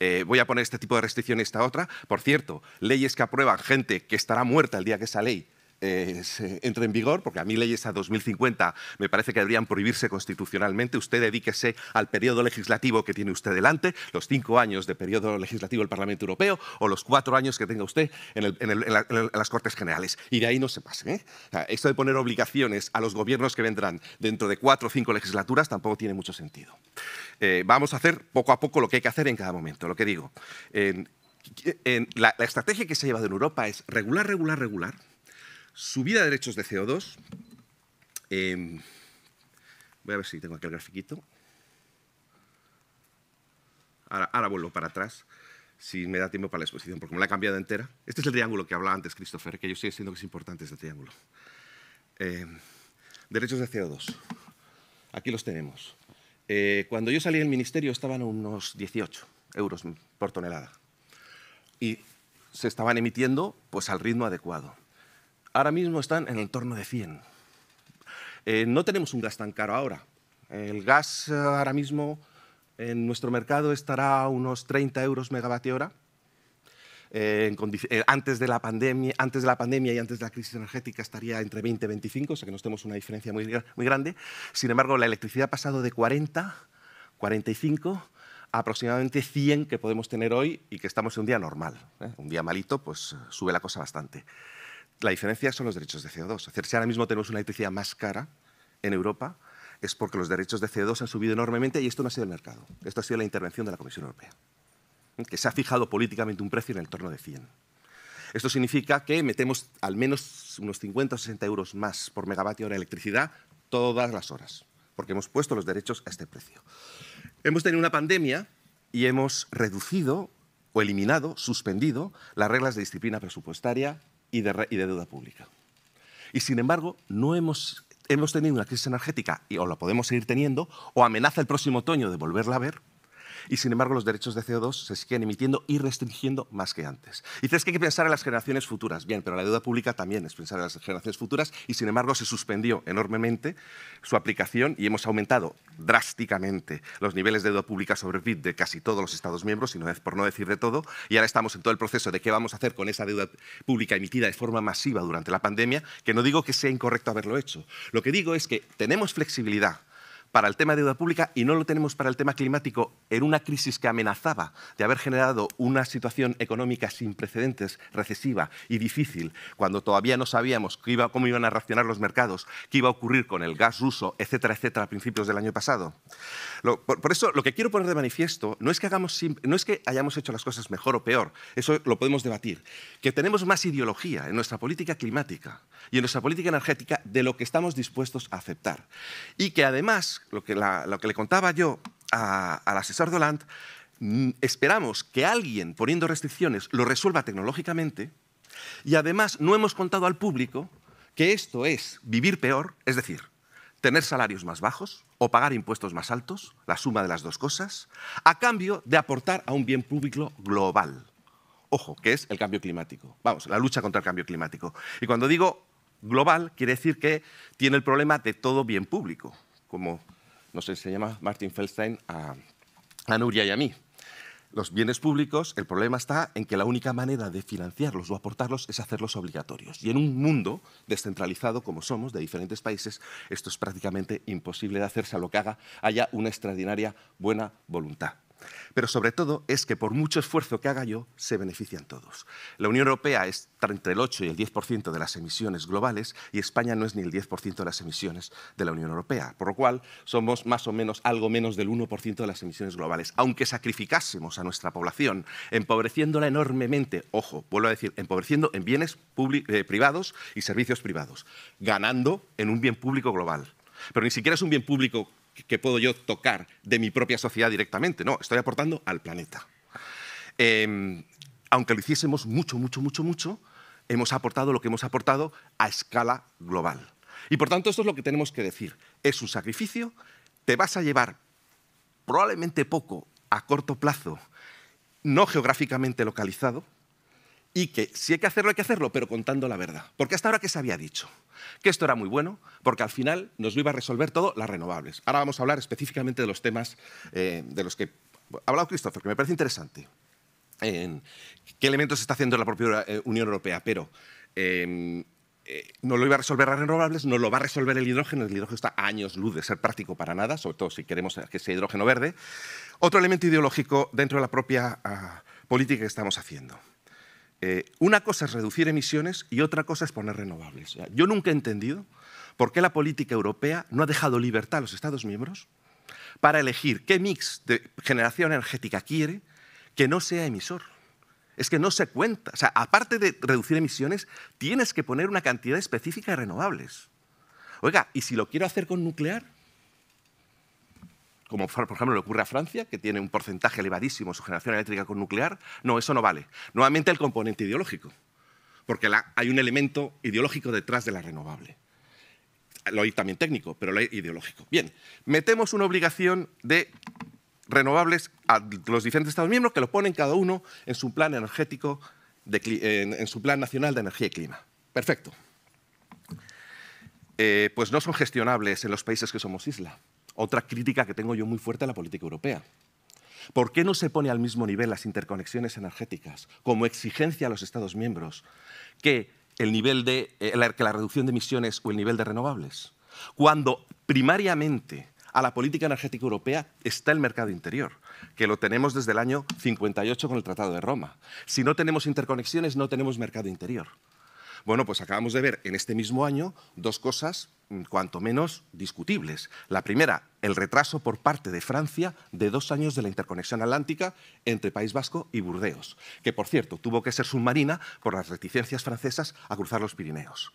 eh, voy a poner este tipo de restricción y esta otra. Por cierto, leyes que aprueban gente que estará muerta el día que esa ley eh, entre en vigor, porque a mí leyes a 2050 me parece que deberían prohibirse constitucionalmente. Usted dedíquese al periodo legislativo que tiene usted delante, los cinco años de periodo legislativo del Parlamento Europeo o los cuatro años que tenga usted en, las Cortes Generales. Y de ahí no se pase. ¿eh? esto de poner obligaciones a los gobiernos que vendrán dentro de cuatro o cinco legislaturas tampoco tiene mucho sentido. Eh, vamos a hacer poco a poco lo que hay que hacer en cada momento, lo que digo. En la, la, estrategia que se ha llevado en Europa es regular, regular, regular Subida de derechos de CO2. Em, voy a ver si tengo aquí el grafiquito. Ahora, vuelvo para atrás, si me da tiempo para la exposición, porque me la he cambiado entera. Este es el triángulo que hablaba antes Christopher, que yo sigo siendo que es importante este triángulo. Em, derechos de CO2. Aquí los tenemos. Eh, cuando yo salí del ministerio estaban unos 18 euros por tonelada. Y se estaban emitiendo pues, al ritmo adecuado. Ahora mismo están en el torno de 100. Eh, no tenemos un gas tan caro ahora. El gas eh, ahora mismo en nuestro mercado estará a unos 30 euros megavatio hora. Eh, antes, de la pandemia, antes de la pandemia y antes de la crisis energética estaría entre 20 y 25, o sea que nos tenemos una diferencia muy, muy grande. Sin embargo, la electricidad ha pasado de 40, 45 a aproximadamente 100 que podemos tener hoy y que estamos en un día normal. Un día malito, pues sube la cosa bastante. La diferencia son los derechos de CO2. si ahora mismo tenemos una electricidad más cara en Europa, es porque los derechos de CO2 han subido enormemente y esto no ha sido el mercado. Esto ha sido la intervención de la Comisión Europea, que se ha fijado políticamente un precio en el torno de 100. Esto significa que metemos al menos unos 50 o 60 euros más por megavatio hora de electricidad todas las horas, porque hemos puesto los derechos a este precio. Hemos tenido una pandemia y hemos reducido o eliminado, suspendido las reglas de disciplina presupuestaria y de, deuda pública. Y sin embargo, no hemos, hemos tenido una crisis energética, y, o la podemos seguir teniendo, o amenaza el próximo otoño de volverla a ver, y sin embargo los derechos de CO2 se siguen emitiendo y restringiendo más que antes. Y dices que hay que pensar en las generaciones futuras. Bien, pero la deuda pública también es pensar en las generaciones futuras y sin embargo se suspendió enormemente su aplicación y hemos aumentado drásticamente los niveles de deuda pública sobre PIB de casi todos los Estados miembros, y es por no decir de todo, y ahora estamos en todo el proceso de qué vamos a hacer con esa deuda pública emitida de forma masiva durante la pandemia, que no digo que sea incorrecto haberlo hecho. Lo que digo es que tenemos flexibilidad para el tema de deuda pública y no lo tenemos para el tema climático en una crisis que amenazaba de haber generado una situación económica sin precedentes, recesiva y difícil, cuando todavía no sabíamos iba, cómo iban a reaccionar los mercados, qué iba a ocurrir con el gas ruso, etcétera, etcétera, a principios del año pasado. por, por, eso, lo que quiero poner de manifiesto no es, que hagamos, no es que hayamos hecho las cosas mejor o peor, eso lo podemos debatir, que tenemos más ideología en nuestra política climática y en nuestra política energética de lo que estamos dispuestos a aceptar. Y que además lo que, le contaba yo al asesor de Hollande, mm, esperamos que alguien poniendo restricciones lo resuelva tecnológicamente y además no hemos contado al público que esto es vivir peor, es decir, tener salarios más bajos o pagar impuestos más altos, la suma de las dos cosas, a cambio de aportar a un bien público global. Ojo, que es el cambio climático. Vamos, la lucha contra el cambio climático. Y cuando digo global, quiere decir que tiene el problema de todo bien público como nos enseñaba Martin Feldstein a, a Nuria y a mí. Los bienes públicos, el problema está en que la única manera de financiarlos o aportarlos es hacerlos obligatorios. Y en un mundo descentralizado como somos, de diferentes países, esto es prácticamente imposible de hacerse a lo que haga haya una extraordinaria buena voluntad. Pero sobre todo es que por mucho esfuerzo que haga yo, se benefician todos. La Unión Europea es entre el 8 y el 10% de las emisiones globales y España no es ni el 10% de las emisiones de la Unión Europea, por lo cual somos más o menos algo menos del 1% de las emisiones globales. Aunque sacrificásemos a nuestra población, empobreciéndola enormemente, ojo, vuelvo a decir, empobreciendo en bienes eh, privados y servicios privados, ganando en un bien público global. Pero ni siquiera es un bien público que puedo yo tocar de mi propia sociedad directamente, no, estoy aportando al planeta. Em, aunque lo hiciésemos mucho, mucho, mucho, mucho, hemos aportado lo que hemos aportado a escala global. Y por tanto, esto es lo que tenemos que decir. Es un sacrificio, te vas a llevar probablemente poco a corto plazo, no geográficamente localizado, y que si hay que hacerlo, hay que hacerlo, pero contando la verdad. Porque hasta ahora, ¿qué se había dicho? Que esto era muy bueno, porque al final nos lo iba a resolver todo las renovables. Ahora vamos a hablar específicamente de los temas eh, de los que ha hablado Christopher, que me parece interesante. En ¿Qué elementos está haciendo la propia eh, Unión Europea? Pero em, eh, no lo iba a resolver las renovables, no lo va a resolver el hidrógeno. El hidrógeno está a años luz de ser práctico para nada, sobre todo si queremos que sea hidrógeno verde. Otro elemento ideológico dentro de la propia ah, política que estamos haciendo. Eh, una cosa es reducir emisiones y otra cosa es poner renovables. Yo nunca he entendido por qué la política europea no ha dejado libertad a los Estados miembros para elegir qué mix de generación energética quiere que no sea emisor. Es que no se cuenta. O sea, aparte de reducir emisiones, tienes que poner una cantidad específica de renovables. Oiga, ¿y si lo quiero hacer con nuclear? como por ejemplo le ocurre a Francia, que tiene un porcentaje elevadísimo de su generación eléctrica con nuclear, no, eso no vale. Nuevamente el componente ideológico, porque hay un elemento ideológico detrás de la renovable. Lo hay también técnico, pero lo hay ideológico. Bien, metemos una obligación de renovables a los diferentes Estados miembros que lo ponen cada uno en su plan energético, en, su plan nacional de energía y clima. Perfecto. Eh, pues no son gestionables en los países que somos isla. Otra crítica que tengo yo muy fuerte a la política europea. ¿Por qué no se pone al mismo nivel las interconexiones energéticas como exigencia a los Estados miembros que, el nivel eh, que la reducción de emisiones o el nivel de renovables? Cuando primariamente a la política energética europea está el mercado interior, que lo tenemos desde el año 58 con el Tratado de Roma. Si no tenemos interconexiones, no tenemos mercado interior. Bueno, pues acabamos de ver en este mismo año dos cosas mm, cuanto menos discutibles. La primera, el retraso por parte de Francia de dos años de la interconexión atlántica entre País Vasco y Burdeos, que por cierto tuvo que ser submarina por las reticencias francesas a cruzar los Pirineos.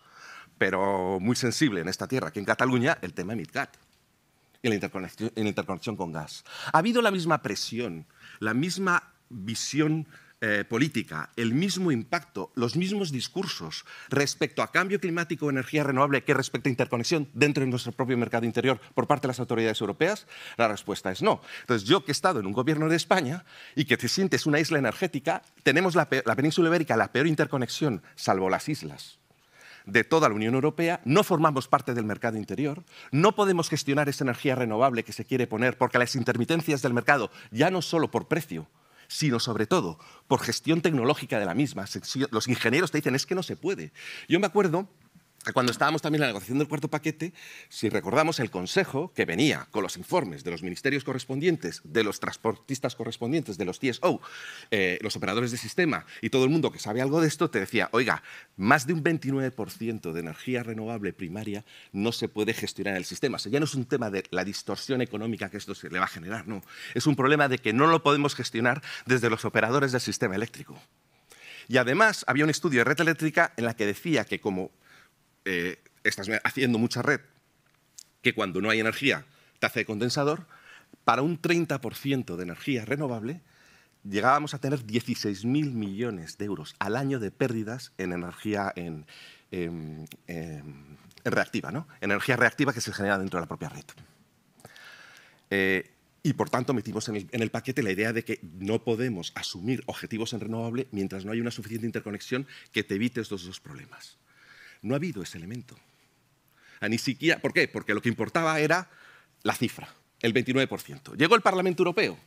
Pero muy sensible en esta tierra, que en Cataluña, el tema Midcat y la en la interconexión con gas. Ha habido la misma presión, la misma visión eh, política, el mismo impacto, los mismos discursos respecto a cambio climático o energía renovable que respecto a interconexión dentro de nuestro propio mercado interior por parte de las autoridades europeas? La respuesta es no. Entonces, yo que he estado en un gobierno de España y que te sientes una isla energética, tenemos la península ibérica la peor interconexión, salvo las islas de toda la Unión Europea, no formamos parte del mercado interior, no podemos gestionar esa energía renovable que se quiere poner porque las intermitencias del mercado, ya no solo por precio, sino sobre todo por gestión tecnológica de la misma. Los ingenieros te dicen, es que no se puede. Yo me acuerdo cuando estábamos también en la negociación del cuarto paquete, si recordamos el Consejo, que venía con los informes de los ministerios correspondientes, de los transportistas correspondientes, de los TSO, eh, los operadores de sistema y todo el mundo que sabe algo de esto, te decía, oiga, más de un 29% de energía renovable primaria no se puede gestionar en el sistema. O sea, ya no es un tema de la distorsión económica que esto se le va a generar, no. Es un problema de que no lo podemos gestionar desde los operadores del sistema eléctrico. Y además había un estudio de red eléctrica en la que decía que como eh, estás haciendo mucha red, que cuando no hay energía te hace condensador, para un 30% de energía renovable llegábamos a tener 16.000 millones de euros al año de pérdidas en energía en, reactiva, ¿no? energía reactiva que se genera dentro de la propia red. Eh, y por tanto metimos en el, en el, paquete la idea de que no podemos asumir objetivos en renovable mientras no hay una suficiente interconexión que te evite estos dos problemas. No ha habido ese elemento. A ah, ni siquiera, ¿Por qué? Porque lo que importaba era la cifra, el 29%. Llegó el Parlamento Europeo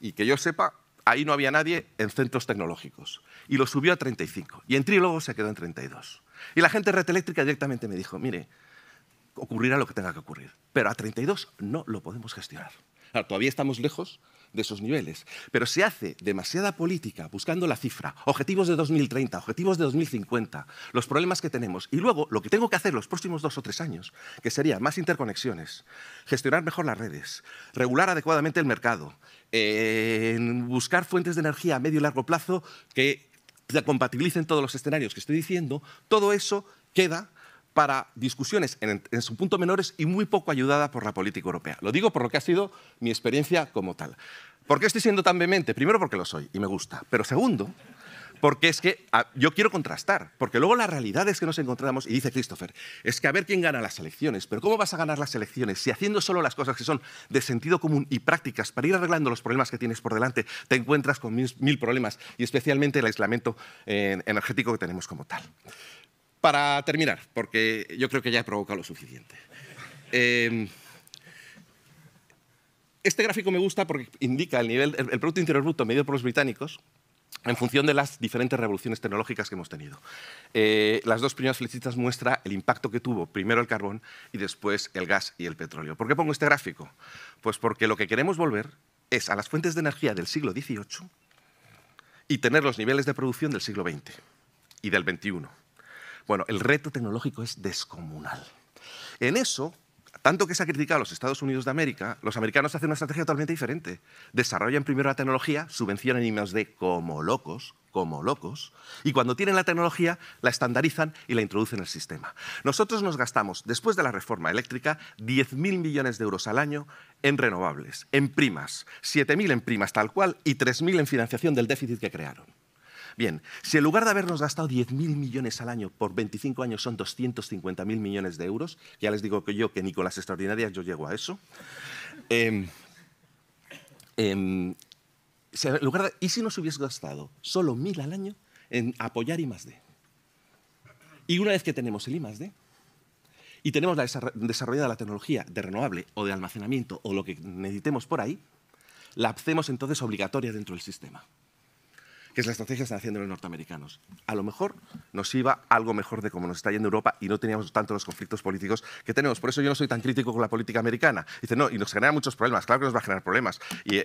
y que yo sepa, ahí no había nadie en centros tecnológicos y lo subió a 35 y en trílogo se quedó en 32. Y la gente de Red Eléctrica directamente me dijo, mire, ocurrirá lo que tenga que ocurrir, pero a 32 no lo podemos gestionar. todavía estamos lejos de esos niveles. Pero se hace demasiada política buscando la cifra, objetivos de 2030, objetivos de 2050, los problemas que tenemos. Y luego lo que tengo que hacer los próximos dos o tres años, que sería más interconexiones, gestionar mejor las redes, regular adecuadamente el mercado, buscar fuentes de energía a medio y largo plazo que compatibilicen todos los escenarios que estoy diciendo, todo eso queda para discusiones en, su punto menores y muy poco ayudada por la política europea. Lo digo por lo que ha sido mi experiencia como tal. ¿Por qué estoy siendo tan vehemente? Primero porque lo soy y me gusta, pero segundo porque es que ah, yo quiero contrastar, porque luego la realidad es que nos encontramos, y dice Christopher, es que a ver quién gana las elecciones, pero ¿cómo vas a ganar las elecciones si haciendo solo las cosas que son de sentido común y prácticas para ir arreglando los problemas que tienes por delante, te encuentras con mil, problemas y especialmente el aislamiento eh, energético que tenemos como tal? Para terminar, porque yo creo que ya he provocado lo suficiente. Em, este gráfico me gusta porque indica el nivel, Producto Interior Bruto medido por los británicos en función de las diferentes revoluciones tecnológicas que hemos tenido. Eh, las dos primeras flechitas muestran el impacto que tuvo primero el carbón y después el gas y el petróleo. ¿Por qué pongo este gráfico? Pues porque lo que queremos volver es a las fuentes de energía del siglo XVIII y tener los niveles de producción del siglo XX y del XXI. Bueno, el reto tecnológico es descomunal. En eso, tanto que se ha criticado a los Estados Unidos de América, los americanos hacen una estrategia totalmente diferente. Desarrollan primero la tecnología, subvencionan y más de como locos, como locos, y cuando tienen la tecnología la estandarizan y la introducen en el sistema. Nosotros nos gastamos, después de la reforma eléctrica, 10.000 millones de euros al año en renovables, en primas, 7.000 en primas tal cual y 3.000 en financiación del déficit que crearon. Bien, si en lugar de habernos gastado 10.000 millones al año por 25 años son 250.000 millones de euros, ya les digo que yo que Nicolás con extraordinarias yo llego a eso. Em, em, ¿Y si nos hubiese gastado solo 1.000 al año en apoyar I +D? Y una vez que tenemos el I +D, y tenemos desarrollada la tecnología de renovable o de almacenamiento o lo que necesitemos por ahí, la hacemos entonces obligatoria dentro del sistema que es la estrategia que están haciendo los norteamericanos. A lo mejor nos iba algo mejor de cómo nos está yendo Europa y no teníamos tanto los conflictos políticos que tenemos. Por eso yo no soy tan crítico con la política americana. Dice, no, y nos genera muchos problemas. Claro que nos va a generar problemas. Y,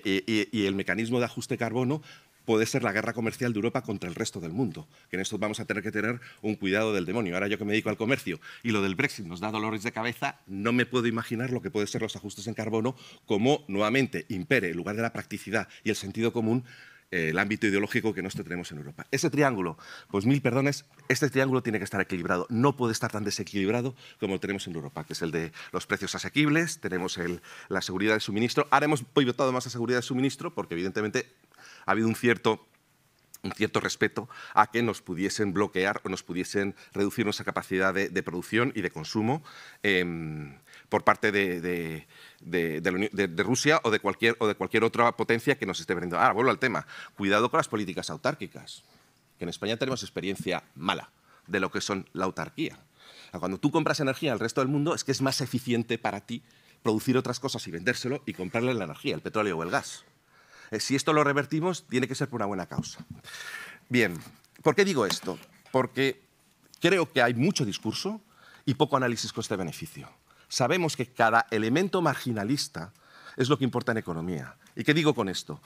el mecanismo de ajuste carbono puede ser la guerra comercial de Europa contra el resto del mundo. Que en esto vamos a tener que tener un cuidado del demonio. Ahora yo que me dedico al comercio y lo del Brexit nos da dolores de cabeza, no me puedo imaginar lo que pueden ser los ajustes en carbono como nuevamente impere, en lugar de la practicidad y el sentido común, eh, el ámbito ideológico que nosotros tenemos en Europa. Ese triángulo, pues mil perdones, este triángulo tiene que estar equilibrado. No puede estar tan desequilibrado como lo tenemos en Europa, que es el de los precios asequibles, tenemos el, la seguridad de suministro. Ahora hemos pivotado más a seguridad de suministro porque evidentemente ha habido un cierto un cierto respeto a que nos pudiesen bloquear o nos pudiesen reducir nuestra capacidad de, producción y de consumo. Em, por parte de, Rusia o de, cualquier, otra potencia que nos esté vendiendo. Ah, vuelvo al tema. Cuidado con las políticas autárquicas, que en España tenemos experiencia mala de lo que son la autarquía. Cuando tú compras energía al resto del mundo es que es más eficiente para ti producir otras cosas y vendérselo y comprarle la energía, el petróleo o el gas. Eh, si esto lo revertimos, tiene que ser por una buena causa. Bien, ¿por qué digo esto? Porque creo que hay mucho discurso y poco análisis coste-beneficio sabemos que cada elemento marginalista es lo que importa en economía. ¿Y qué digo con esto?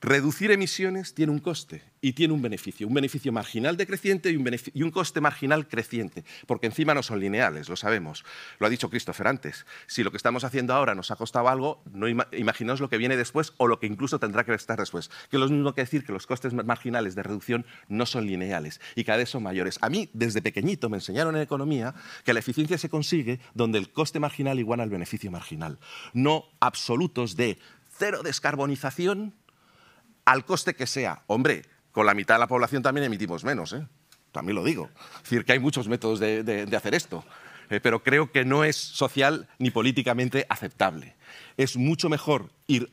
Reducir emisiones tiene un coste y tiene un beneficio, un beneficio marginal decreciente y un, coste marginal creciente, porque encima no son lineales, lo sabemos. Lo ha dicho Christopher antes. Si lo que estamos haciendo ahora nos ha costado algo, no imaginaos lo que viene después o lo que incluso tendrá que estar después. Que es lo mismo que decir que los costes marginales de reducción no son lineales y cada vez son mayores. A mí, desde pequeñito, me enseñaron en economía que la eficiencia se consigue donde el coste marginal iguala al beneficio marginal, no absolutos de cero descarbonización al coste que sea. Hombre, con la mitad de la población también emitimos menos, ¿eh? también lo digo. Es decir, que hay muchos métodos de, hacer esto, eh, pero creo que no es social ni políticamente aceptable. Es mucho mejor ir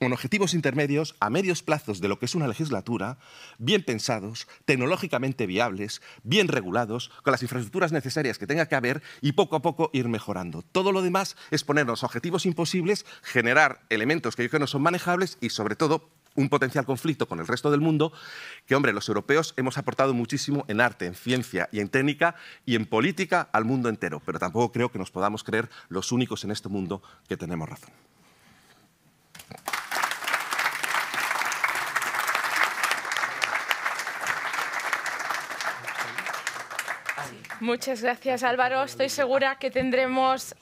con objetivos intermedios a medios plazos de lo que es una legislatura, bien pensados, tecnológicamente viables, bien regulados, con las infraestructuras necesarias que tenga que haber y poco a poco ir mejorando. Todo lo demás es ponernos objetivos imposibles, generar elementos que yo creo que no son manejables y sobre todo un potencial conflicto con el resto del mundo, que, hombre, los europeos hemos aportado muchísimo en arte, en ciencia y en técnica y en política al mundo entero, pero tampoco creo que nos podamos creer los únicos en este mundo que tenemos razón. Muchas gracias Álvaro. Estoy segura que tendremos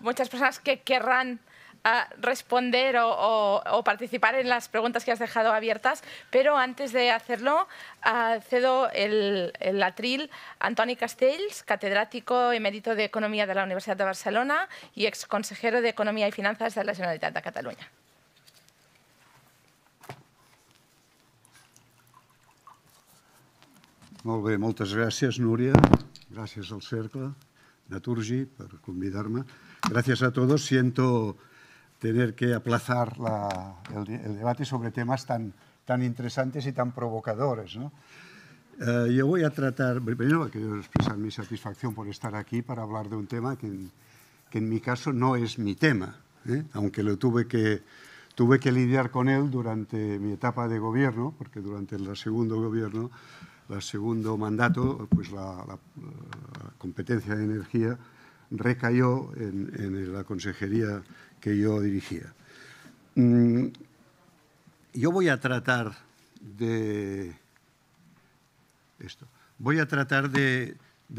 muchas personas que querrán a responder o, participar en las preguntas que has dejado abiertas, pero antes de hacerlo, ah, cedo el, el atril a Antoni Castells, catedrático emérito de Economía de la Universidad de Barcelona y ex consejero de Economía y Finanzas de la Generalitat de Cataluña. Molt bé, moltes gràcies, Núria. Gràcies al Cercle Naturgi per convidar-me. Gracias a todos. Siento tener que aplazar el, debate sobre temas tan, tan interesantes y tan provocadores. Eh, yo voy a tratar, primero quiero expresar mi satisfacción por estar aquí para hablar de un tema que en, mi caso no es mi tema, ¿eh? aunque lo tuve que, tuve que lidiar con él durante mi etapa de gobierno, porque durante el segundo gobierno, el segundo mandato, pues la, competencia de energía recayó en, en, la Consejería que yo dirigía. Mm, yo voy a tratar de esto. Voy a tratar de,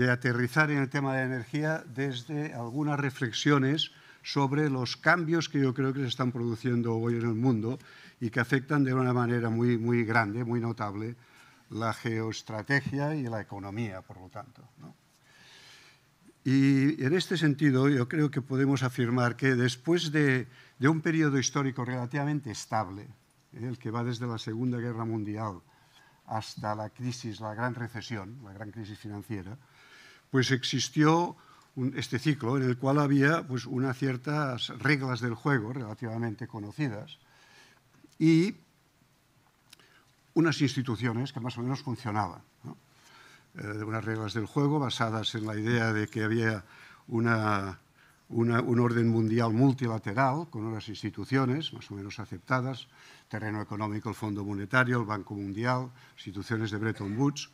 aterrizar en el tema de la energía desde algunas reflexiones sobre los cambios que yo creo que se están produciendo hoy en el mundo y que afectan de una manera muy, muy grande, muy notable, la geoestrategia y la economía, por lo tanto. ¿no? Y en este sentido yo creo que podemos afirmar que después de, un periodo histórico relativamente estable, ¿eh? el que va desde la Segunda Guerra Mundial hasta la crisis, la gran recesión, la gran crisis financiera, pues existió este ciclo en el cual había pues, unas ciertas reglas del juego relativamente conocidas y unas instituciones que más o menos funcionaban. Eh, de unas reglas del juego basadas en la idea de que había una, un orden mundial multilateral con unas instituciones más o menos aceptadas, terreno económico, el Fondo Monetario, el Banco Mundial, instituciones de Bretton Woods,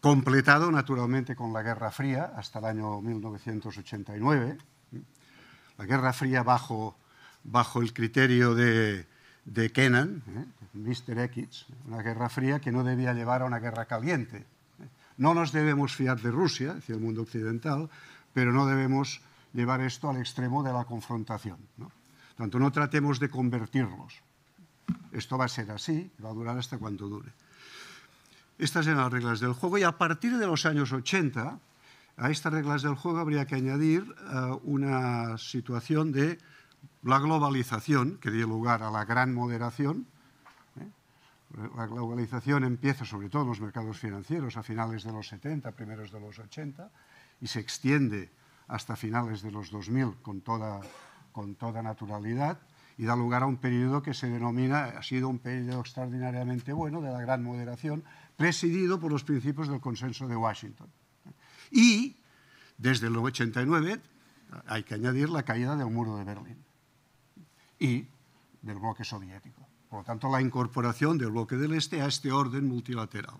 completado naturalmente con la Guerra Fría hasta el año 1989. La Guerra Fría bajo, bajo el criterio de, de Kenan, ¿eh? Mr. X, una guerra fría que no debía llevar a una guerra caliente. No nos debemos fiar de Rusia, decía el mundo occidental, pero no debemos llevar esto al extremo de la confrontación. ¿no? Tanto no tratemos de convertirlos. Esto va a ser así, va a durar hasta cuando dure. Estas eran las reglas del juego y a partir de los años 80, a estas reglas del juego habría que añadir eh, una situación de la globalización, que dio lugar a la gran moderación, ¿eh? la globalización empieza sobre todo en los mercados financieros a finales de los 70, primeros de los 80, y se extiende hasta finales de los 2000 con toda, con toda naturalidad, y da lugar a un periodo que se denomina, ha sido un periodo extraordinariamente bueno de la gran moderación, presidido por los principios del consenso de Washington. Y desde el 89 hay que añadir la caída del muro de Berlín y del bloque soviético. Por lo tanto, la incorporación del bloque del Este a este orden multilateral.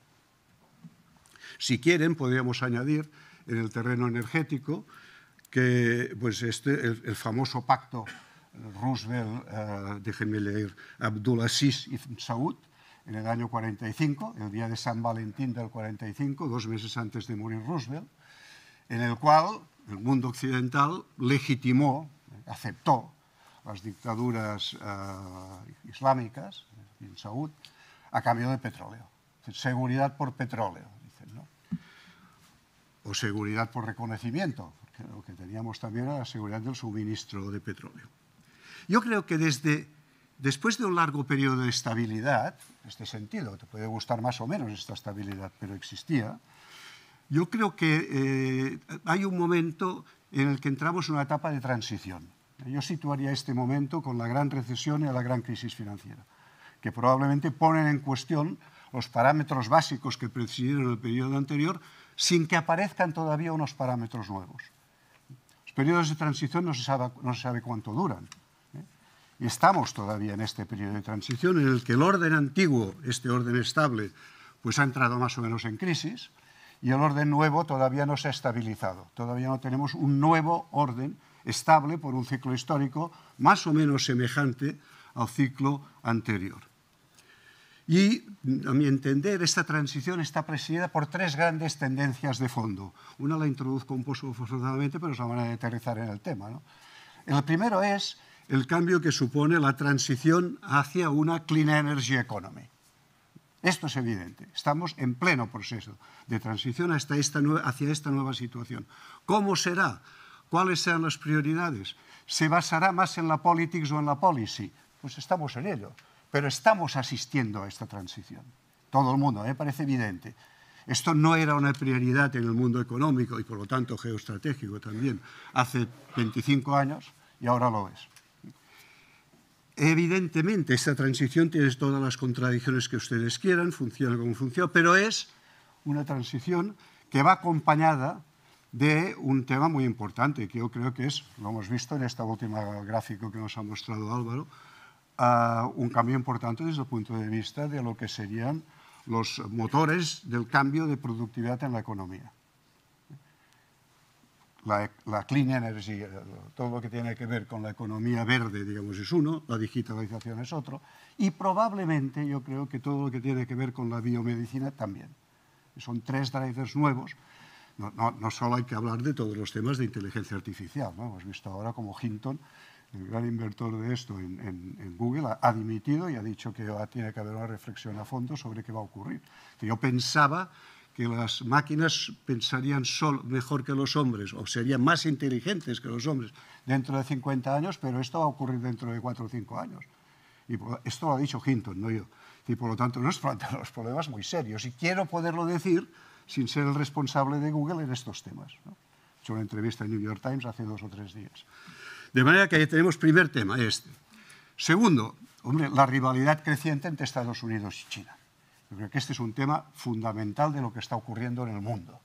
Si quieren, podríamos añadir en el terreno energético que pues este, el, famoso pacto Roosevelt, eh, déjenme leer, Abdulaziz y Saud, en el año 45, el día de San Valentín del 45, dos meses antes de morir Roosevelt, en el cual el mundo occidental legitimó, aceptó las dictaduras eh, islámicas en Saúd a cambio de petróleo. Seguridad por petróleo, dicen, ¿no? O seguridad por reconocimiento, porque lo que teníamos también era la seguridad del suministro de petróleo. Yo creo que desde, después de un largo periodo de estabilidad, en este sentido, te puede gustar más o menos esta estabilidad, pero existía, yo creo que eh, hay un momento en el que entramos en una etapa de transición yo situaría este momento con la gran recesión y la gran crisis financiera, que probablemente ponen en cuestión los parámetros básicos que presidieron el periodo anterior sin que aparezcan todavía unos parámetros nuevos. Los periodos de transición no se sabe, cuánto duran. ¿eh? Y estamos todavía en este periodo de transición en el que el orden antiguo, este orden estable, pues ha entrado más o menos en crisis y el orden nuevo todavía no se ha estabilizado. Todavía no tenemos un nuevo orden estable por un ciclo histórico más o menos semejante al ciclo anterior. Y, a mi entender, esta transición está presidida por tres grandes tendencias de fondo. Una la introduzco un poco forzadamente, pero es la manera de aterrizar en el tema. El primero es el cambio que supone la transición hacia una clean energy economy. Esto es evidente. Estamos en pleno proceso de transición hasta esta hacia esta nueva situación. ¿Cómo será? ¿Cuáles sean las prioridades? ¿Se basará más en la politics o en la policy? Pues estamos en ello. Pero estamos asistiendo a esta transición. Todo el mundo, me ¿eh? parece evidente. Esto no era una prioridad en el mundo económico y por lo tanto geoestratégico también hace 25 años y ahora lo es. Evidentemente, esta transición tiene todas las contradicciones que ustedes quieran, funciona como funciona, pero es una transición que va acompañada de un tema muy importante, que yo creo que es, lo hemos visto en esta última gráfico que nos ha mostrado Álvaro, ah, un cambio importante desde el punto de vista de lo que serían los motores del cambio de productividad en la economía. La, la, clean energy, eh, todo lo que tiene que ver con la economía verde, digamos, es uno, la digitalización es otro, y probablemente yo creo que todo lo que tiene que ver con la biomedicina también. Son tres drivers nuevos no, solo hay que hablar de todos los temas de inteligencia artificial. ¿no? Hemos visto ahora como Hinton, el gran inversor de esto en, Google, ha, admitido y ha dicho que tiene que haber una reflexión a fondo sobre qué va a ocurrir. yo pensaba que las máquinas pensarían mejor que los hombres o serían más inteligentes que los hombres dentro de 50 años, pero esto va a ocurrir dentro de 4 o 5 años. Y esto lo ha dicho Hinton, no yo. Y por lo tanto nos plantea los problemas muy serios. Y quiero poderlo decir sin ser el responsable de Google en estos temas. He hecho una entrevista en New York Times hace dos o tres días. De manera que ahí tenemos primer tema, este. Segundo, la rivalidad creciente entre Estados Unidos y China. Yo creo que este es un tema fundamental de lo que está ocurriendo en el mundo.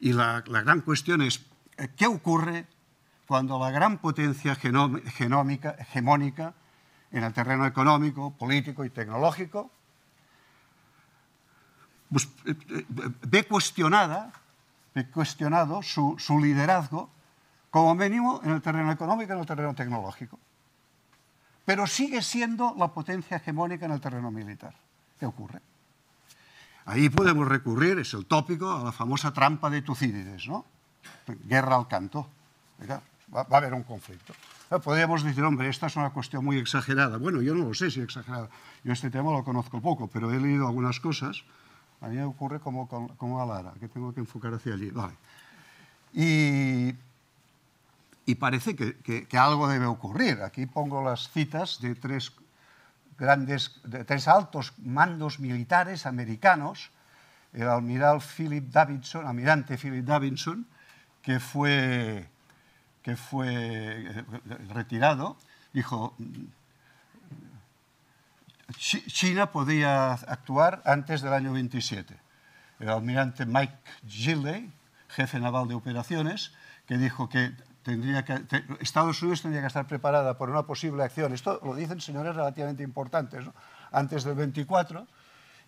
Y la, la gran cuestión es, eh, ¿qué ocurre cuando la gran potencia genómica, hegemónica en el terreno económico, político y tecnológico pues, eh, eh, ve cuestionada, ve cuestionado su, liderazgo, como mínimo en el terreno económico y en el terreno tecnológico. Pero sigue siendo la potencia hegemónica en el terreno militar. ¿Qué ocurre? Ahí podemos recurrir, es el tópico, a la famosa trampa de Tucídides, ¿no? Guerra al canto. va, va, a haber un conflicto. Ah, podríamos decir, hombre, esta es una cuestión muy exagerada. Bueno, yo no lo sé si exagerada. Yo este tema lo conozco poco, pero he leído algunas cosas a mí me ocurre como como a Lara, que tengo que enfocar hacia allí. Y, parece que, algo debe ocurrir. Aquí pongo las citas de tres, grandes, de tres altos mandos militares americanos, el almiral Philip Davidson, almirante Philip Davidson, que fue, que fue eh, retirado, dijo, China podía actuar antes del año 27. El almirante Mike Gilley, jefe naval de operaciones, que dijo que Estados Unidos tendría que estar preparada por una posible acción. Esto lo dicen señores relativamente importantes, antes del 24.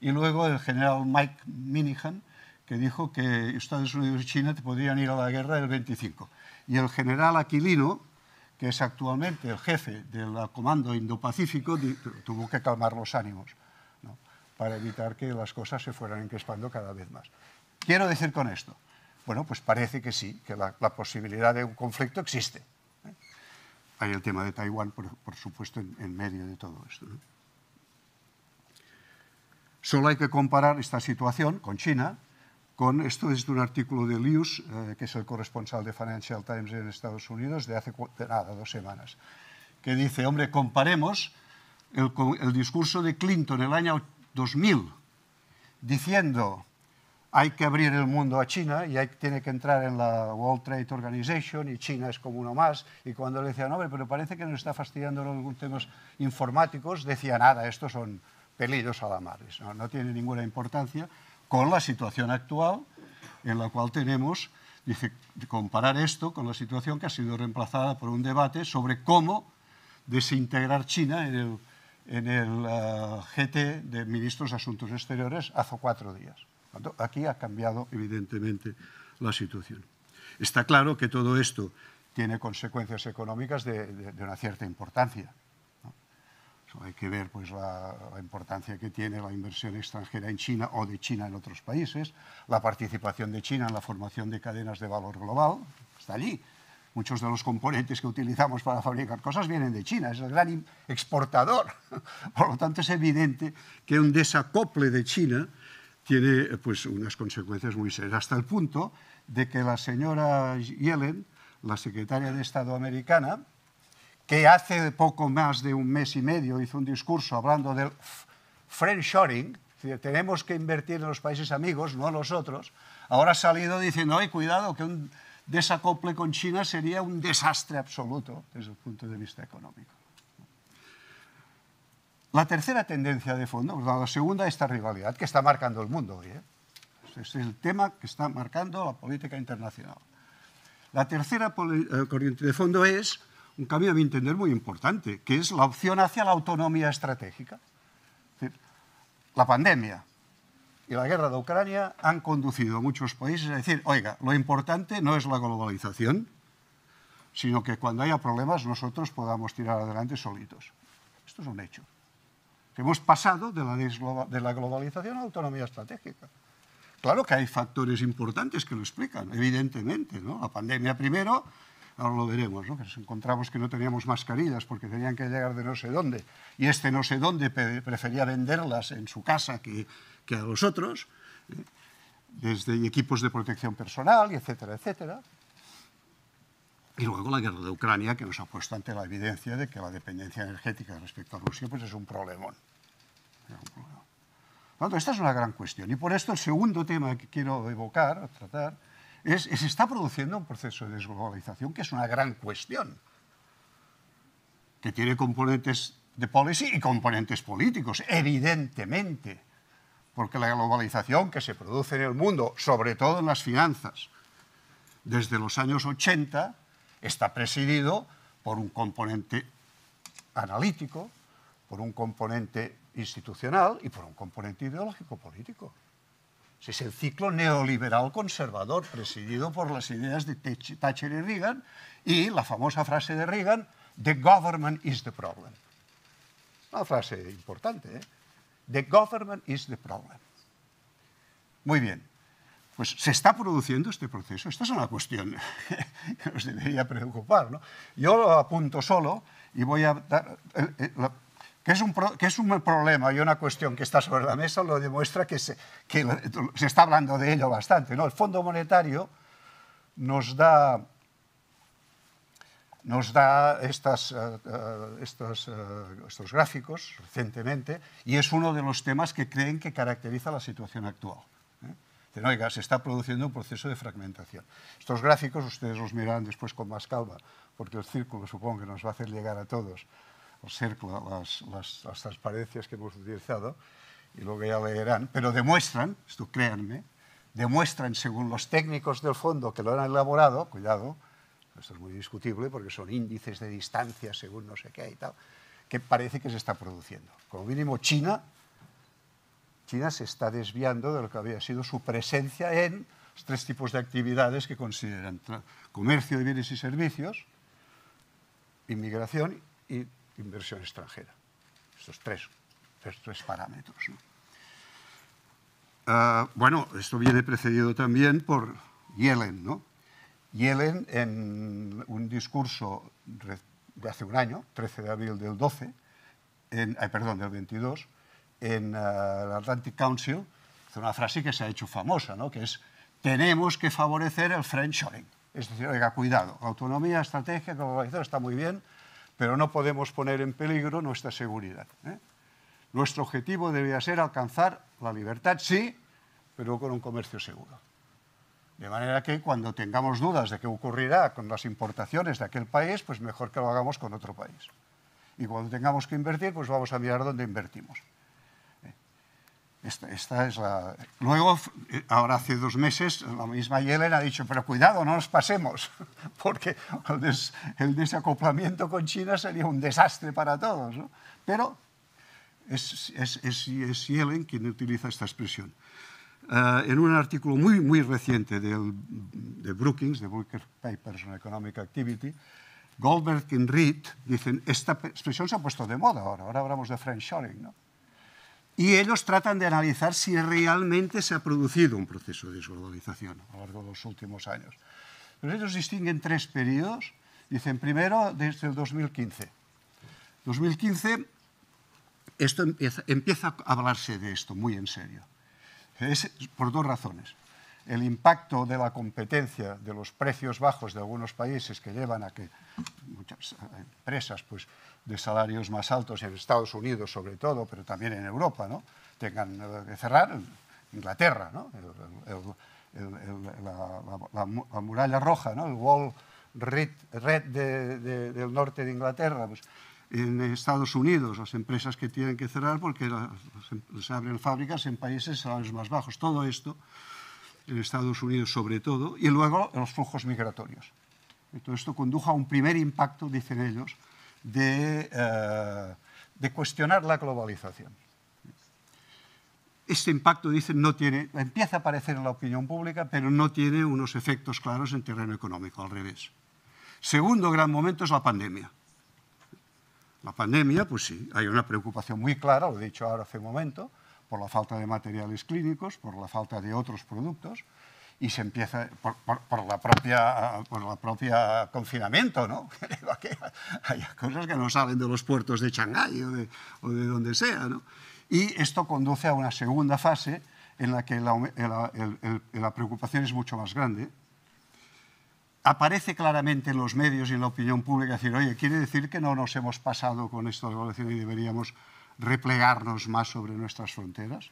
Y luego el general Mike Minihan, que dijo que Estados Unidos y China podrían ir a la guerra el 25. Y el general Aquilino, que es actualmente el jefe del Comando Indo-Pacífico, tuvo que calmar los ánimos para evitar que las cosas se fueran encrespando cada vez más. Quiero decir con esto, bueno, pues parece que sí, que la, posibilidad de un conflicto existe. ¿eh? Hay el tema de Taiwán, por, supuesto, en, medio de todo esto. Solo hay que comparar esta situación con China, con esto es de un artículo de Lewis, eh, que es el corresponsal de Financial Times en Estados Unidos, de hace nada, dos semanas, que dice, hombre, comparemos el, discurso de Clinton en el año 2000, diciendo, hay que abrir el mundo a China y hay, tiene que entrar en la World Trade Organization y China es como uno más. Y cuando le decían, hombre, pero parece que nos está fastidiando los últimos temas informáticos, decía, nada, estos son peligros a la mar, no tiene ninguna importancia con la situación actual en la cual tenemos, comparar esto con la situación que ha sido reemplazada por un debate sobre cómo desintegrar China en el, eh, GT de Ministros de Asuntos Exteriores hace cuatro días. aquí ha cambiado evidentemente la situación. Está claro que todo esto tiene consecuencias económicas de una cierta importancia hay que ver pues, la, importancia que tiene la inversión extranjera en China o de China en otros países, la participación de China en la formación de cadenas de valor global, está allí. Muchos de los componentes que utilizamos para fabricar cosas vienen de China, es el gran exportador. Por lo tanto, es evidente que un desacople de China tiene pues, unas consecuencias muy serias, hasta el punto de que la señora Yellen, la secretaria de Estado americana, que hace poco más de un mes y medio hizo un discurso hablando del friendshoring, tenemos que invertir en los países amigos, no en los otros, ahora ha salido diciendo, ay, cuidado, que un desacople con China sería un desastre absoluto desde el punto de vista económico. La tercera tendencia de fondo, la segunda, esta rivalidad que está marcando el mundo hoy. ¿eh? es el tema que está marcando la política internacional. La tercera eh, corriente de fondo es un cambio, a mi entender, muy importante, que es la opción hacia la autonomía estratégica. la pandemia y la guerra de Ucrania han conducido a muchos países a decir, oiga, lo importante no es la globalización, sino que cuando haya problemas nosotros podamos tirar adelante solitos. Esto es un hecho. Hemos pasado de la, de la globalización a la autonomía estratégica. Claro que hay factores importantes que lo explican, evidentemente. La pandemia primero, ahora lo veremos, ¿no? que nos encontramos que no teníamos mascarillas porque tenían que llegar de no sé dónde, y este no sé dónde prefería venderlas en su casa que, que a los otros, ¿eh? desde equipos de protección personal, etcétera, etcétera. Y luego la guerra de Ucrania, que nos ha puesto ante la evidencia de que la dependencia energética respecto a Rusia pues es un problemón. Bueno, esta es una gran cuestión. Y por esto el segundo tema que quiero evocar, tratar, se está produciendo un proceso de desglobalización que es una gran cuestión, que tiene componentes de policy y componentes políticos, evidentemente, porque la globalización que se produce en el mundo, sobre todo en las finanzas, desde los años 80, está presidido por un componente analítico, por un componente institucional y por un componente ideológico político. Es el ciclo neoliberal conservador presidido por las ideas de Thatcher y Reagan y la famosa frase de Reagan, The government is the problem. Una frase importante, ¿eh? The government is the problem. Muy bien, pues se está produciendo este proceso. Esta es una cuestión que nos debería preocupar. ¿no? Yo lo apunto solo y voy a dar... Eh, eh, que es, un que es un problema y una cuestión que está sobre la mesa, lo demuestra que se, que se está hablando de ello bastante. ¿no? El Fondo Monetario nos da, nos da estas, eh, eh, eh, estos gráficos recientemente y es uno de los temas que creen que caracteriza la situación actual. se está produciendo un proceso de fragmentación. Estos gráficos ustedes los mirarán después con más calma, porque el círculo supongo que nos va a hacer llegar a todos por ser las, transparencias que hemos utilizado y luego ya leerán, pero demuestran, esto créanme, demuestran según los técnicos del fondo que lo han elaborado, cuidado, esto es muy discutible porque son índices de distancia según no sé qué y tal, que parece que se está produciendo. Como mínimo China, China se está desviando de lo que había sido su presencia en los tres tipos de actividades que consideran comercio de bienes y servicios, inmigración y inversión extranjera. Estos tres, tres parámetros. Ah, bueno, esto viene precedido también por Yellen. ¿no? Yellen, en un discurso de hace un año, 13 de abril del 12, en, perdón, del 22, en ah, el Atlantic Council, hace una frase que se ha hecho famosa, ¿no? que es tenemos que favorecer el Shoring». Es decir, oiga, cuidado, autonomía estratégica, globalización está muy bien, pero no podemos poner en peligro nuestra seguridad. ¿eh? Nuestro objetivo debería ser alcanzar la libertad, sí, pero con un comercio seguro. De manera que cuando tengamos dudas de qué ocurrirá con las importaciones de aquel país, pues mejor que lo hagamos con otro país. Y cuando tengamos que invertir, pues vamos a mirar dónde invertimos. Esta, es Luego, ahora hace dos meses, la misma Yellen ha dicho, pero cuidado, no nos pasemos, porque el, desacoplamiento con China sería un desastre para todos. ¿no? Pero es, es, Yellen quien utiliza esta expresión. Eh, en un artículo muy, reciente de Brookings, de Booker Papers on Economic Activity, Goldberg y Reed dicen, esta expresión se ha puesto de moda ahora, ahora hablamos de friendshoring, ¿no? y ellos tratan de analizar si realmente se ha producido un proceso de desglobalización a lo largo de los últimos años. Pero ellos distinguen tres periodos. Dicen, primero, desde el 2015. 2015, esto empieza, empieza a hablarse de esto muy en serio. por dos razones. El impacto de la competencia de los precios bajos de algunos países que llevan a que Ah, empresas pues, de salarios más altos en Estados Unidos sobre todo, pero también en Europa, ¿no? tengan eh, que cerrar Inglaterra, ¿no? la, muralla roja, ¿no? el Wall Red, red del norte de Inglaterra. Pues, en Estados Unidos, las empresas que tienen que cerrar porque se em, abren fábricas en países salarios más bajos. Todo esto en Estados Unidos sobre todo, y luego los flujos migratorios todo esto condujo a un primer impacto, dicen ellos, eh, de, cuestionar la globalización. Este impacto, dicen, no tiene, empieza a aparecer en la opinión pública, pero no tiene unos efectos claros en terreno económico, al revés. Segundo gran momento es la pandemia. La pandemia, pues sí, hay una preocupación muy clara, lo he dicho ahora hace un momento, por la falta de materiales clínicos, por la falta de otros productos, y se empieza por, la propia la propia confinamiento, ¿no? Hay cosas que no salen de los puertos de Shanghái o de, donde sea, ¿no? Y esto conduce a una segunda fase en la que la, la preocupación es mucho más grande. Aparece claramente en los medios y en la opinión pública decir, oye, quiere decir que no nos hemos pasado con esta evaluación y deberíamos replegarnos más sobre nuestras fronteras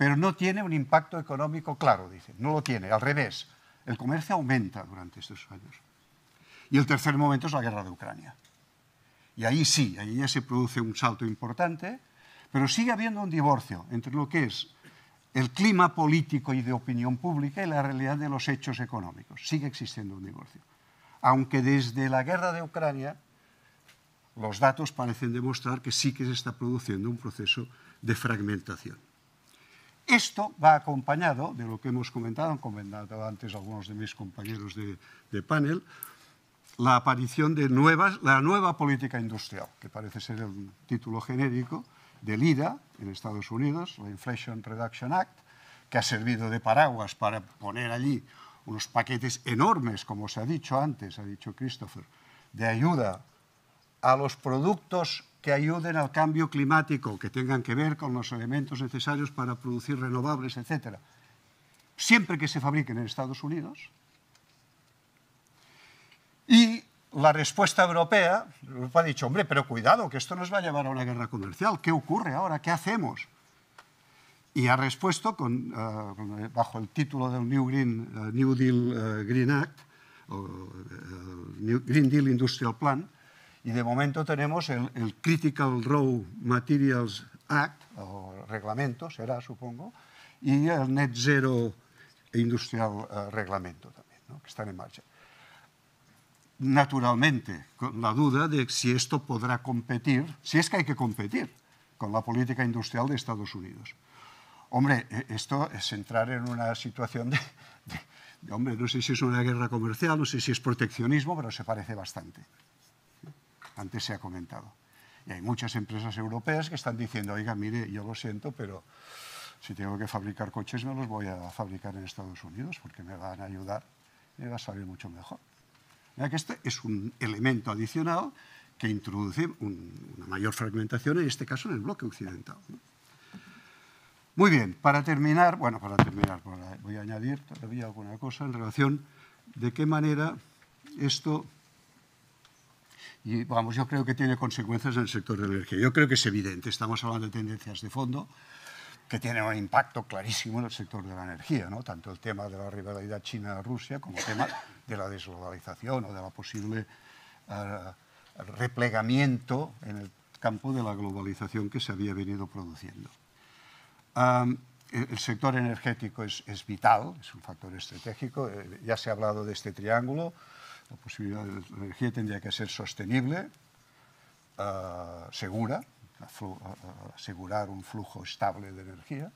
pero no tiene un impacto económico claro, dice. No lo tiene, al revés. El comercio aumenta durante estos años. Y el tercer momento es la guerra de Ucrania. Y ahí sí, ahí ya se produce un salto importante, pero sigue habiendo un divorcio entre lo que es el clima político y de opinión pública y la realidad de los hechos económicos. Sigue existiendo un divorcio. Aunque desde la guerra de Ucrania los datos parecen demostrar que sí que se está produciendo un proceso de fragmentación. Esto va acompañado de lo que hemos comentado, han comentado antes algunos de mis compañeros de, panel, la aparición de nuevas, la nueva política industrial, que parece ser el título genérico del IRA en Estados Unidos, la Inflation Reduction Act, que ha servido de paraguas para poner allí unos paquetes enormes, como se ha dicho antes, ha dicho Christopher, de ayuda a los productos que ayuden al cambio climático, que tengan que ver con los elementos necesarios para producir renovables, etc. Siempre que se fabriquen en Estados Unidos. Y la respuesta europea, Europa ha dicho, hombre, pero cuidado, que esto nos va a llevar a una guerra comercial. ¿Qué ocurre ahora? ¿Qué hacemos? Y ha respuesto con, eh, eh, bajo el título del New, Green, eh, New Deal Green Act, New Green Deal Industrial Plan, y de momento tenemos el, Critical Raw Materials Act, o reglamento será, supongo, y el Net Zero Industrial eh, Reglamento también, que están en marcha. Naturalmente, con la duda de si esto podrá competir, si es que hay que competir con la política industrial de Estados Unidos. Hombre, e, esto es entrar en una situación de hombre, no sé si es una guerra comercial, no sé si es proteccionismo, pero se parece bastante antes se ha comentado. Y hay muchas empresas europeas que están diciendo, oiga, mire, yo lo siento, pero si tengo que fabricar coches no los voy a fabricar en Estados Unidos porque me van a ayudar, me va a salir mucho mejor. Mira que este es un elemento adicional que introduce una mayor fragmentación, en este caso en el bloque occidental. Muy bien, para terminar, bueno, para terminar, voy a añadir todavía alguna cosa en relación de qué manera esto y vamos, yo creo que tiene consecuencias en el sector de la energía. Yo creo que es evidente, estamos hablando de tendencias de fondo que tienen un impacto clarísimo en el sector de la energía, tanto el tema de la rivalidad China-Rusia como el tema de la desglobalización o de la posible eh, replegamiento en el campo de la globalización que se había venido produciendo. el sector energético es, vital, es un factor estratégico, eh, ya se ha hablado de este triángulo, la posibilidad de la energía tendría que ser sostenible, ah, segura, asegurar un flujo estable de energía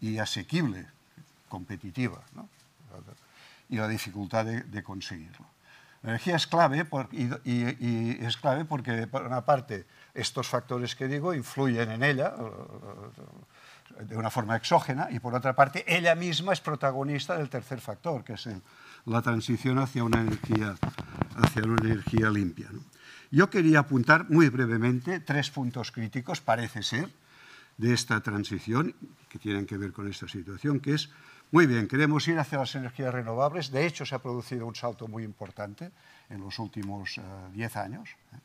y asequible, competitiva, y la dificultad de, conseguirlo. La energía es clave, es clave porque, por una parte, estos factores que digo influyen en ella de una forma exógena y, por otra parte, ella misma es protagonista del tercer factor, que es el, la transición hacia una energía, hacia una energía limpia. Yo quería apuntar muy brevemente tres puntos críticos, parece ser, de esta transición que tienen que ver con esta situación, que es, muy bien, queremos ir hacia las energías renovables, de hecho se ha producido un salto muy importante en los últimos 10 eh, años, ¿eh?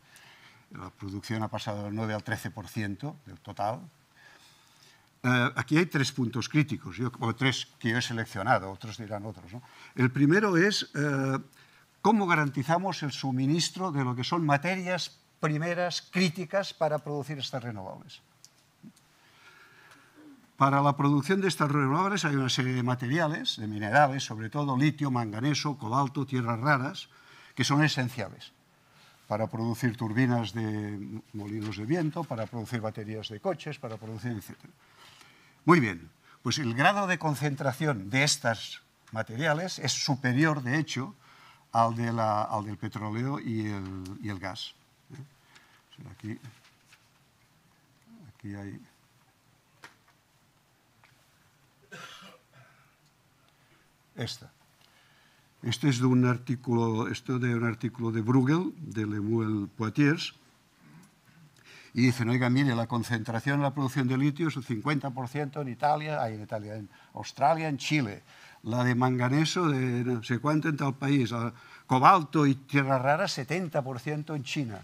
la producción ha pasado del 9 al 13% del total, eh, aquí hay tres puntos críticos, o tres que yo he seleccionado, otros dirán otros. El primero es eh, cómo garantizamos el suministro de lo que son materias primeras críticas para producir estas renovables. Para la producción de estas renovables hay una serie de materiales, de minerales, sobre todo litio, manganeso, cobalto, tierras raras, que son esenciales para producir turbinas de molinos de viento, para producir baterías de coches, para producir, etc. Muy bien, pues el grado de concentración de estos materiales es superior, de hecho, al, del petróleo y el, gas. ¿Eh? Aquí, hay... Esta. Este es de un artículo, esto de un artículo de Bruegel, de Lemuel Poitiers, y dicen, oiga, mire, la concentración en la producción de litio es un 50% en Italia, hay en Italia, en Australia, en Chile, la de manganeso de no sé cuánto en tal país, cobalto y tierra rara 70% en China,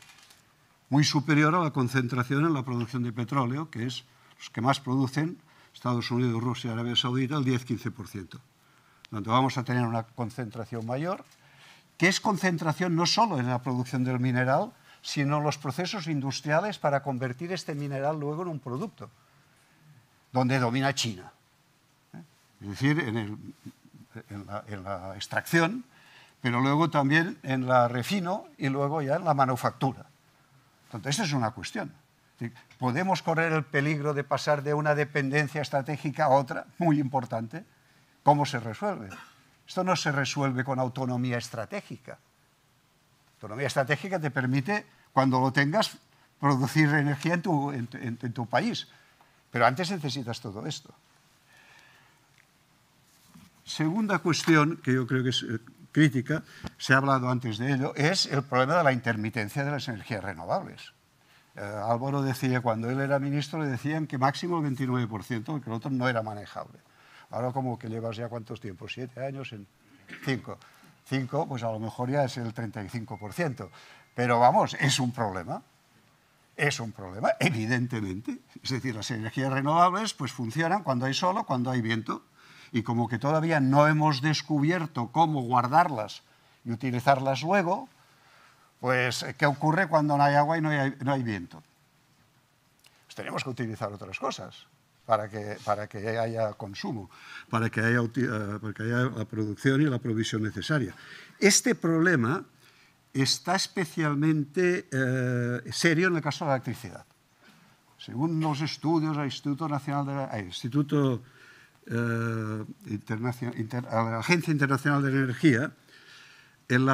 muy superior a la concentración en la producción de petróleo, que es los que más producen, Estados Unidos, Rusia, Arabia Saudita, el 10-15%, donde vamos a tener una concentración mayor, que es concentración no solo en la producción del mineral, sino los procesos industriales para convertir este mineral luego en un producto, donde domina China. Es decir, en, la, en la extracción, pero luego también en la refino y luego ya en la manufactura. Entonces, esa es una cuestión. Podemos correr el peligro de pasar de una dependencia estratégica a otra, muy importante. ¿Cómo se resuelve? Esto no se resuelve con autonomía estratégica autonomía estratégica te permite, cuando lo tengas, producir energía en tu, país. Pero antes necesitas todo esto. Segunda cuestión, que yo creo que es eh, crítica, se ha hablado antes de ello, es el problema de la intermitencia de las energías renovables. Eh, Álvaro decía, cuando él era ministro, le decían que máximo el 29%, porque el otro no era manejable. Ahora como que llevas ya cuántos tiempos, siete años en cinco pues a lo mejor ya es el 35%. Pero vamos, es un problema. Es un problema, evidentemente. Es decir, las energías renovables pues funcionan cuando hay sol cuando hay viento. Y como que todavía no hemos descubierto cómo guardarlas y utilizarlas luego, pues ¿qué ocurre cuando no hay agua y no hay, no hay viento? Pues tenemos que utilizar otras cosas para que, para que haya consumo, para que haya, eh, haya la producción y la provisión necesaria. Este problema está especialmente eh, serio en el caso de la electricidad. Según los estudios del Instituto Nacional de la, eh, Internacional, Agencia Internacional de Energía, el,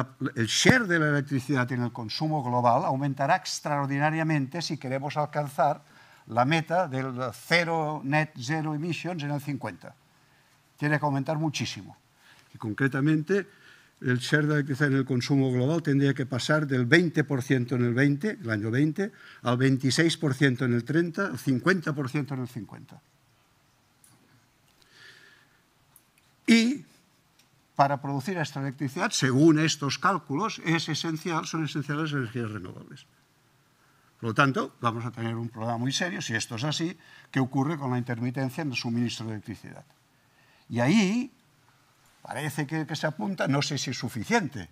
share de la electricidad en el consumo global aumentará extraordinariamente si queremos alcanzar la meta del cero net zero emissions en el 50. Tiene que aumentar muchísimo. Y concretamente, el share de electricidad en el consumo global tendría que pasar del 20% en el 20, el año 20, al 26% en el 30, al 50% en el 50. Y para producir esta electricidad, según estos cálculos, son esenciales las energías renovables. Por lo tanto, vamos a tener un problema muy serio, si esto es así, que ocurre con la intermitencia en el suministro de electricidad. Y ahí parece que, se apunta, no sé si es suficiente,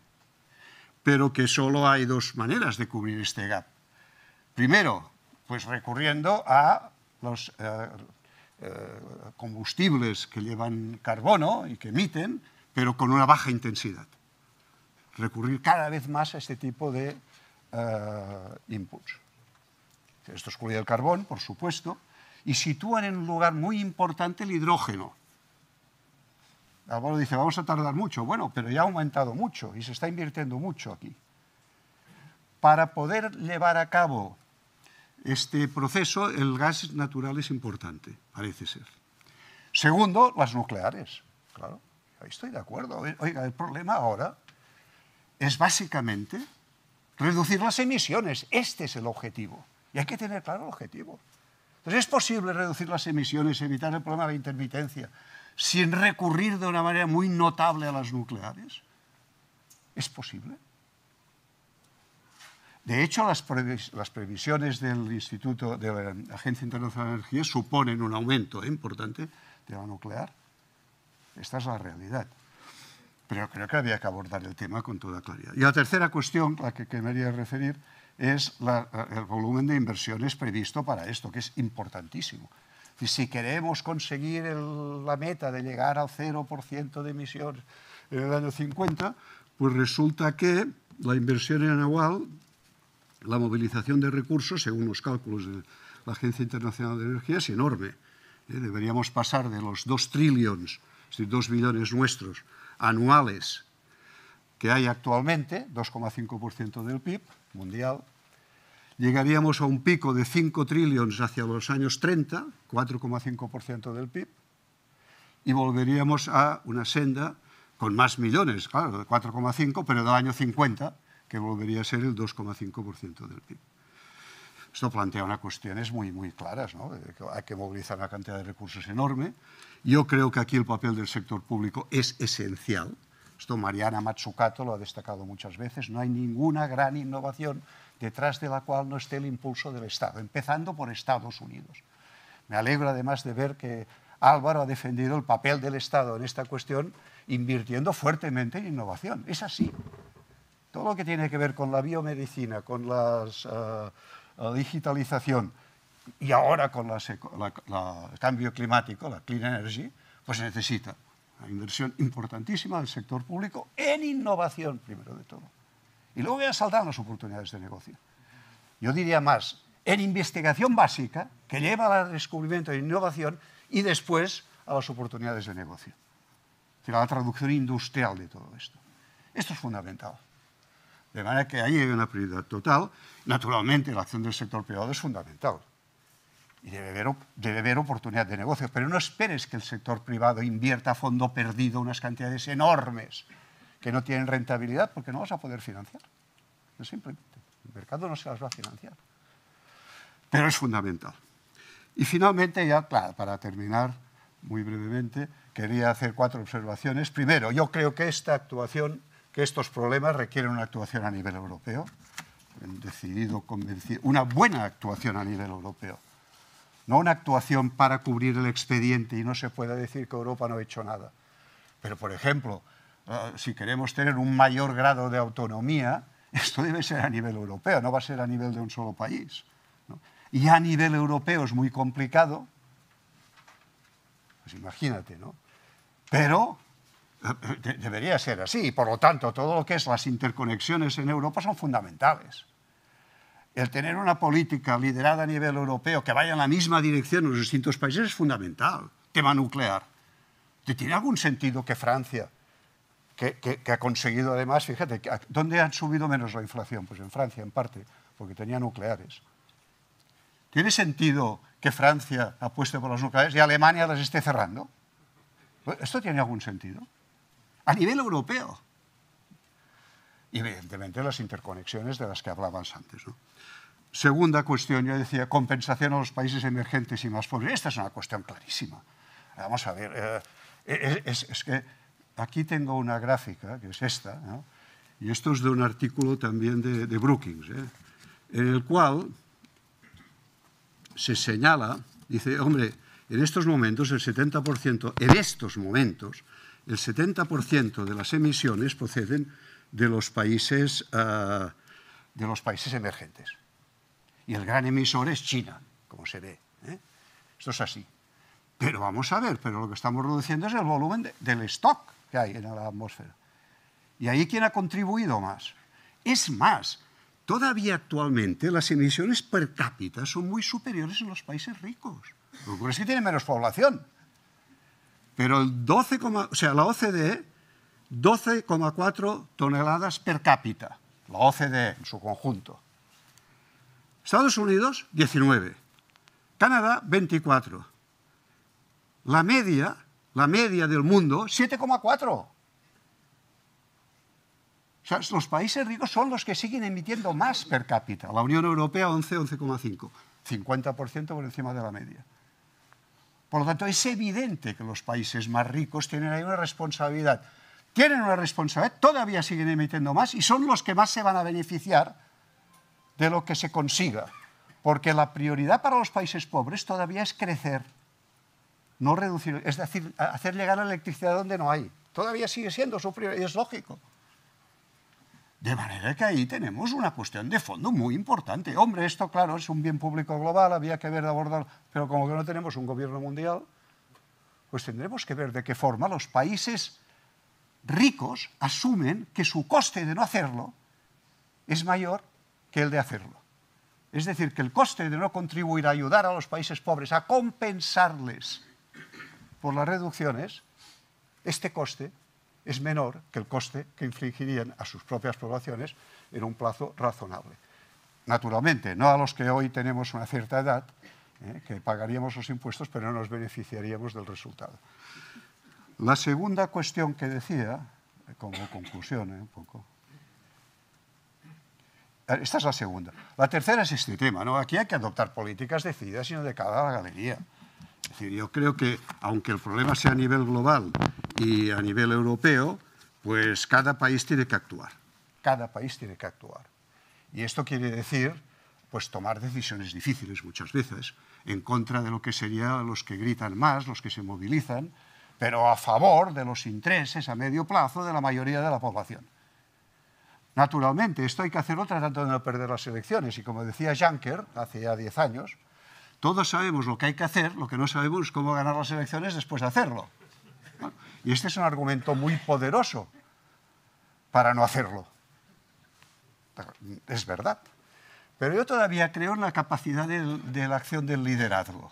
pero que solo hay dos maneras de cubrir este gap. Primero, pues recurriendo a los eh, eh, combustibles que llevan carbono y que emiten, pero con una baja intensidad. Recurrir cada vez más a este tipo de eh, esto es el carbón, por supuesto, y sitúan en un lugar muy importante el hidrógeno. Álvaro dice, vamos a tardar mucho. Bueno, pero ya ha aumentado mucho y se está invirtiendo mucho aquí. Para poder llevar a cabo este proceso, el gas natural es importante, parece ser. Segundo, las nucleares. Claro, ahí estoy de acuerdo. Oiga, el problema ahora es básicamente reducir las emisiones. Este es el objetivo. Y hay que tener claro el objetivo. Entonces, es posible reducir las emisiones, evitar el problema de intermitencia, sin recurrir de una manera muy notable a las nucleares. ¿Es posible? De hecho, las, previsiones del Instituto de la Agencia Internacional de Energía suponen un aumento importante de la nuclear. Esta es la realidad. Pero creo que había que abordar el tema con toda claridad. Y la tercera cuestión a la que quería referir es eh, el volumen de inversiones previsto para esto, que es importantísimo. Y si queremos conseguir la meta de llegar al 0% de emisiones en el año 50, pues resulta que la inversión en anual, la movilización de recursos, según los cálculos de la Agencia Internacional de Energía, es enorme. ¿eh? Deberíamos pasar de los 2 trillones, es decir, 2 billones nuestros anuales que hay actualmente, 2,5% del PIB, mundial, llegaríamos a un pico de 5 trillones hacia los años 30, 4,5% del PIB, y volveríamos a una senda con más millones, claro, de 4,5, pero del año 50, que volvería a ser el 2,5% del PIB. Esto plantea unas cuestiones muy, muy claras, ¿no? hay que movilizar una cantidad de recursos enorme. Yo creo que aquí el papel del sector público es esencial, esto Mariana Mazzucato lo ha destacado muchas veces, no hay ninguna gran innovación detrás de la cual no esté el impulso del Estado, empezando por Estados Unidos. Me alegro además de ver que Álvaro ha defendido el papel del Estado en esta cuestión invirtiendo fuertemente en innovación. Es así. Todo lo que tiene que ver con la biomedicina, con eh, la digitalización y ahora con el cambio climático, la clean energy, pues necesita la inversión importantísima del sector público en innovación, primero de todo. Y luego ya saltar las oportunidades de negocio. Yo diría más, en investigación básica, que lleva al descubrimiento de innovación y después a las oportunidades de negocio. Es a la traducción industrial de todo esto. Esto es fundamental. De manera que ahí hay una prioridad total. Naturalmente, la acción del sector privado es fundamental y debe haber, oportunidad de negocio, pero no esperes que el sector privado invierta a fondo perdido unas cantidades enormes que no tienen rentabilidad porque no vas a poder financiar. No simplemente. El mercado no se las va a financiar. Pero es fundamental. Y finalmente, ya para terminar muy brevemente, quería hacer cuatro observaciones. Primero, yo creo que esta actuación, que estos problemas requieren una actuación a nivel europeo. decidido, convencido, una buena actuación a nivel europeo no una actuación para cubrir el expediente y no se pueda decir que Europa no ha hecho nada. Pero, por ejemplo, eh, si queremos tener un mayor grado de autonomía, esto debe ser a nivel europeo, no va a ser a nivel de un solo país. Y a nivel europeo es muy complicado, pues imagínate, ¿no? Pero eh, debería ser así, y por lo tanto todo lo que es las interconexiones en Europa son fundamentales el tener una política liderada a nivel europeo que vaya en la misma dirección en los distintos países es fundamental. Tema nuclear. ¿Tiene algún sentido que Francia, que, ha conseguido además, fíjate, ¿dónde han subido menos la inflación? Pues en Francia, en parte, porque tenía nucleares. ¿Tiene sentido que Francia apueste por los nucleares y Alemania las esté cerrando? Pues ¿Esto tiene algún sentido? A nivel europeo. Y evidentemente las interconexiones de las que hablabas antes. ¿no? Segunda cuestión, yo decía, compensación a los países emergentes y más pobres. Esta es una cuestión clarísima. Vamos a ver, eh, eh, es, que aquí tengo una gráfica, que es esta, y esto es de un artículo también de, Brookings, ¿eh? en el cual se señala, dice, hombre, en estos momentos el 70%, en estos momentos, el 70% de las emisiones proceden de los países, ah, de los países emergentes y el gran emisor es China, como se ve. ¿eh? Esto es así. Pero vamos a ver, pero lo que estamos reduciendo es el volumen del stock que hay en la atmósfera. ¿Y ahí quién ha contribuido más? Es más, todavía actualmente las emisiones per cápita son muy superiores en los países ricos. Lo que es que tienen menos población. Pero el 12, o sea, la OCDE, 12,4 toneladas per cápita, la OCDE en su conjunto. Estados Unidos, 19. Canadá, 24. La media, la media del mundo, 7,4. O sea, los países ricos son los que siguen emitiendo más per cápita. La Unión Europea, 11, 11,5. 50% por encima de la media. Por lo tanto, es evidente que los países más ricos tienen ahí una responsabilidad. Tienen una responsabilidad, todavía siguen emitiendo más y son los que más se van a beneficiar de lo que se consiga, porque la prioridad para los países pobres todavía es crecer, no reducir, es decir, hacer llegar la electricidad donde no hay. Todavía sigue siendo su prioridad, es lógico. De manera que ahí tenemos una cuestión de fondo muy importante. Hombre, esto claro, es un bien público global, había que ver de abordarlo, pero como que no tenemos un gobierno mundial, pues tendremos que ver de qué forma los países ricos asumen que su coste de no hacerlo es mayor que el de hacerlo. Es decir, que el coste de no contribuir a ayudar a los países pobres, a compensarles por las reducciones, este coste es menor que el coste que infligirían a sus propias poblaciones en un plazo razonable. Naturalmente, no a los que hoy tenemos una cierta edad, ¿eh? que pagaríamos los impuestos, pero no nos beneficiaríamos del resultado. La segunda cuestión que decía, eh, como conclusión eh, un poco, eh, esta es la segunda. La tercera es este tema. ¿no? Aquí hay que adoptar políticas decididas y no de cada galería. Es decir, yo creo que, aunque el problema sea a nivel global y a nivel europeo, pues cada país tiene que actuar. Cada país tiene que actuar. Y esto quiere decir pues tomar decisiones difíciles muchas veces, en contra de lo que serían los que gritan más, los que se movilizan, pero a favor de los intereses a medio plazo de la mayoría de la población. Naturalmente, esto hay que hacerlo tratando de no perder las elecciones. Y como decía Janker hace ya 10 años, todos sabemos lo que hay que hacer, lo que no sabemos es cómo ganar las elecciones después de hacerlo. Y este es un argumento muy poderoso para no hacerlo. es verdad. Pero yo todavía creo en la capacidad de, de la acción del liderazgo.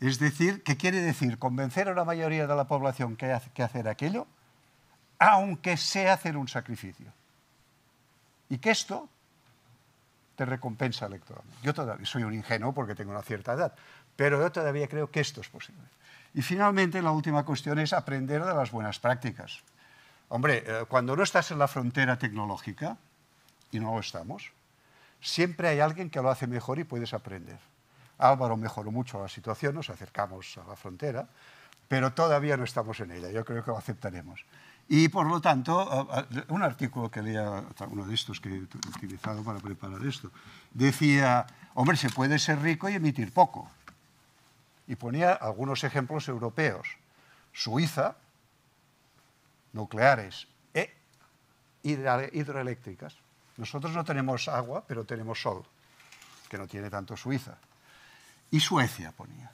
Es decir, ¿qué quiere decir? Convencer a la mayoría de la población que hay que hacer aquello, aunque sea hacer un sacrificio y que esto te recompensa electoralmente. Yo todavía soy un ingenuo porque tengo una cierta edad, pero yo todavía creo que esto es posible. Y finalmente, la última cuestión es aprender de las buenas prácticas. Hombre, eh, cuando no estás en la frontera tecnológica, y no lo estamos, siempre hay alguien que lo hace mejor y puedes aprender. Álvaro mejoró mucho la situación, nos acercamos a la frontera, pero todavía no estamos en ella, yo creo que lo aceptaremos. Y por lo tanto, un artículo que había uno de estos que he utilizado para preparar esto, decía, hombre, se puede ser rico y emitir poco. Y ponía algunos ejemplos europeos. Suiza, nucleares e hidroeléctricas. Nosotros no tenemos agua, pero tenemos sol, que no tiene tanto Suiza. Y Suecia ponía.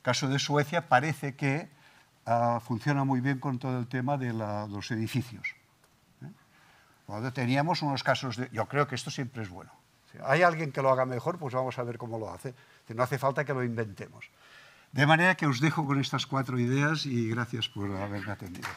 caso de Suecia parece que Ah, funciona muy bien con todo el tema de los edificios. ¿eh? Cuando teníamos unos casos de... Yo creo que esto siempre es bueno. hay alguien que lo haga mejor, pues vamos a ver cómo lo hace. no hace falta que lo inventemos. De manera que os dejo con estas cuatro ideas y gracias por haberme atendido.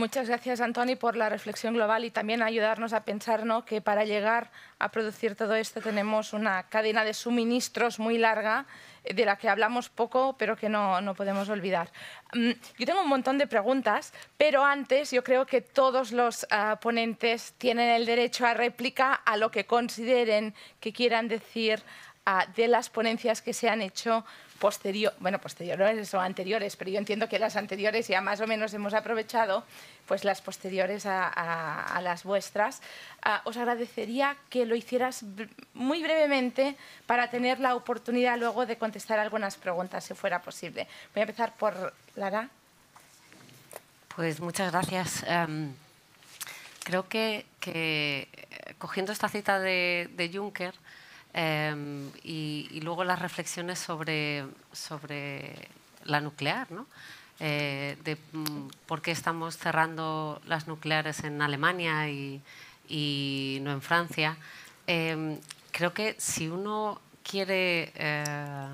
Muchas gracias, Antoni, por la reflexión global y también ayudarnos a pensar que para llegar a producir todo esto tenemos una cadena de suministros muy larga eh, de la que hablamos poco, pero que no, no podemos olvidar. Mm, yo tengo un montón de preguntas, pero antes yo creo que todos los ah, ponentes tienen el derecho a réplica a lo que consideren que quieran decir de las ponencias que se han hecho posterior, bueno, posteriores o anteriores, pero yo entiendo que las anteriores ya más o menos hemos aprovechado, pues las posteriores a, las vuestras. Ah, os agradecería que lo hicieras muy brevemente para tener la oportunidad luego de contestar algunas preguntas, si fuera posible. Voy a empezar por Lara. Pues muchas gracias. Em, creo que, eh, cogiendo esta cita de, de Juncker, Em, y, luego las reflexiones sobre, sobre la nuclear, ¿no? Eh, de mm, por qué estamos cerrando las nucleares en Alemania y, no en Francia. Em, creo que si uno quiere eh,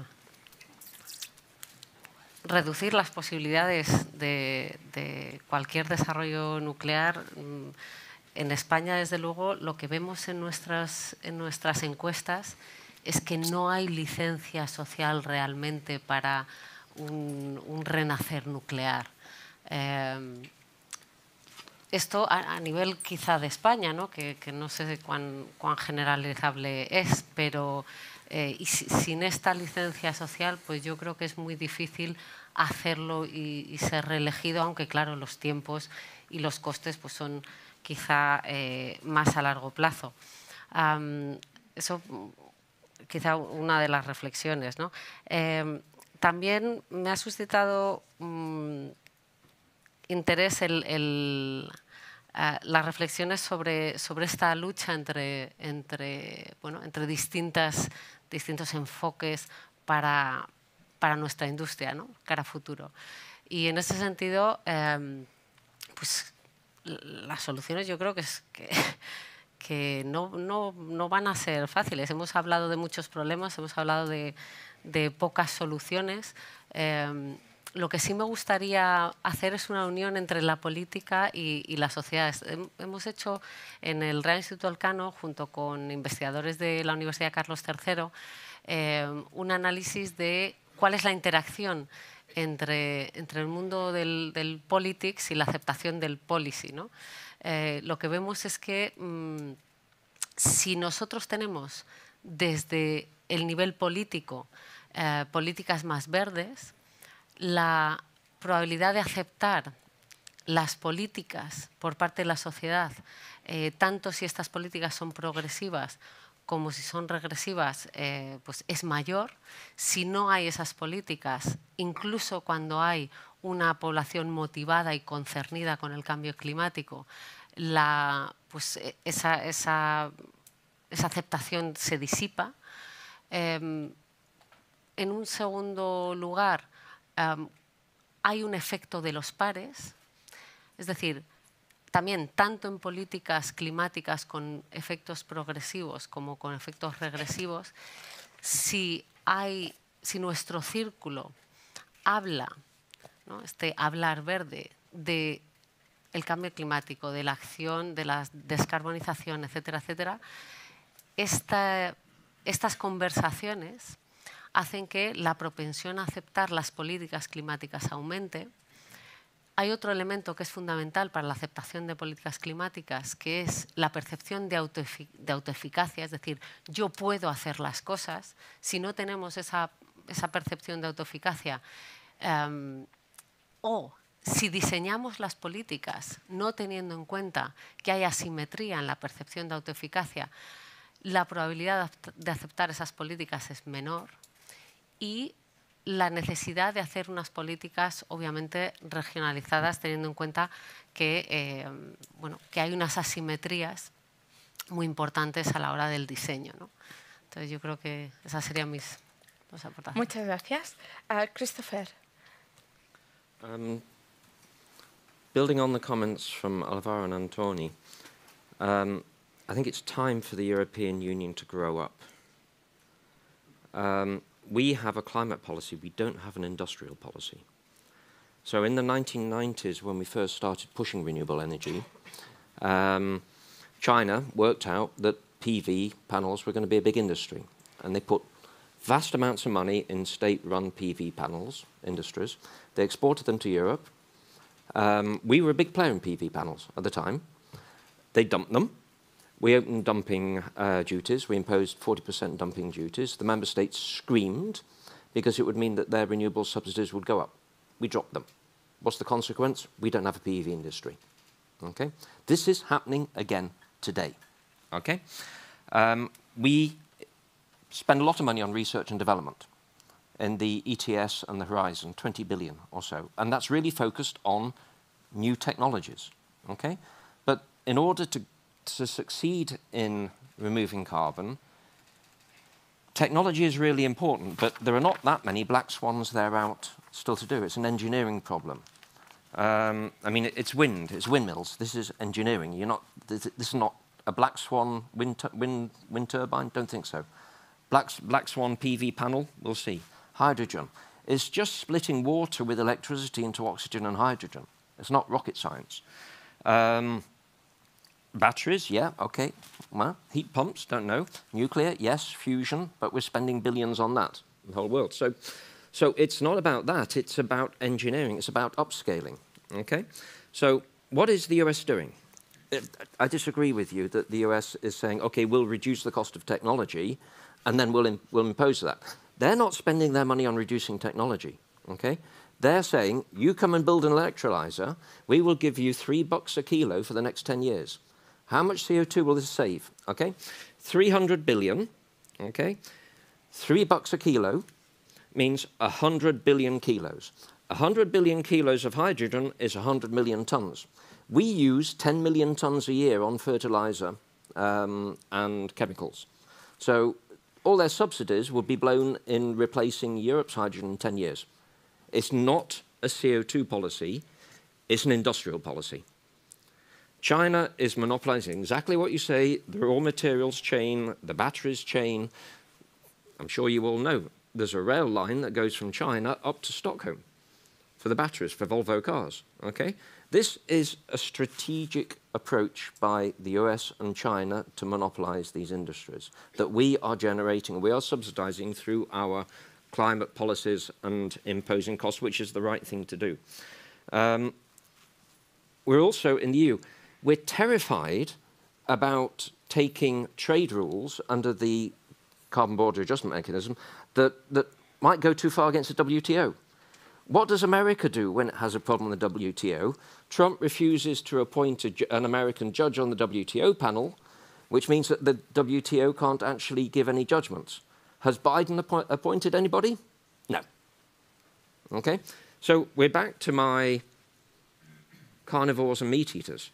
reducir las posibilidades de, cualquier desarrollo nuclear, mm, en España, desde luego, lo que vemos en nuestras, encuestas es que no hay licencia social realmente para un, renacer nuclear. Eh, esto a, nivel quizá de España, Que, no sé cuán, generalizable es, pero eh, sin esta licencia social, pues yo creo que es muy difícil hacerlo y, y ser reelegido, aunque claro, los tiempos y los costes pues son quizá eh, más a largo plazo. eso quizá una de las reflexiones. Em, también me ha suscitado mm, interés eh, las reflexiones sobre, sobre esta lucha entre, entre, bueno, entre distintas, distintos enfoques para, nuestra industria, cara a futuro. Y en ese sentido, em, pues las soluciones yo creo que, es no, van a ser fáciles. Hemos hablado de muchos problemas, hemos hablado de, pocas soluciones. Eh, lo que sí me gustaría hacer es una unión entre la política y, las sociedades. Hemos hecho en el Real Instituto Alcano, junto con investigadores de la Universidad Carlos III, eh, un análisis de cuál es la interacción entre, el mundo del, politics y la aceptación del policy. Eh, lo que vemos es que mm, si nosotros tenemos desde el nivel político eh, políticas más verdes, la probabilidad de aceptar las políticas por parte de la sociedad, eh, tanto si estas políticas son progresivas como si son regresivas, eh, pues es mayor. Si no hay esas políticas, incluso cuando hay una población motivada y concernida con el cambio climático, pues, e, esa, aceptación se disipa. Em, en un segundo lugar, em, hay un efecto de los pares, es decir, también tanto en políticas climáticas con efectos progresivos como con efectos regresivos, si, nuestro círculo habla, este hablar verde, de el cambio climático, de la acción, de la descarbonización, etcétera, etcétera, estas conversaciones hacen que la propensión a aceptar las políticas climáticas aumente hay otro elemento que es fundamental para la aceptación de políticas climáticas, que es la percepción de, autoeficacia, es decir, yo puedo hacer las cosas. Si no tenemos esa, percepción de autoeficacia, em, o si diseñamos las políticas no teniendo en cuenta que hay asimetría en la percepción de autoeficacia, la probabilidad de aceptar esas políticas es menor y la necesidad de hacer unas políticas, obviamente, regionalizadas, teniendo en cuenta que, eh, bueno, que hay unas asimetrías muy importantes a la hora del diseño. ¿no? Entonces, yo creo que esas serían mis dos aportaciones. Muchas gracias. Ah, Christopher. Um, building on the comments from Alvaro and Antoni, um, I think it's time for the European Union to grow up. Um, we have a climate policy, we don't have an industrial policy. So in the 1990s, when we first started pushing renewable energy, um, China worked out that PV panels were going to be a big industry. And they put vast amounts of money in state-run PV panels industries. They exported them to Europe. Um, we were a big player in PV panels at the time. They dumped them we opened dumping uh, duties. We imposed 40% dumping duties. The member states screamed because it would mean that their renewable subsidies would go up. We dropped them. What's the consequence? We don't have a PEV industry. Okay? This is happening again today. Okay? Um, we spend a lot of money on research and development in the ETS and the Horizon, 20 billion or so. And that's really focused on new technologies. Okay? But in order to to succeed in removing carbon, technology is really important, but there are not that many black swans there out still to do. It's an engineering problem. Um, I mean, it's wind, it's windmills. This is engineering. You're not, this, is not a black swan wind, wind, wind turbine? Don't think so. Black, black swan PV panel? We'll see. Hydrogen. It's just splitting water with electricity into oxygen and hydrogen. It's not rocket science. Um, Batteries, yeah, okay. Well, heat pumps, don't know. Nuclear, yes. Fusion, but we're spending billions on that, the whole world. So, so it's not about that. It's about engineering. It's about upscaling, okay? So what is the US doing? Uh, I disagree with you that the US is saying, okay, we'll reduce the cost of technology and then we'll, we'll impose that. They're not spending their money on reducing technology, okay? They're saying, you come and build an electrolyzer, we will give you three bucks a kilo for the next 10 years. How much CO2 will this save? Okay, 300 billion, okay? Three bucks a kilo means 100 billion kilos. 100 billion kilos of hydrogen is 100 million tons. We use 10 million tons a year on fertilizer um, and chemicals. So all their subsidies would be blown in replacing Europe's hydrogen in 10 years. It's not a CO2 policy, it's an industrial policy. China is monopolizing exactly what you say, the raw materials chain, the batteries chain. I'm sure you all know there's a rail line that goes from China up to Stockholm for the batteries for Volvo cars, okay? This is a strategic approach by the US and China to monopolize these industries that we are generating, we are subsidizing through our climate policies and imposing costs, which is the right thing to do. Um, we're also in the EU. We're terrified about taking trade rules under the carbon border adjustment mechanism that, that might go too far against the WTO. What does America do when it has a problem with the WTO? Trump refuses to appoint an American judge on the WTO panel, which means that the WTO can't actually give any judgments. Has Biden appo appointed anybody? No. Okay? So we're back to my carnivores and meat eaters.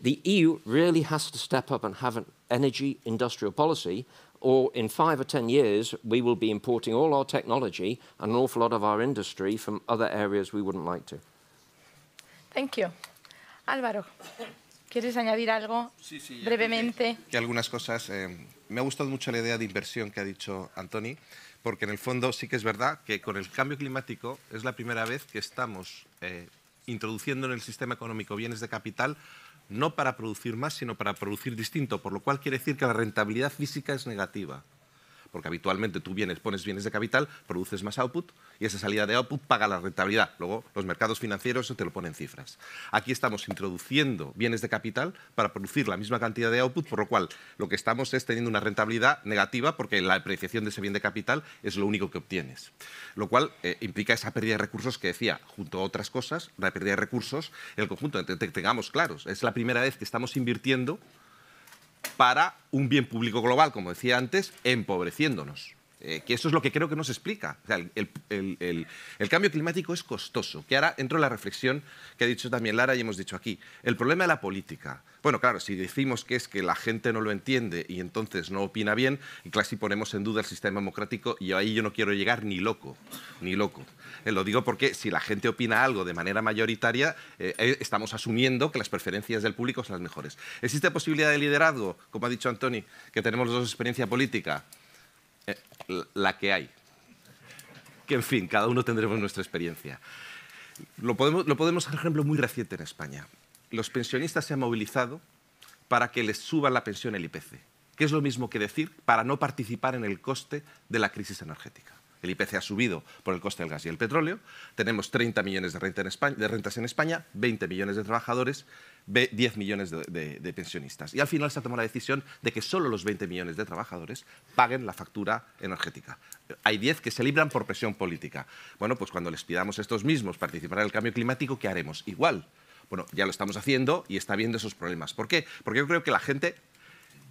The EU really has to step up and have an energy industrial policy, or in five or ten years, we will be importing all our technology and an awful lot of our industry from other areas we wouldn't like to. Thank you. Álvaro, ¿quieres añadir algo sí, sí, Que, algunas cosas. Eh, me ha gustado mucho la idea de inversión que ha dicho Antoni, porque en el fondo sí que es verdad que con el cambio climático es la primera vez que estamos eh, introduciendo en el sistema económico bienes de capital no para producir más, sino para producir distinto, por lo cual quiere decir que la rentabilidad física es negativa porque habitualmente tú vienes, pones bienes de capital, produces más output y esa salida de output paga la rentabilidad. Luego los mercados financieros te lo ponen cifras. Aquí estamos introduciendo bienes de capital para producir la misma cantidad de output, por lo cual lo que estamos es teniendo una rentabilidad negativa porque la apreciación de ese bien de capital es lo único que obtienes. Lo cual eh, implica esa pérdida de recursos que decía, junto a otras cosas, la pérdida de recursos, el conjunto, tengamos claros, es la primera vez que estamos invirtiendo para un bien público global, como decía antes, empobreciéndonos. Eh, que eso es lo que creo que nos explica. el, cambio climático es costoso, que ahora entro en la reflexión que ha dicho también Lara y hemos dicho aquí. El problema de la política. Bueno, claro, si decimos que es que la gente no lo entiende y entonces no opina bien, y casi ponemos en duda el sistema democrático y ahí yo no quiero llegar ni loco, ni loco. Eh, lo digo porque si la gente opina algo de manera mayoritaria, eh, estamos asumiendo que las preferencias del público son las mejores. ¿Existe posibilidad de liderazgo, como ha dicho Antoni, que tenemos dos experiencias política? Eh, la que hay. Que en fin, cada uno tendremos nuestra experiencia. Lo podemos, lo podemos, por ejemplo, muy reciente en España. Los pensionistas se han movilizado para que les suba la pensión el IPC, que es lo mismo que decir para no participar en el coste de la crisis energética el IPC ha subido por el coste del gas y el petróleo, tenemos 30 millones de, renta en España, de rentas en España, 20 millones de trabajadores, 10 millones de, pensionistas. Y al final se ha tomado la decisión de que solo los 20 millones de trabajadores paguen la factura energética. Hay 10 que se libran por presión política. Bueno, pues cuando les pidamos a estos mismos participar en el cambio climático, ¿qué haremos? Igual. Bueno, ya lo estamos haciendo y está viendo esos problemas. ¿Por qué? Porque yo creo que la gente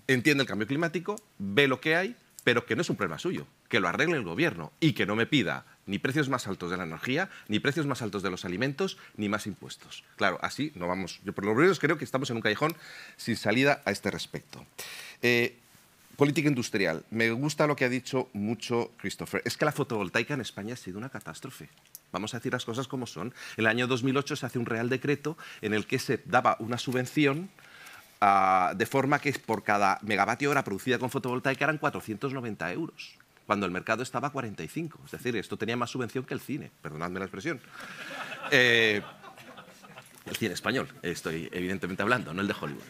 entiende el cambio climático, ve lo que hay pero que no es un problema suyo, que lo arregle el gobierno y que no me pida ni precios más altos de la energía, ni precios más altos de los alimentos, ni más impuestos. Claro, así no vamos. Yo por lo menos creo que estamos en un callejón sin salida a este respecto. Eh, política industrial. Me gusta lo que ha dicho mucho Christopher. Es que la fotovoltaica en España ha sido una catástrofe. Vamos a decir las cosas como son. En el año 2008 se hace un real decreto en el que se daba una subvención de forma que por cada megavatio hora producida con fotovoltaica eran 490 euros, cuando el mercado estaba a 45. Es decir, esto tenía más subvención que el cine, perdonadme la expresión. Eh, el cine español, estoy evidentemente hablando, no el de Hollywood.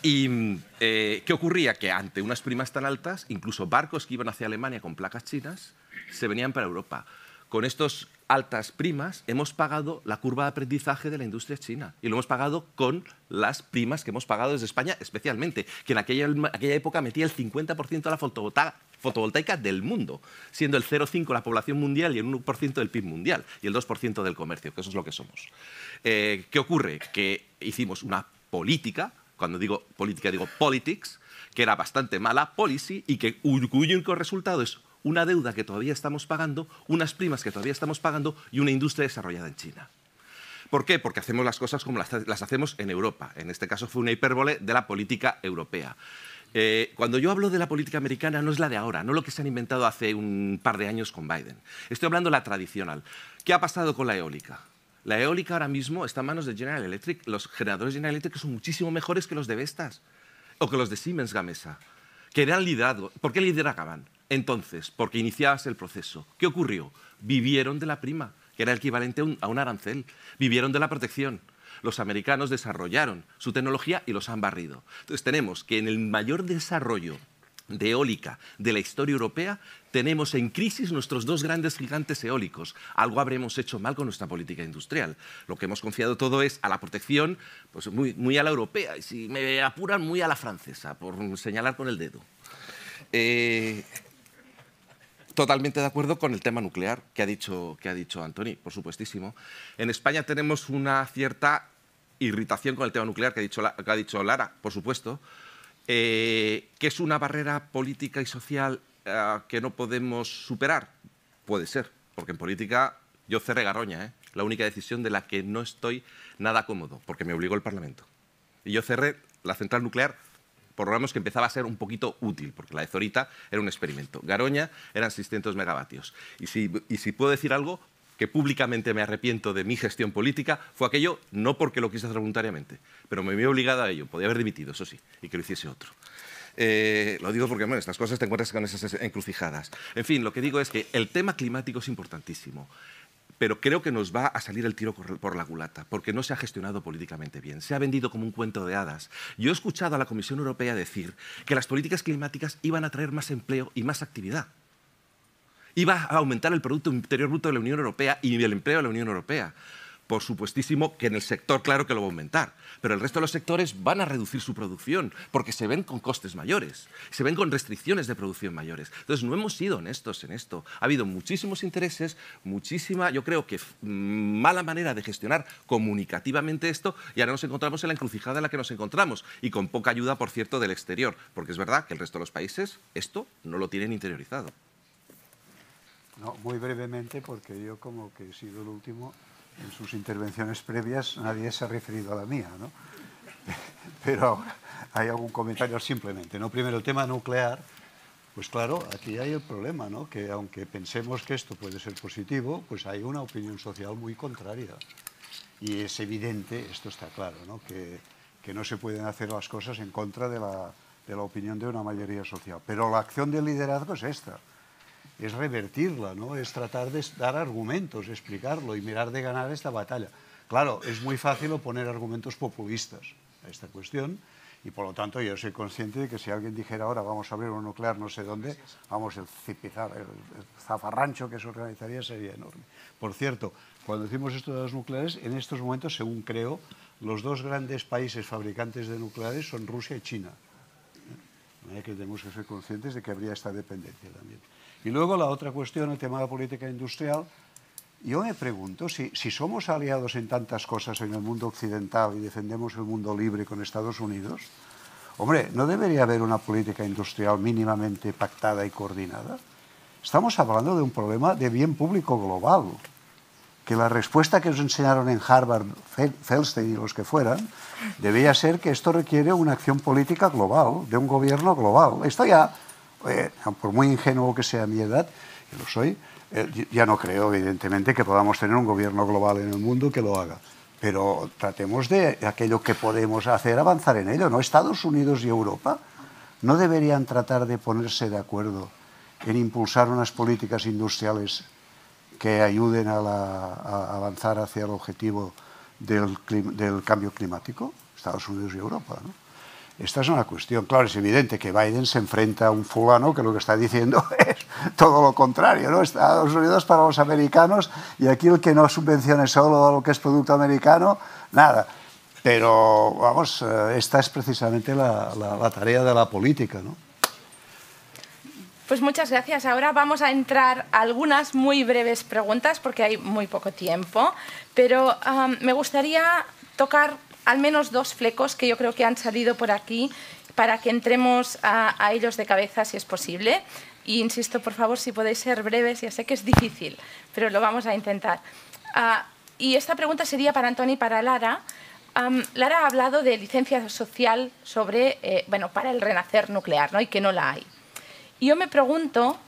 ¿Y eh, qué ocurría? Que ante unas primas tan altas, incluso barcos que iban hacia Alemania con placas chinas se venían para Europa. Con estos altas primas hemos pagado la curva de aprendizaje de la industria china y lo hemos pagado con las primas que hemos pagado desde España especialmente, que en aquella, época metía el 50% de la fotovoltaica, del mundo, siendo el 0,5% la población mundial y el 1% del PIB mundial y el 2% del comercio, que eso es lo que somos. Eh, ¿Qué ocurre? Que hicimos una política, cuando digo política digo politics, que era bastante mala policy y que cuyo resultado es una deuda que todavía estamos pagando, unas primas que todavía estamos pagando y una industria desarrollada en China. ¿Por qué? Porque hacemos las cosas como las, hacemos en Europa. En este caso fue una hipérbole de la política europea. Eh, cuando yo hablo de la política americana no es la de ahora, no lo que se han inventado hace un par de años con Biden. Estoy hablando de la tradicional. ¿Qué ha pasado con la eólica? La eólica ahora mismo está en manos de General Electric. Los generadores de General Electric son muchísimo mejores que los de Vestas o que los de Siemens Gamesa, que eran ¿Por qué lideraban? Entonces, porque iniciabas el proceso, ¿qué ocurrió? Vivieron de la prima, que era equivalente a un arancel, vivieron de la protección. Los americanos desarrollaron su tecnología y los han barrido. Entonces tenemos que en el mayor desarrollo de eólica de la historia europea, tenemos en crisis nuestros dos grandes gigantes eólicos. Algo habremos hecho mal con nuestra política industrial. Lo que hemos confiado todo es a la protección, pues muy, a la europea, y si me apuran, muy a la francesa, por señalar con el dedo. Eh, totalmente de acuerdo con el tema nuclear que ha dicho, que ha dicho Antoni, por supuestísimo. En España tenemos una cierta irritación con el tema nuclear que ha dicho, ha dicho Lara, por supuesto, eh, que es una barrera política y social eh, que no podemos superar. Puede ser, porque en política yo cerré Garoña, eh, la única decisión de la que no estoy nada cómodo, porque me obligó el Parlamento. Y yo cerré la central nuclear menos que empezaba a ser un poquito útil, porque la de Zorita era un experimento. Garoña eran 600 megavatios. Y si, y si puedo decir algo que públicamente me arrepiento de mi gestión política, fue aquello no porque lo quise hacer voluntariamente, pero me vi obligado a ello. Podía haber dimitido, eso sí, y que lo hiciese otro. Eh, lo digo porque bueno, estas cosas te encuentras con esas encrucijadas. En fin, lo que digo es que el tema climático es importantísimo pero creo que nos va a salir el tiro por la culata, porque no se ha gestionado políticamente bien. Se ha vendido como un cuento de hadas. Yo he escuchado a la Comisión Europea decir que las políticas climáticas iban a traer más empleo y más actividad. Iba a aumentar el Producto Interior Bruto de la Unión Europea y el empleo de la Unión Europea por supuestísimo que en el sector, claro que lo va a aumentar, pero el resto de los sectores van a reducir su producción porque se ven con costes mayores, se ven con restricciones de producción mayores. Entonces, no hemos sido honestos en esto. Ha habido muchísimos intereses, muchísima, yo creo que mm, mala manera de gestionar comunicativamente esto y ahora nos encontramos en la encrucijada en la que nos encontramos y con poca ayuda, por cierto, del exterior, porque es verdad que el resto de los países esto no lo tienen interiorizado. No, muy brevemente, porque yo como que he sido el último, en sus intervenciones previas nadie se ha referido a la mía, ¿no? Pero ahora hay algún comentario simplemente, ¿no? Primero, el tema nuclear, pues claro, aquí hay el problema, ¿no? Que aunque pensemos que esto puede ser positivo, pues hay una opinión social muy contraria. Y es evidente, esto está claro, ¿no? Que, no se pueden hacer las cosas en contra de la opinión de una mayoría social. Pero la acción del liderazgo es esta es revertirla, ¿no? es tratar de dar argumentos, explicarlo y mirar de ganar esta batalla. Claro, es muy fácil oponer argumentos populistas a esta cuestión y por lo tanto yo soy consciente de que si alguien dijera ahora vamos a abrir un nuclear no sé dónde, vamos, el, el, zafarrancho que se organizaría sería enorme. Por cierto, cuando decimos esto de los nucleares, en estos momentos, según creo, los dos grandes países fabricantes de nucleares son Rusia y China. ¿Eh? que tenemos que ser conscientes de que habría esta dependencia también. Y luego la otra cuestión, el tema de la política industrial. Yo me pregunto si, somos aliados en tantas cosas en el mundo occidental y defendemos el mundo libre con Estados Unidos, hombre, ¿no debería haber una política industrial mínimamente pactada y coordinada? Estamos hablando de un problema de bien público global, que la respuesta que nos enseñaron en Harvard, Feldstein y los que fueran, debía ser que esto requiere una acción política global, de un gobierno global. Esto ya por muy ingenuo que sea mi edad, que lo soy, eh, ya no creo, evidentemente, que podamos tener un gobierno global en el mundo que lo haga. Pero tratemos de aquello que podemos hacer, avanzar en ello. ¿no? Estados Unidos y Europa no deberían tratar de ponerse de acuerdo en impulsar unas políticas industriales que ayuden a, avanzar hacia el objetivo del, del cambio climático, Estados Unidos y Europa. ¿no? Esta es una cuestión. Claro, es evidente que Biden se enfrenta a un fulano que lo que está diciendo es todo lo contrario, ¿no? Estados Unidos para los americanos y aquí el que no subvencione solo lo que es producto americano, nada. Pero, vamos, eh, esta es precisamente la, tarea de la política, ¿no? Pues muchas gracias. Ahora vamos a entrar a algunas muy breves preguntas porque hay muy poco tiempo, pero me gustaría tocar al menos dos flecos que yo creo que han salido por aquí para que entremos a, ellos de cabeza si es posible. Y insisto, por favor, si podéis ser breves, ya sé que es difícil, pero lo vamos a intentar. Ah, y esta pregunta sería para Antonio y para Lara. Lara ha hablado de licencia social sobre, eh, bueno, para el renacer nuclear, ¿no? Y que no la hay. Y yo me pregunto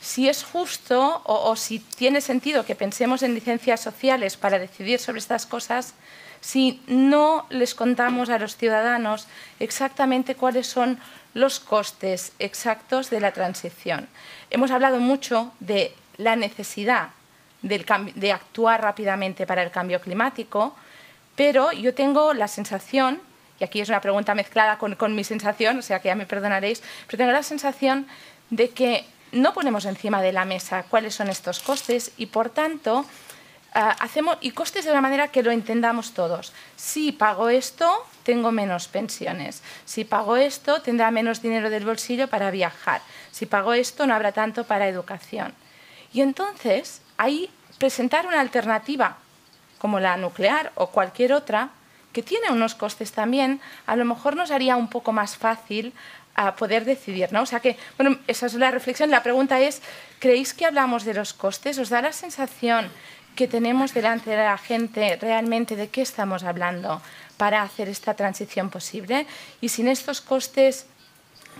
si es justo o, si tiene sentido que pensemos en licencias sociales para decidir sobre estas cosas si no les contamos a los ciudadanos exactamente cuáles son los costes exactos de la transición. Hemos hablado mucho de la necesidad de actuar rápidamente para el cambio climático, pero yo tengo la sensación, y aquí es una pregunta mezclada con, mi sensación, o sea que ya me perdonaréis, pero tengo la sensación de que no ponemos encima de la mesa cuáles son estos costes y, por tanto, Ah, hacemos, y costes de una manera que lo entendamos todos. Si pago esto, tengo menos pensiones. Si pago esto, tendrá menos dinero del bolsillo para viajar. Si pago esto, no habrá tanto para educación. Y entonces, ahí presentar una alternativa, como la nuclear o cualquier otra, que tiene unos costes también, a lo mejor nos haría un poco más fácil ah, poder decidir, ¿no? O sea que, bueno, esa es la reflexión. La pregunta es, ¿creéis que hablamos de los costes? ¿Os da la sensación que tenemos delante de la gente realmente de qué estamos hablando para hacer esta transición posible. Y sin estos costes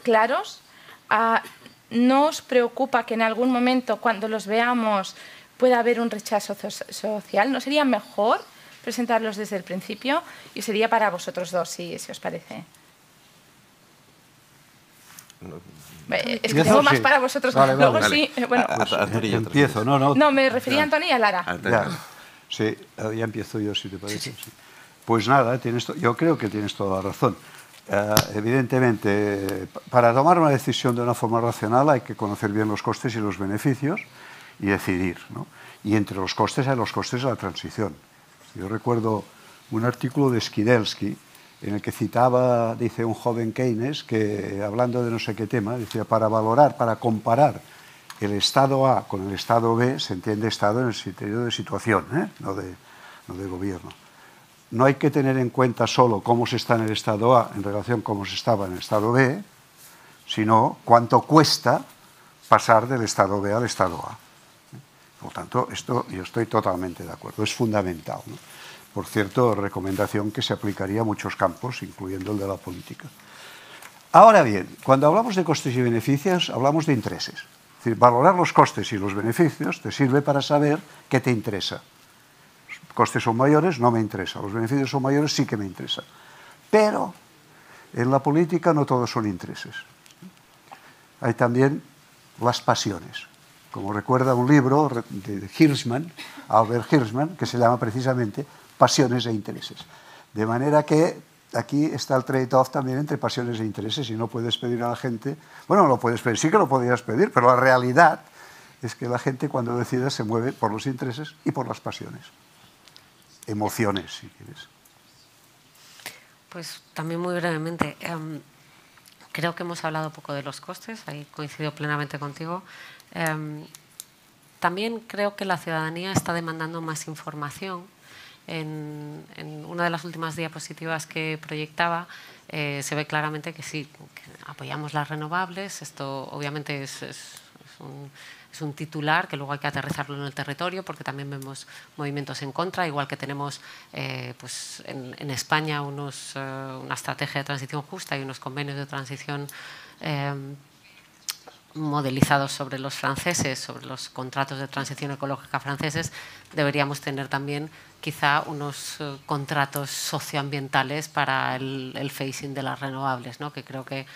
claros, nos ah, no os preocupa que en algún momento cuando los veamos pueda haber un rechazo social. ¿No sería mejor presentarlos desde el principio? Y sería para vosotros dos, si, si os parece. Eh, es que tengo más para vosotros. Luego sí, bueno. empiezo, no, me refería a Antonio y a Lara. Ah, ya. Sí, eh, ya empiezo yo, si te parece. Pues nada, tienes yo creo que tienes toda la razón. Eh, evidentemente, para tomar una decisión de una forma racional hay que conocer bien los costes y los beneficios y decidir. ¿no? Y entre los costes hay los costes de la transición. Yo recuerdo un artículo de Skidelsky, en el que citaba, dice un joven Keynes, que hablando de no sé qué tema, decía, para valorar, para comparar el estado A con el estado B, se entiende estado en el sentido de situación, ¿eh? no, de, no de gobierno. No hay que tener en cuenta solo cómo se está en el estado A en relación cómo se estaba en el estado B, sino cuánto cuesta pasar del estado B al estado A. Por lo tanto, esto yo estoy totalmente de acuerdo, es fundamental. Por cierto, recomendación que se aplicaría a muchos campos, incluyendo el de la política. Ahora bien, cuando hablamos de costes y beneficios, hablamos de intereses. decir, valorar los costes y los beneficios te sirve para saber qué te interesa. costes son mayores, no me interesa. Los beneficios son mayores, sí que me interesa. Pero en la política no todos son intereses. Hay también las pasiones. Como recuerda un libro de Hirschman, Albert Hirschman, que se llama precisamente pasiones e intereses. De manera que aquí está el trade-off también entre pasiones e intereses y no puedes pedir a la gente, bueno, lo puedes pedir, sí que lo podrías pedir, pero la realidad es que la gente cuando decide se mueve por los intereses y por las pasiones, emociones, si quieres. Pues también muy brevemente, em, creo que hemos hablado poco de los costes, ahí coincido plenamente contigo. Em, también creo que la ciudadanía está demandando más información en, una de las últimas diapositivas que proyectaba, eh, se ve claramente que sí, apoyamos las renovables. Esto obviamente es, un, titular que luego hay que aterrizarlo en el territorio porque también vemos movimientos en contra, igual que tenemos eh, pues en, España eh, una estrategia de transición justa y unos convenios de transición modelizados sobre los franceses, sobre los contratos de transición ecológica franceses, deberíamos tener también quizá unos eh, contratos socioambientales para el, facing de las renovables, ¿no? que creo que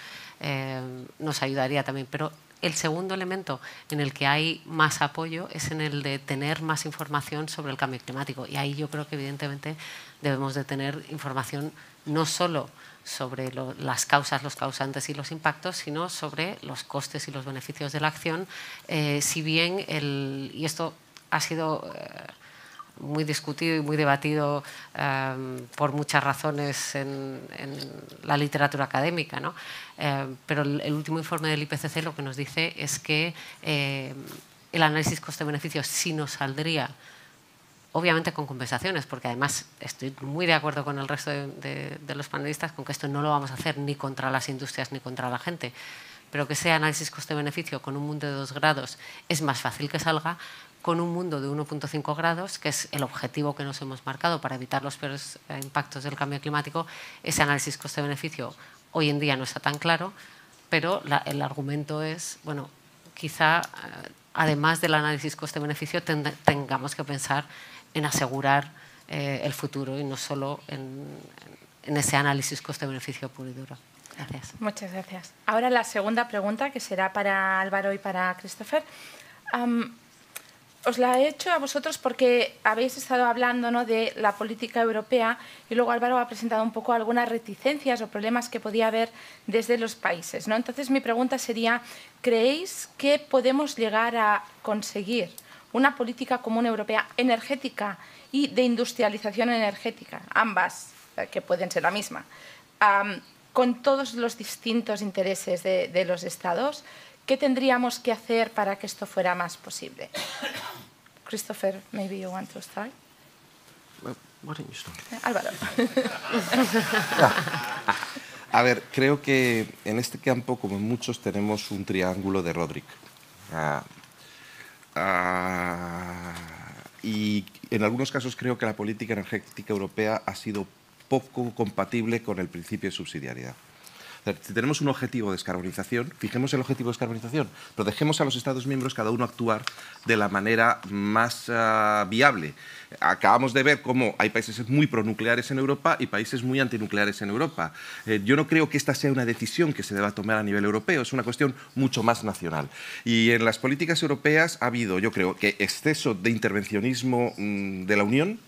eh, nos ayudaría también. Pero el segundo elemento en el que hay más apoyo es en el de tener más información sobre el cambio climático. Y ahí yo creo que evidentemente debemos de tener información no solo sobre las causas, los causantes y los impactos, sino sobre los costes y los beneficios de la acción, eh, si bien, y esto ha sido eh, muy discutido y muy debatido eh, por muchas razones en, la literatura académica. ¿no? pero el, último informe del IPCC lo que nos dice es que el análisis coste-beneficio, sí nos saldría obviamente con compensaciones, porque además estoy muy de acuerdo con el resto de, los panelistas con que esto no lo vamos a hacer ni contra las industrias ni contra la gente, pero que sea análisis coste-beneficio con un mundo de 2 grados es más fácil que salga con un mundo de 1.5 grados, que es el objetivo que nos hemos marcado para evitar los peores eh, impactos del cambio climático, ese análisis coste-beneficio hoy en día no está tan claro, pero el argumento es, bueno, quizá eh, además del análisis coste-beneficio tengamos que pensar en asegurar eh, el futuro y no solo en, ese análisis coste-beneficio puro y duro. Gracias. Muchas gracias. Ahora la segunda pregunta, que será para Álvaro y para Christopher. os la he hecho a vosotros porque habéis estado hablando de la política europea y luego Álvaro ha presentado un poco algunas reticencias o problemas que podía haber desde los países. ¿no? Entonces mi pregunta sería, ¿creéis que podemos llegar a conseguir una política común europea energética y de industrialización energética, ambas, eh, que pueden ser la misma, con todos los distintos intereses de, los Estados, ¿qué tendríamos que hacer para que esto fuera más posible? Christopher, maybe you want to start. why don't you eh, ah. A ver, creo que en este campo, como en muchos, tenemos un triángulo de rodrick ah, Ah, y en algunos casos creo que la política energética europea ha sido poco compatible con el principio de subsidiariedad. Si tenemos un objetivo de descarbonización, fijemos el objetivo de descarbonización, pero dejemos a los Estados miembros cada uno actuar de la manera más ah, viable. Acabamos de ver cómo hay países muy pronucleares en Europa y países muy antinucleares en Europa. Eh, yo no creo que esta sea una decisión que se deba tomar a nivel europeo, es una cuestión mucho más nacional. Y en las políticas europeas ha habido, yo creo, que exceso de intervencionismo mm, de la Unión,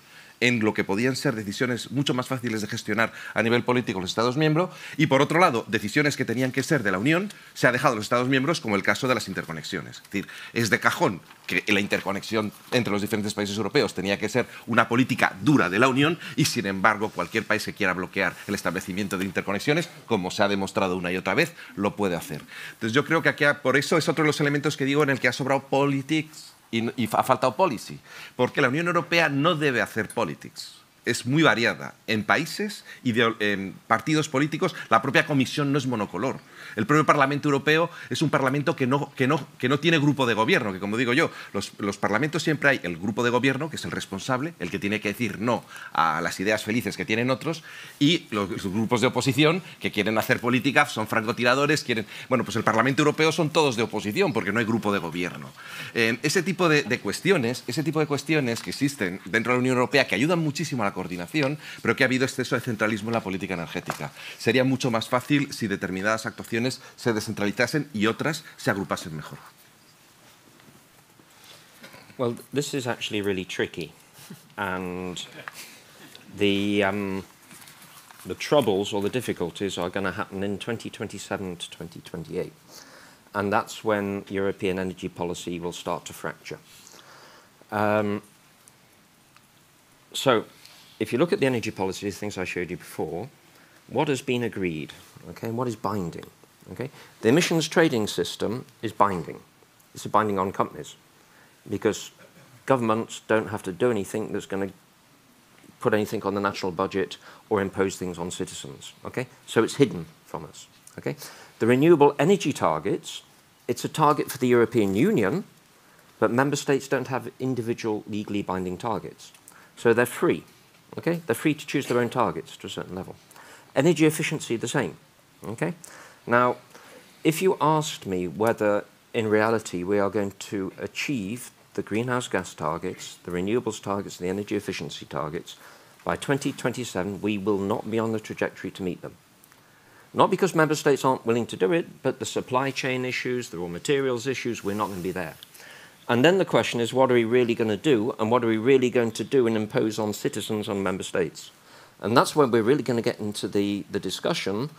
en lo que podían ser decisiones mucho más fáciles de gestionar a nivel político los Estados miembros y, por otro lado, decisiones que tenían que ser de la Unión, se ha dejado a los Estados miembros como el caso de las interconexiones. Es decir, es de cajón que la interconexión entre los diferentes países europeos tenía que ser una política dura de la Unión y, sin embargo, cualquier país que quiera bloquear el establecimiento de interconexiones, como se ha demostrado una y otra vez, lo puede hacer. Entonces yo creo que aquí, por eso es otro de los elementos que digo en el que ha sobrado politics y, ha faltado policy, porque la Unión Europea no debe hacer politics es muy variada en países y en partidos políticos. La propia comisión no es monocolor. El propio Parlamento Europeo es un Parlamento que no, que no, que no tiene grupo de gobierno, que como digo yo, los, los parlamentos siempre hay el grupo de gobierno, que es el responsable, el que tiene que decir no a las ideas felices que tienen otros, y los, grupos de oposición que quieren hacer política, son francotiradores, quieren... Bueno, pues el Parlamento Europeo son todos de oposición, porque no hay grupo de gobierno. Eh, ese tipo de, de cuestiones, ese tipo de cuestiones que existen dentro de la Unión Europea, que ayudan muchísimo a la coordinación, pero que ha habido exceso de centralismo en la política energética. Sería mucho más fácil si determinadas actuaciones se descentralizasen y otras se agrupasen mejor. Well, this is actually really tricky. And the, um, the troubles or the difficulties are going to happen in 2027 to 2028. And that's when European energy policy will start to fracture. Um, so, if you look at the energy policy, things I showed you before, what has been agreed, okay, and what is binding? Okay? The emissions trading system is binding. It's binding on companies because governments don't have to do anything that's going to put anything on the national budget or impose things on citizens. Okay? So it's hidden from us. Okay? The renewable energy targets, it's a target for the European Union, but member states don't have individual legally binding targets. So they're free. Okay? They're free to choose their own targets to a certain level. Energy efficiency, the same. Okay? Now, if you asked me whether in reality we are going to achieve the greenhouse gas targets, the renewables targets, the energy efficiency targets, by 2027 we will not be on the trajectory to meet them. Not because member states aren't willing to do it, but the supply chain issues, the raw materials issues, we're not going to be there. And then the question is, what are we really going to do, and what are we really going to do and impose on citizens, on member states? And that's when we're really going to get into the, the discussion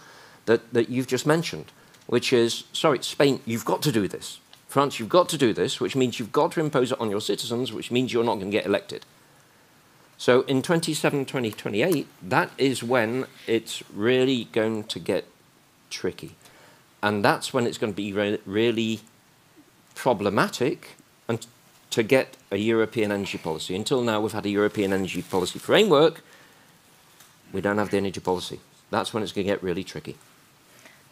that, that you've just mentioned, which is, sorry, Spain, you've got to do this. France, you've got to do this, which means you've got to impose it on your citizens, which means you're not going to get elected. So in 27, 2028, that is when it's really going to get tricky. And that's when it's going to be re really problematic and to get a European energy policy. Until now, we've had a European energy policy framework. We don't have the energy policy. That's when it's going to get really tricky.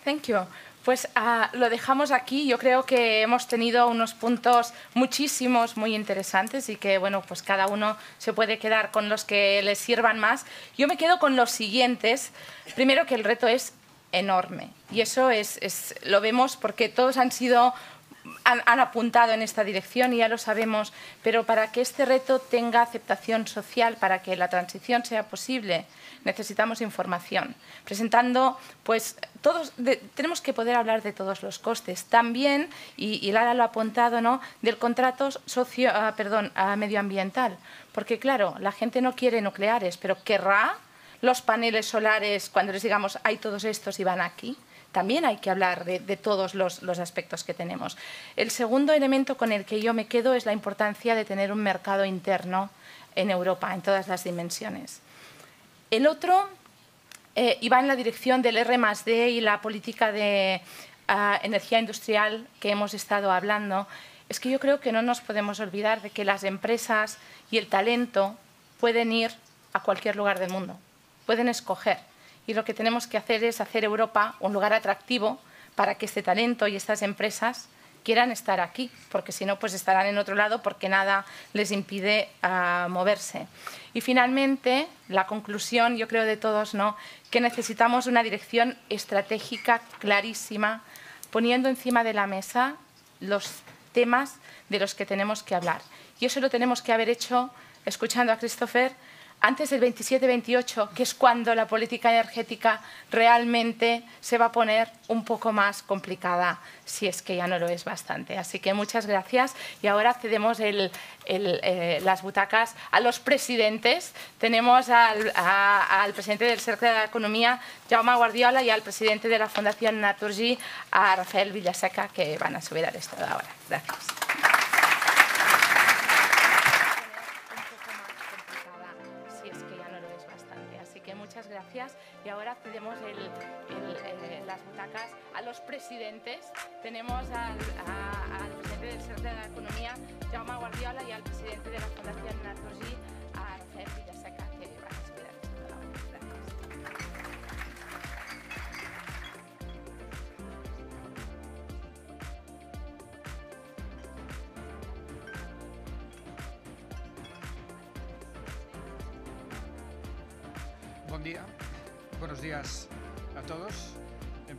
Thank you. Pues ah, lo dejamos aquí. Yo creo que hemos tenido unos puntos muchísimos muy interesantes y que, bueno, pues cada uno se puede quedar con los que le sirvan más. Yo me quedo con los siguientes. Primero que el reto es enorme y eso es, es lo vemos porque todos han sido han, apuntado en esta dirección y ya lo sabemos, pero para que este reto tenga aceptación social, para que la transición sea posible, necesitamos información. Presentando, pues, todos, tenemos que poder hablar de todos los costes. También, y, Lara lo ha apuntado, ¿no?, del contrato socio, ah, ah, medioambiental. Porque, claro, la gente no quiere nucleares, pero querrá los paneles solares cuando les digamos, hay todos estos y van aquí también hay que hablar de, todos los, aspectos que tenemos. El segundo elemento con el que yo me quedo es la importancia de tener un mercado interno en Europa, en todas las dimensiones. El otro eh, y va en la dirección del R +D y la política de ah, energía industrial que hemos estado hablando, es que yo creo que no nos podemos olvidar de que las empresas y el talento pueden ir a cualquier lugar del mundo, pueden escoger y lo que tenemos que hacer es hacer Europa un lugar atractivo para que este talento y estas empresas quieran estar aquí, porque si no, pues estarán en otro lado porque nada les impide ah, moverse. Y finalmente, la conclusión, yo creo de todos, ¿no? que necesitamos una dirección estratégica clarísima, poniendo encima de la mesa los temas de los que tenemos que hablar. Y eso lo tenemos que haber hecho escuchando a Christopher antes del 27-28, que es cuando la política energética realmente se va a poner un poco más complicada, si es que ya no lo es bastante. Así que muchas gracias y ahora cedemos eh, las butacas a los presidentes. Tenemos al, presidente del Cercle de la Economía, Jaume Guardiola, y al presidente de la Fundación Naturgy, a Rafael Villaseca, que van a subir al estado ahora. Gracias. presidentes. Tenemos al, presidente del Centro de la Economía, Jaume Guardiola, y al presidente de la Fundación Narcosí, a Rafael Villaseca, que va a Buen día, buenos días a todos.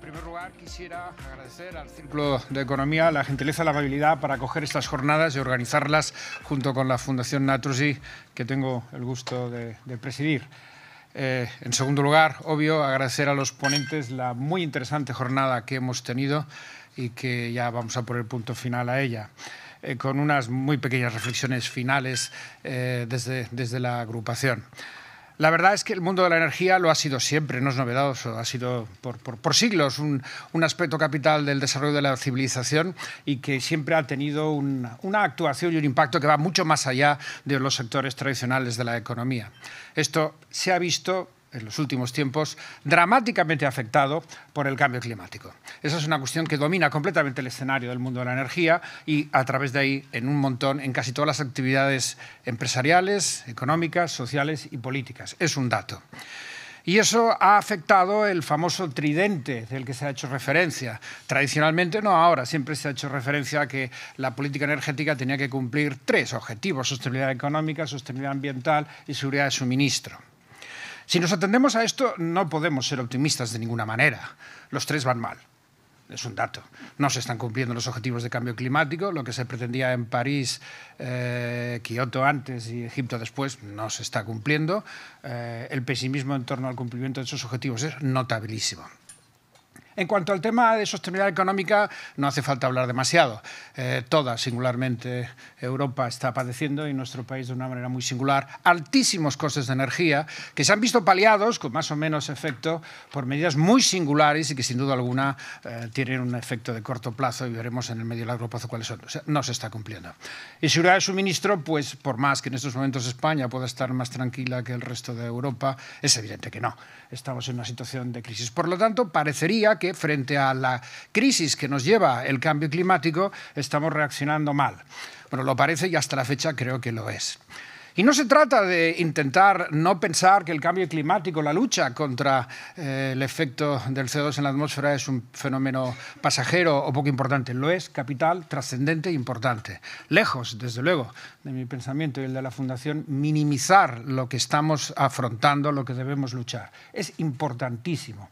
En primer lugar, quisiera agradecer al Círculo de Economía la gentileza, y la amabilidad para acoger estas jornadas y organizarlas junto con la Fundación Naturgy, que tengo el gusto de, presidir. Eh, en segundo lugar, obvio, agradecer a los ponentes la muy interesante jornada que hemos tenido y que ya vamos a poner punto final a ella eh, con unas muy pequeñas reflexiones finales eh, desde, desde la agrupación. La verdad es que el mundo de la energía lo ha sido siempre, no es novedoso, ha sido por, siglos un, aspecto capital del desarrollo de la civilización y que siempre ha tenido una actuación y un impacto que va mucho más allá de los sectores tradicionales de la economía. Esto se ha visto en los últimos tiempos dramáticamente afectado por el cambio climático. Esa es una cuestión que domina completamente el escenario del mundo de la energía y a través de ahí en un montón, en casi todas las actividades empresariales, económicas, sociales y políticas. Es un dato. Y eso ha afectado el famoso tridente del que se ha hecho referencia. Tradicionalmente, no ahora, siempre se ha hecho referencia a que la política energética tenía que cumplir tres objetivos, sostenibilidad económica, sostenibilidad ambiental y seguridad de suministro. Si nos atendemos a esto, no podemos ser optimistas de ninguna manera. Los tres van mal. Es un dato. No se están cumpliendo los objetivos de cambio climático. Lo que se pretendía en París, eh, Kioto antes y Egipto después, no se está cumpliendo. Eh, el pesimismo en torno al cumplimiento de esos objetivos es notabilísimo. En cuanto al tema de sostenibilidad económica, no hace falta hablar demasiado. Eh, toda, singularmente, Europa está padeciendo y nuestro país de una manera muy singular altísimos costes de energía que se han visto paliados con más o menos efecto por medidas muy singulares y que sin duda alguna eh, tienen un efecto de corto plazo y veremos en el medio y largo plazo cuáles son. no se está cumpliendo. Y seguridad de suministro, pues por más que en estos momentos España pueda estar más tranquila que el resto de Europa, es evidente que no estamos en una situación de crisis. Por lo tanto, parecería que frente a la crisis que nos lleva el cambio climático, estamos reaccionando mal. Bueno, lo parece y hasta la fecha creo que lo es. Y no se trata de intentar no pensar que el cambio climático, la lucha contra eh, el efecto del CO2 en la atmósfera es un fenómeno pasajero o poco importante. Lo es, capital, trascendente e importante. Lejos, desde luego, de mi pensamiento y el de la Fundación, minimizar lo que estamos afrontando, lo que debemos luchar. Es importantísimo.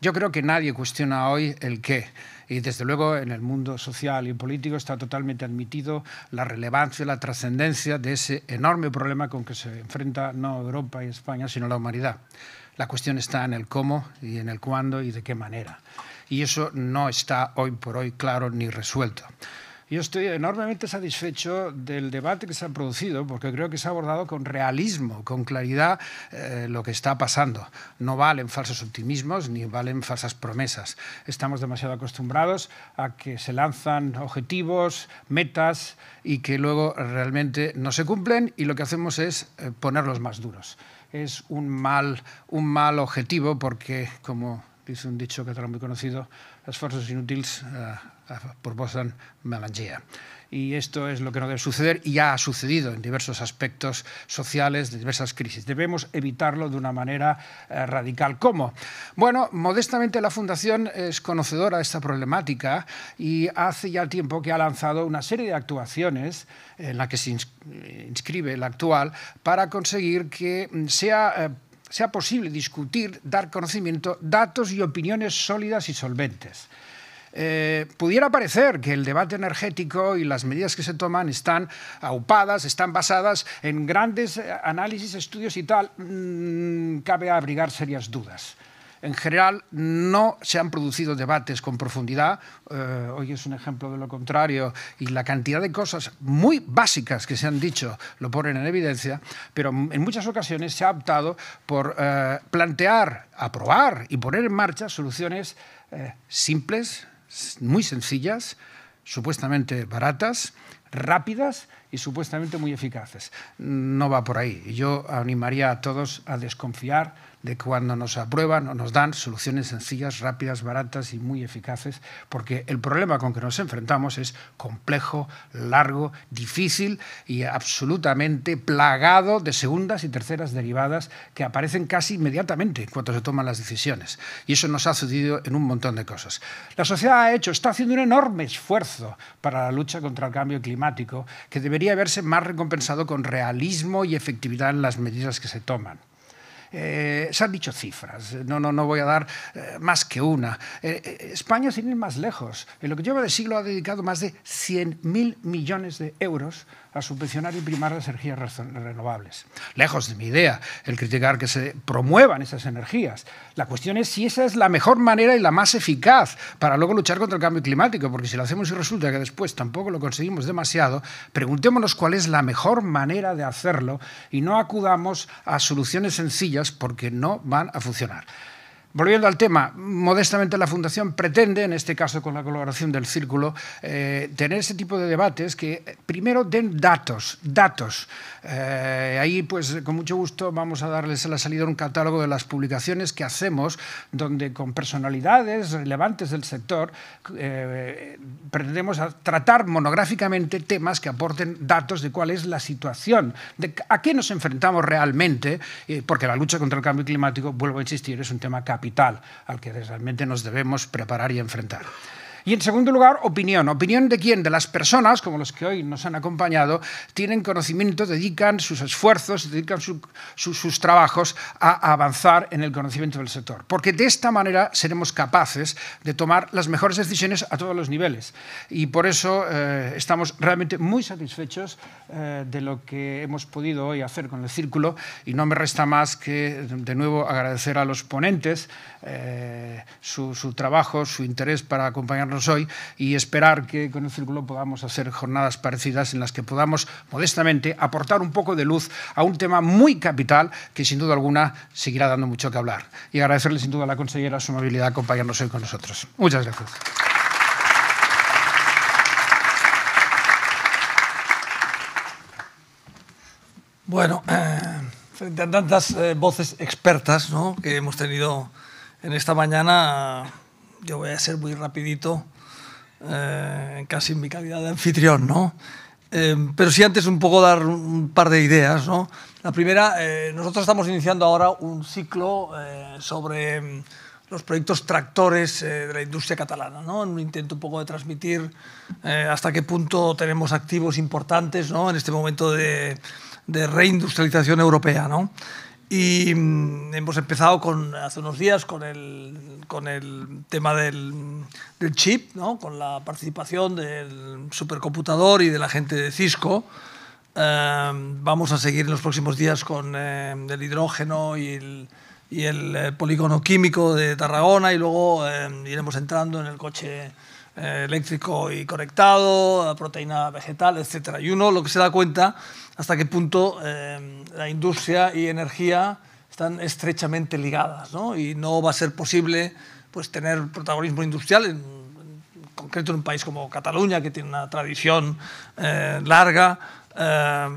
Yo creo que nadie cuestiona hoy el qué y desde luego en el mundo social y político está totalmente admitido la relevancia, y la trascendencia de ese enorme problema con que se enfrenta no Europa y España, sino la humanidad. La cuestión está en el cómo y en el cuándo y de qué manera. Y eso no está hoy por hoy claro ni resuelto. Yo estoy enormemente satisfecho del debate que se ha producido porque creo que se ha abordado con realismo, con claridad eh, lo que está pasando. No valen falsos optimismos ni valen falsas promesas. Estamos demasiado acostumbrados a que se lanzan objetivos, metas y que luego realmente no se cumplen y lo que hacemos es eh, ponerlos más duros. Es un mal, un mal objetivo porque, como dice un dicho que está muy conocido, esfuerzos inútiles eh, proposan melangía Y esto es lo que no debe suceder y ya ha sucedido en diversos aspectos sociales, de diversas crisis. Debemos evitarlo de una manera eh, radical. ¿Cómo? Bueno, modestamente la Fundación es conocedora de esta problemática y hace ya tiempo que ha lanzado una serie de actuaciones en la que se eh, inscribe la actual para conseguir que mm, sea... Eh, sea posible discutir, dar conocimiento, datos y opiniones sólidas y solventes. Eh, pudiera parecer que el debate energético y las medidas que se toman están aupadas, están basadas en grandes eh, análisis, estudios y tal, mm, cabe abrigar serias dudas en general no se han producido debates con profundidad. Eh, hoy es un ejemplo de lo contrario y la cantidad de cosas muy básicas que se han dicho lo ponen en evidencia, pero en muchas ocasiones se ha optado por plantear, aprobar y poner en marcha soluciones simples, muy sencillas, supuestamente baratas, rápidas y supuestamente muy eficaces. No va por ahí. Yo animaría a todos a desconfiar de cuando nos aprueban o nos dan soluciones sencillas, rápidas, baratas y muy eficaces, porque el problema con que nos enfrentamos es complejo, largo, difícil y absolutamente plagado de segundas y terceras derivadas que aparecen casi inmediatamente cuando se toman las decisiones. Y eso nos ha sucedido en un montón de cosas. La sociedad ha hecho, está haciendo un enorme esfuerzo para la lucha contra el cambio climático que debería verse más recompensado con realismo y efectividad en las medidas que se toman. Eh, se han dicho cifras, eh, no, no, voy a dar eh, más que una. España, sin ir más lejos, en lo que lleva de siglo ha dedicado más de 100.000 millones de euros a subvencionar y primar las energías renovables. Lejos de mi idea el criticar que se promuevan esas energías. La cuestión es si esa es la mejor manera y la más eficaz para luego luchar contra el cambio climático, porque si lo hacemos y resulta que después tampoco lo conseguimos demasiado, preguntémonos cuál es la mejor manera de hacerlo y no acudamos a soluciones sencillas porque no van a funcionar. Volviendo al tema, modestamente la Fundación pretende, en este caso con la colaboración del Círculo, eh, tener ese tipo de debates que eh, primero den datos, datos. Eh, ahí, pues, eh, con mucho gusto vamos a darles a la salida un catálogo de las publicaciones que hacemos, donde con personalidades relevantes del sector eh, pretendemos tratar monográficamente temas que aporten datos de cuál es la situación, de a qué nos enfrentamos realmente, porque la lucha contra el cambio climático, vuelvo a insistir, es un tema capital al que realmente nos debemos preparar y enfrentar. Y en segundo lugar, opinión. ¿Opinión de quién? De las personas, como los que hoy nos han acompañado, tienen conocimiento, dedican sus esfuerzos, dedican sus trabajos a avanzar en el conocimiento del sector. Porque de esta manera seremos capaces de tomar las mejores decisiones a todos los niveles. Y por eso eh, estamos realmente muy satisfechos eh, de lo que hemos podido hoy hacer con el círculo. Y no me resta más que, de nuevo, agradecer a los ponentes eh, su, trabajo, su interés para acompañarnos hoy y esperar que con el Círculo podamos hacer jornadas parecidas en las que podamos modestamente aportar un poco de luz a un tema muy capital que sin duda alguna seguirá dando mucho que hablar. Y agradecerle sin duda a la consellera su amabilidad acompañarnos hoy con nosotros. Muchas gracias. Bueno, eh, frente a tantas eh, voces expertas que hemos tenido en esta mañana yo voy a ser muy rapidito, eh, casi en mi calidad de anfitrión, ¿no? Eh, pero sí antes un poco dar un par de ideas, ¿no? La primera, eh, nosotros estamos iniciando ahora un ciclo sobre mm, los proyectos tractores de la industria catalana, ¿no? en un intento un poco de transmitir hasta qué punto tenemos activos importantes ¿no? en este momento de, de reindustrialización europea. ¿no? Y mm, hemos empezado con, hace unos días con el, con el tema del, del chip, ¿no? con la participación del supercomputador y de la gente de Cisco. Em, vamos a seguir en los próximos días con em, el hidrógeno y el, y el eh, polígono químico de Tarragona y luego em, iremos entrando en el coche eh, eléctrico y conectado, eh, proteína vegetal, etc. Y uno lo que se da cuenta hasta qué punto eh, la industria y energía están estrechamente ligadas ¿no? y no va a ser posible pues, tener protagonismo industrial en concreto en un país como Cataluña, que tiene una tradición larga,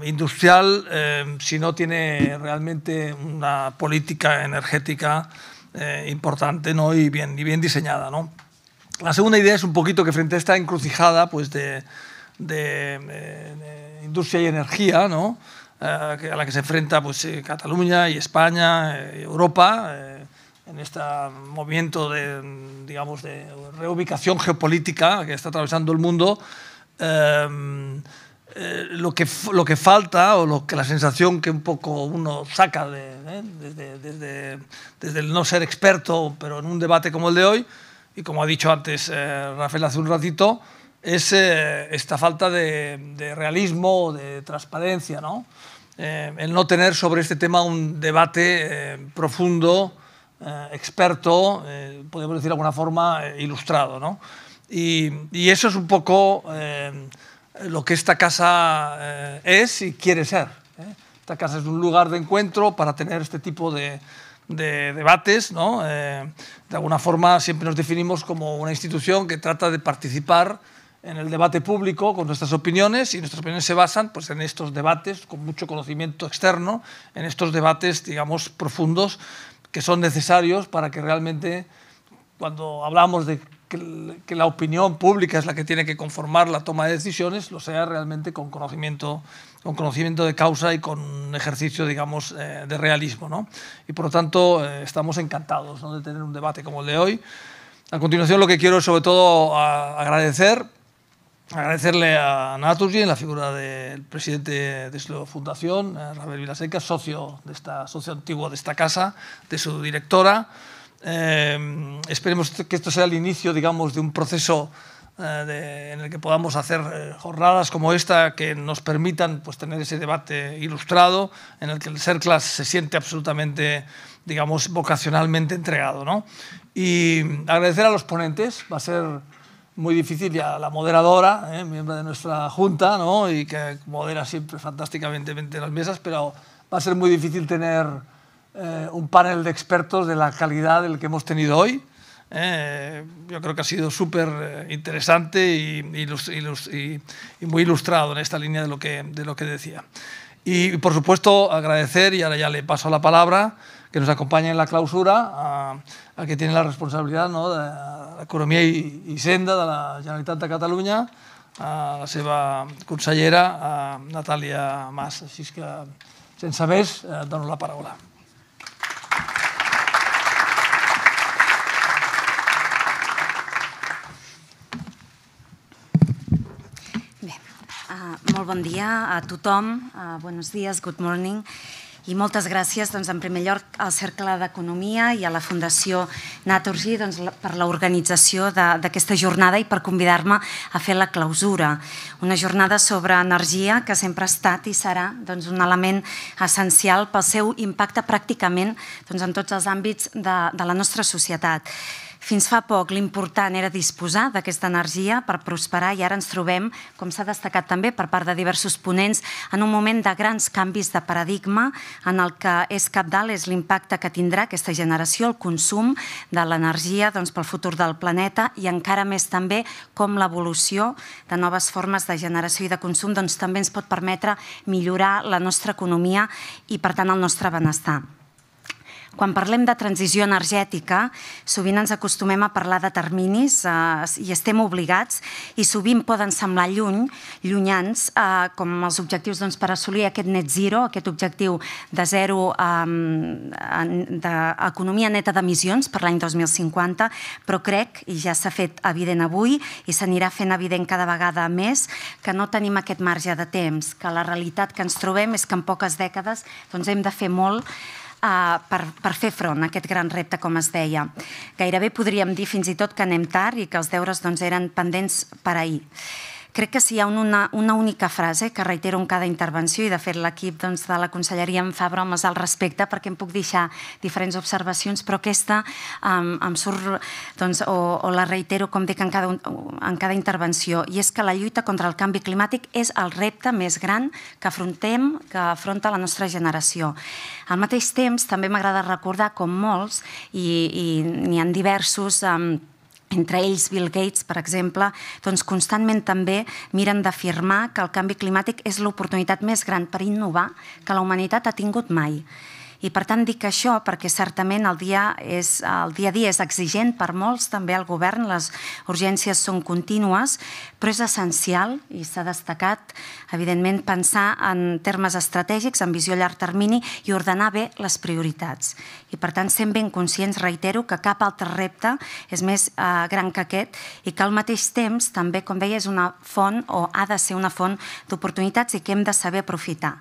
industrial, si no tiene realmente una política energética importante ¿no? y, bien, y bien diseñada. ¿no? La segunda idea es un poquito que frente a esta encrucijada pues de, eh, industria y energía, ¿no? Eh, a la que se enfrenta pues, eh, Cataluña y España, y Europa, en este movimiento de, digamos, de reubicación geopolítica que está atravesando el mundo, lo, que, lo que falta o lo que la sensación que un poco uno saca desde el no ser experto, pero en un debate como el de hoy, y como ha dicho antes eh, Rafael hace un ratito, es eh, esta falta de, realismo, de transparencia, ¿no? Eh, el no tener sobre este tema un debate profundo, experto, podemos decir de alguna forma, ilustrado. ¿no? y, eso es un poco lo que esta casa es y quiere ser. Esta casa es un lugar de encuentro para tener este tipo de, de debates, ¿no? Eh, de alguna forma siempre nos definimos como una institución que trata de participar en el debate público con nuestras opiniones y nuestras opiniones se basan pues, en estos debates con mucho conocimiento externo, en estos debates, digamos, profundos que son necesarios para que realmente cuando hablamos de que, la opinión pública es la que tiene que conformar la toma de decisiones, lo sea realmente con conocimiento, con conocimiento de causa y con ejercicio, digamos, eh, de realismo. ¿no? Y por lo tanto, eh, estamos encantados de tener un debate como el de hoy. A continuación, lo que quiero sobre todo agradecer agradecerle a Naturgi en la figura del presidente de su fundación, Rafael Vilaseca, socio, de esta, socio antiguo de esta casa, de su directora. Em, esperemos que esto sea el inicio, digamos, de un proceso eh, en el que podamos hacer eh, jornadas como esta que nos permitan pues, tener ese debate ilustrado en el que el ser class se siente absolutamente, digamos, vocacionalmente entregado. ¿no? Y agradecer a los ponentes, va a ser muy difícil, y a la moderadora, eh, miembro de nuestra junta, ¿no? y que modera siempre fantásticamente las mesas, pero va a ser muy difícil tener eh, un panel de expertos de la calidad del que hemos tenido hoy. Eh, yo creo que ha sido súper eh, interesante y, y, muy ilustrado en esta línea de lo que, de lo que decía. Y, por supuesto, agradecer, y ahora ya le paso la palabra, que nos acompaña en la clausura, a, que tiene la responsabilidad ¿no? de la Economía y, Senda de la Generalitat de Catalunya, a la seva consellera, a natalia Mas. Així que, sin més, dono la palabra molt bon dia a tothom. buenos días, good morning. I moltes gràcies, doncs, en primer lloc, al Cercle d'Economia i a la Fundació Naturgy doncs, per l'organització d'aquesta jornada i per convidar-me a fer la clausura. Una jornada sobre energia que sempre ha estat i serà doncs, un element essencial pel seu impacte pràcticament doncs, en tots els àmbits de, de la nostra societat. Fins fa poc l'important era disposar d'aquesta energia per prosperar i ara ens trobem, com s'ha destacat també per part de diversos ponents, en un moment de grans canvis de paradigma en el que és d'alt és l'impacte que tindrà aquesta generació, el consum de l'energia doncs, pel futur del planeta i encara més també com l'evolució de noves formes de generació i de consum doncs, també ens pot permetre millorar la nostra economia i, per tant, el nostre benestar. Quan parlem de transició energètica, sovint ens acostumem a parlar de terminis eh, i estem obligats i sovint poden semblar lluny, llunyans, eh, com els objectius doncs, per assolir aquest net zero, aquest objectiu de zero eh, d'economia neta d'emissions per l'any 2050, però crec, i ja s'ha fet evident avui i s'anirà fent evident cada vegada més, que no tenim aquest marge de temps, que la realitat que ens trobem és que en poques dècades doncs, hem de fer molt per, per fer front a aquest gran repte, com es deia. Gairebé podríem dir fins i tot que anem tard i que els deures doncs, eren pendents per ahir. Crec que si hi ha una, una única frase que reitero en cada intervenció i de fer l'equip doncs, de la conselleria em fa bromes al respecte perquè em puc deixar diferents observacions, però aquesta um, em surt doncs, o, o la reitero com dic en cada, en cada intervenció i és que la lluita contra el canvi climàtic és el repte més gran que afrontem, que afronta la nostra generació. Al mateix temps també m'agrada recordar com molts i, i n'hi han diversos um, entre ells Bill Gates, per exemple, doncs constantment també miren d'afirmar que el canvi climàtic és l'oportunitat més gran per innovar que la humanitat ha tingut mai. I per tant dic això perquè certament el dia, és, el dia a dia és exigent per molts, també al govern, les urgències són contínues, però és essencial i s'ha destacat, evidentment, pensar en termes estratègics, en visió a llarg termini i ordenar bé les prioritats. I per tant, sent ben conscients, reitero, que cap altre repte és més eh, gran que aquest i que al mateix temps, també, com deia, és una font o ha de ser una font d'oportunitats i que hem de saber aprofitar.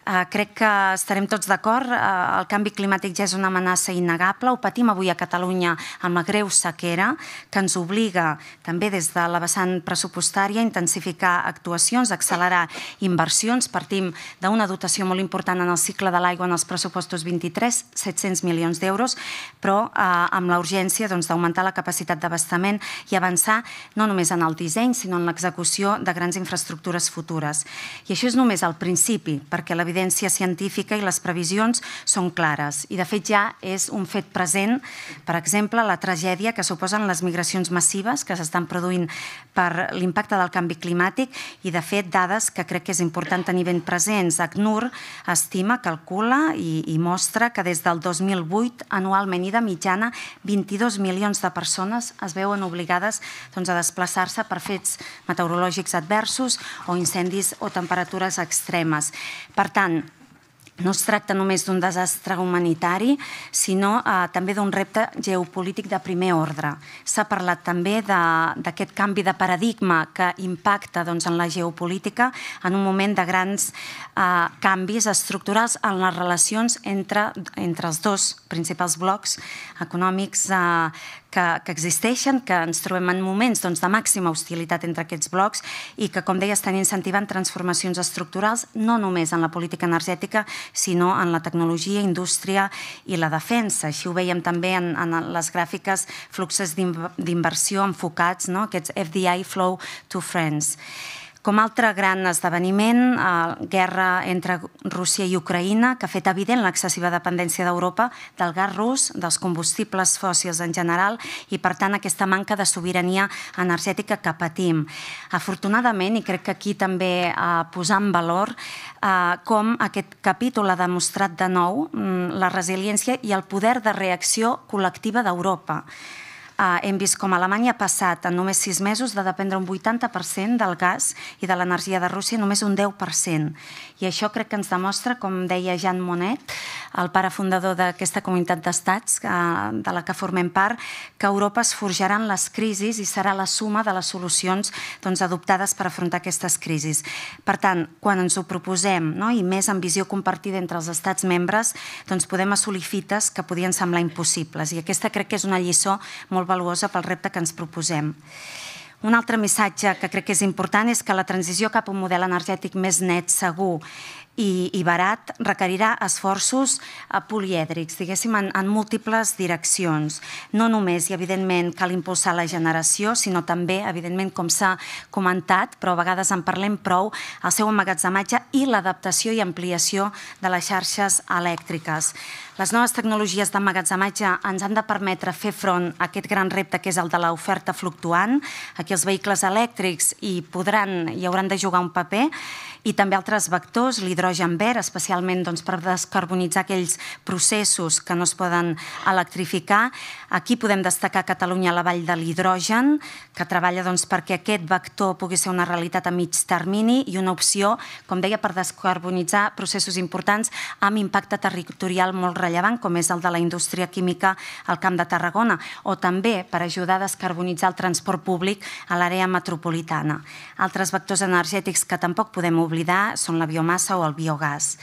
Eh, crec que estarem tots d'acord, eh, el canvi climàtic ja és una amenaça innegable, ho patim avui a Catalunya amb la greu sequera, que ens obliga també des de la vessant pressupostària a intensificar actuacions, accelerar inversions, partim d'una dotació molt important en el cicle de l'aigua en els pressupostos 23, 700 milions d'euros, però eh, amb la urgència doncs, d'augmentar la capacitat d'abastament i avançar no només en el disseny, sinó en l'execució de grans infraestructures futures. I això és només el principi, perquè la l'evidència científica i les previsions són clares. I, de fet, ja és un fet present, per exemple, la tragèdia que suposen les migracions massives que s'estan produint per l'impacte del canvi climàtic i, de fet, dades que crec que és important tenir ben presents. ACNUR estima, calcula i, i mostra que des del 2008 anualment i de mitjana 22 milions de persones es veuen obligades doncs, a desplaçar-se per fets meteorològics adversos o incendis o temperatures extremes. Per tant, tant, no es tracta només d'un desastre humanitari, sinó eh, també d'un repte geopolític de primer ordre. S'ha parlat també d'aquest canvi de paradigma que impacta doncs, en la geopolítica en un moment de grans eh, canvis estructurals en les relacions entre, entre els dos principals blocs econòmics eh, que, que existeixen, que ens trobem en moments doncs, de màxima hostilitat entre aquests blocs i que, com deia, estan incentivant transformacions estructurals no només en la política energètica, sinó en la tecnologia, indústria i la defensa. Així ho veiem també en, en les gràfiques fluxes d'inversió enfocats, no? aquests FDI Flow to Friends. Com altre gran esdeveniment, la eh, guerra entre Rússia i Ucraïna, que ha fet evident l'excessiva dependència d'Europa del gas rus, dels combustibles fòssils en general i, per tant, aquesta manca de sobirania energètica que patim. Afortunadament, i crec que aquí també eh, posar en valor eh, com aquest capítol ha demostrat de nou mm, la resiliència i el poder de reacció col·lectiva d'Europa. Ah, hem vist com Alemanya ha passat en només sis mesos de dependre un 80% del gas i de l'energia de Rússia, només un 10%. I això crec que ens demostra, com deia Jean Monnet, el pare fundador d'aquesta comunitat d'estats eh, de la que formem part, que Europa es en les crisis i serà la suma de les solucions doncs, adoptades per afrontar aquestes crisis. Per tant, quan ens ho proposem, no? i més amb visió compartida entre els estats membres, doncs podem assolir fites que podien semblar impossibles. I aquesta crec que és una lliçó molt valuosa pel repte que ens proposem. Un altre missatge que crec que és important és que la transició cap a un model energètic més net, segur i, i barat requerirà esforços eh, polièdrics, diguéssim, en, en múltiples direccions. No només, i evidentment, cal impulsar la generació, sinó també, evidentment, com s'ha comentat, però a vegades en parlem prou, el seu emmagatzematge i l'adaptació i ampliació de les xarxes elèctriques. Les noves tecnologies d'emmagatzematge ens han de permetre fer front a aquest gran repte que és el de l'oferta fluctuant. Aquí els vehicles elèctrics hi podran, hi hauran de jugar un paper, i també altres vectors, l'hidrogen verd, especialment doncs, per descarbonitzar aquells processos que no es poden electrificar. Aquí podem destacar Catalunya a la Vall de l'Hidrogen, que treballa doncs, perquè aquest vector pugui ser una realitat a mig termini i una opció, com deia, per descarbonitzar processos importants amb impacte territorial molt rellevant, com és el de la indústria química al Camp de Tarragona, o també per ajudar a descarbonitzar el transport públic a l'àrea metropolitana. Altres vectors energètics que tampoc podem oblidar oblidar són la biomassa o el biogàs.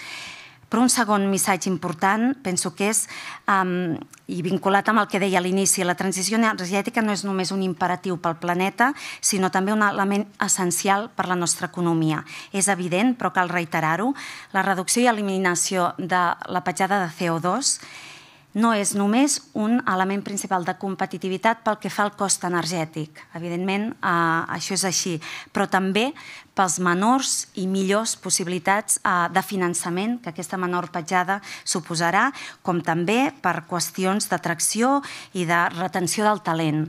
Però un segon missatge important, penso que és, um, i vinculat amb el que deia a l'inici, la transició energètica no és només un imperatiu pel planeta, sinó també un element essencial per la nostra economia. És evident, però cal reiterar-ho, la reducció i eliminació de la petjada de CO2 no és només un element principal de competitivitat pel que fa al cost energètic. Evidentment, eh, això és així, però també pels menors i millors possibilitats eh, de finançament que aquesta menor petjada suposarà, com també per qüestions d'atracció i de retenció del talent.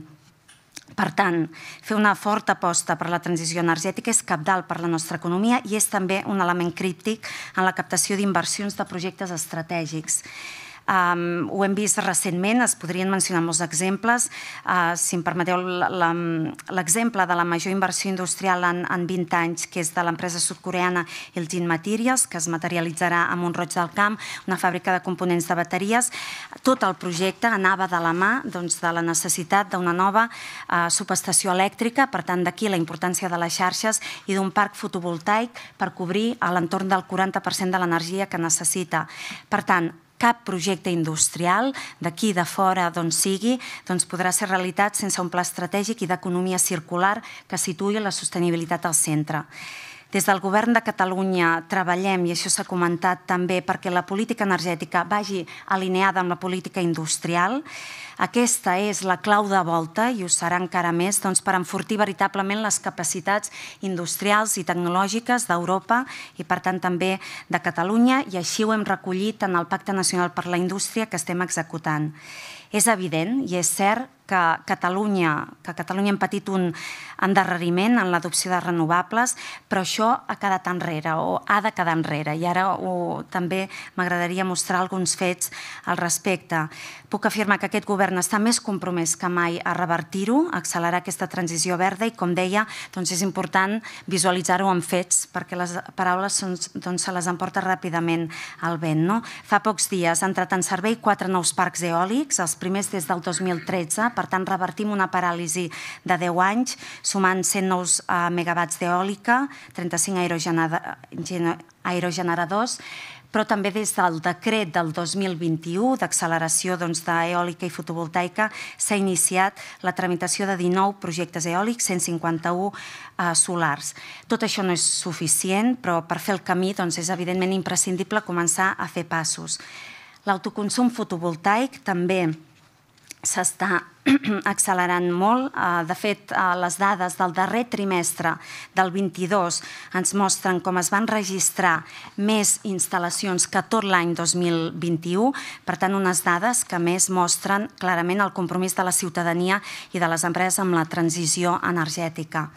Per tant, fer una forta aposta per la transició energètica és capdalt per la nostra economia i és també un element críptic en la captació d'inversions de projectes estratègics. Um, ho hem vist recentment, es podrien mencionar molts exemples. Uh, si em permeteu l'exemple de la major inversió industrial en, en 20 anys, que és de l'empresa sudcoreana Elgin Materials, que es materialitzarà a Montroig del Camp, una fàbrica de components de bateries. Tot el projecte anava de la mà doncs, de la necessitat d'una nova uh, subestació elèctrica, per tant, d'aquí la importància de les xarxes i d'un parc fotovoltaic per cobrir a l'entorn del 40% de l'energia que necessita. Per tant, cap projecte industrial d'aquí de fora d'on sigui doncs podrà ser realitat sense un pla estratègic i d'economia circular que situï la sostenibilitat al centre. Des del Govern de Catalunya treballem, i això s'ha comentat també, perquè la política energètica vagi alineada amb la política industrial, aquesta és la clau de volta i ho serà encara més doncs, per enfortir veritablement les capacitats industrials i tecnològiques d'Europa i, per tant, també de Catalunya, i així ho hem recollit en el Pacte Nacional per la Indústria que estem executant. És evident i és cert que Catalunya, que Catalunya hem patit un endarreriment en l'adopció de renovables, però això ha quedat enrere o ha de quedar enrere. I ara o, també m'agradaria mostrar alguns fets al respecte. Puc afirmar que aquest govern està més compromès que mai a revertir-ho, a accelerar aquesta transició verda i, com deia, doncs és important visualitzar-ho amb fets perquè les paraules són, doncs, se les emporta ràpidament al vent. No? Fa pocs dies han entrat en servei quatre nous parcs eòlics, els primers des del 2013, per tant revertim una paràlisi de 10 anys, sumant 100 nous eh, megawatts d'eòlica, 35 aerogeneradors, però també des del decret del 2021 d'acceleració doncs, d'eòlica doncs, i fotovoltaica s'ha iniciat la tramitació de 19 projectes eòlics, 151 eh, solars. Tot això no és suficient, però per fer el camí doncs, és evidentment imprescindible començar a fer passos. L'autoconsum fotovoltaic també s'està accelerant molt. Eh, de fet, eh, les dades del darrer trimestre del 22 ens mostren com es van registrar més instal·lacions que tot l'any 2021. Per tant, unes dades que més mostren clarament el compromís de la ciutadania i de les empreses amb la transició energètica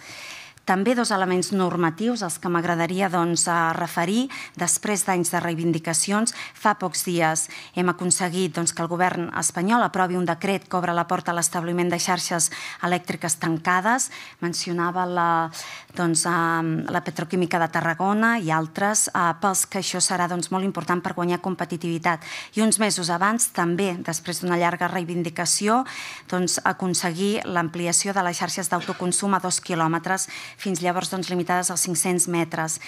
també dos elements normatius als que m'agradaria doncs, eh, referir després d'anys de reivindicacions. Fa pocs dies hem aconseguit doncs, que el govern espanyol aprovi un decret que obre la porta a l'establiment de xarxes elèctriques tancades. Mencionava la, doncs, la petroquímica de Tarragona i altres, eh, pels que això serà doncs, molt important per guanyar competitivitat. I uns mesos abans, també, després d'una llarga reivindicació, doncs, aconseguir l'ampliació de les xarxes d'autoconsum a dos quilòmetres fins llavors doncs, limitades als 500 metres.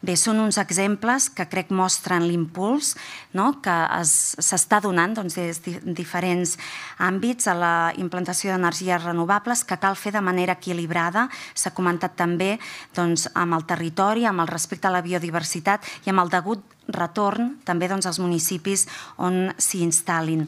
Bé, són uns exemples que crec mostren l'impuls no? que s'està donant doncs, des de diferents àmbits a la implantació d'energies renovables que cal fer de manera equilibrada. S'ha comentat també doncs, amb el territori, amb el respecte a la biodiversitat i amb el degut retorn també doncs, als municipis on s'hi instal·lin.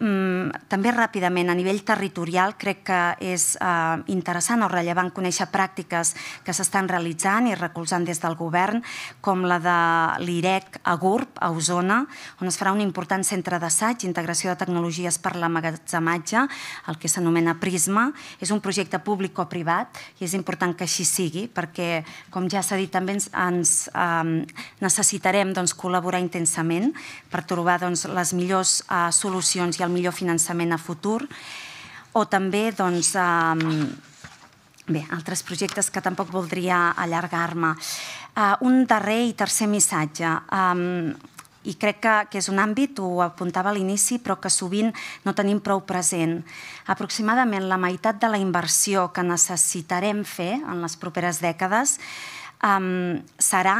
Mm, també ràpidament, a nivell territorial, crec que és eh, interessant o rellevant conèixer pràctiques que s'estan realitzant i recolzant des del govern, com la de l'IREC a GURB, a Osona, on es farà un important centre d'assaig, integració de tecnologies per l'amagatzematge, el que s'anomena Prisma. És un projecte públic o privat i és important que així sigui, perquè, com ja s'ha dit, també ens, ens eh, necessitarem doncs, col·laborar intensament per trobar doncs, les millors eh, solucions i el millor finançament a futur, o també doncs, eh, bé, altres projectes que tampoc voldria allargar-me. Eh, un darrer i tercer missatge. Eh, i crec que, que és un àmbit, ho apuntava a l'inici, però que sovint no tenim prou present. Aproximadament la meitat de la inversió que necessitarem fer en les properes dècades um, serà,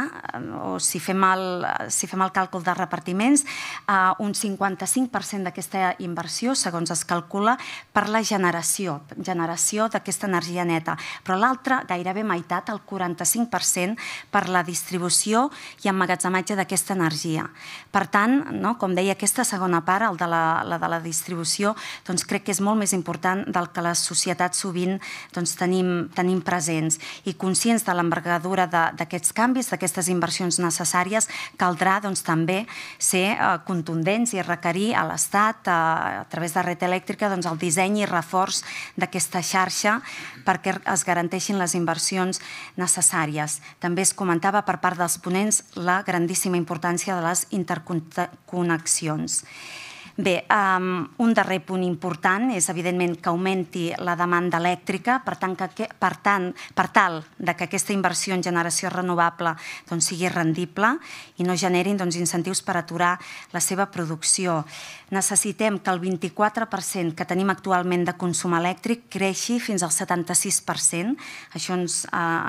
o si fem el, si fem el càlcul de repartiments, uh, un 55% d'aquesta inversió, segons es calcula, per la generació, generació d'aquesta energia neta, però l'altra, gairebé meitat, el 45%, per la distribució i emmagatzematge d'aquesta energia. Per tant, no, com deia, aquesta segona part, el de la, la de la distribució, doncs crec que és molt més important del que les societats sovint doncs, tenim, tenim presents i conscients de l'envergadura d'aquests canvis, d'aquestes inversions necessàries, caldrà doncs, també ser eh, contundents i requerir a l'Estat, eh, a través de Red Elèctrica, doncs, el disseny i reforç d'aquesta xarxa perquè es garanteixin les inversions necessàries. També es comentava per part dels ponents la grandíssima importància de les interconnexions. Bé, um, un darrer punt important és, evidentment, que augmenti la demanda elèctrica, per tant, que, per, tant, per tal de que aquesta inversió en generació renovable doncs, sigui rendible i no generin doncs, incentius per aturar la seva producció. Necessitem que el 24% que tenim actualment de consum elèctric creixi fins al 76%. Això eh,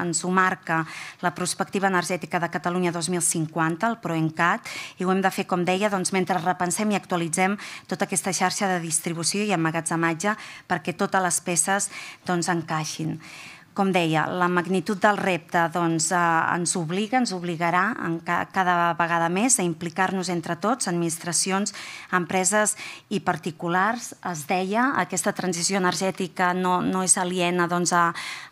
ens, ho marca la prospectiva energètica de Catalunya 2050, el ProEncat, i ho hem de fer, com deia, doncs, mentre repensem i actualitzem tota aquesta xarxa de distribució i emmagatzematge perquè totes les peces doncs, encaixin com deia, la magnitud del repte doncs, eh, ens obliga, ens obligarà en ca cada vegada més a implicar-nos entre tots, administracions, empreses i particulars. Es deia, aquesta transició energètica no, no és aliena doncs, a,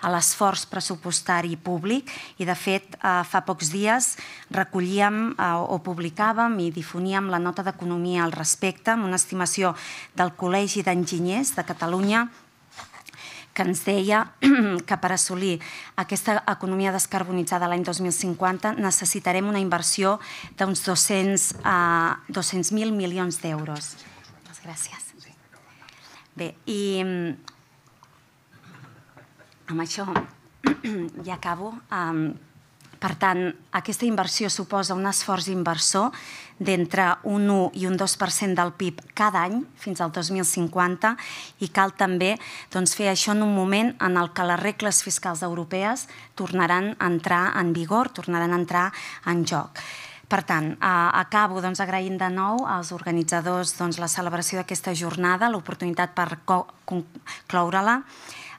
a l'esforç pressupostari públic i, de fet, eh, fa pocs dies recollíem eh, o publicàvem i difoníem la nota d'economia al respecte amb una estimació del Col·legi d'Enginyers de Catalunya que ens deia que per assolir aquesta economia descarbonitzada l'any 2050 necessitarem una inversió d'uns 200.000 eh, milions d'euros. Gràcies. Bé, i mm, amb això ja acabo. Per tant, aquesta inversió suposa un esforç inversor d'entre un 1 i un 2% del PIB cada any fins al 2050 i cal també doncs, fer això en un moment en el que les regles fiscals europees tornaran a entrar en vigor, tornaran a entrar en joc. Per tant, eh, acabo doncs, agraint de nou als organitzadors doncs, la celebració d'aquesta jornada, l'oportunitat per cloure-la,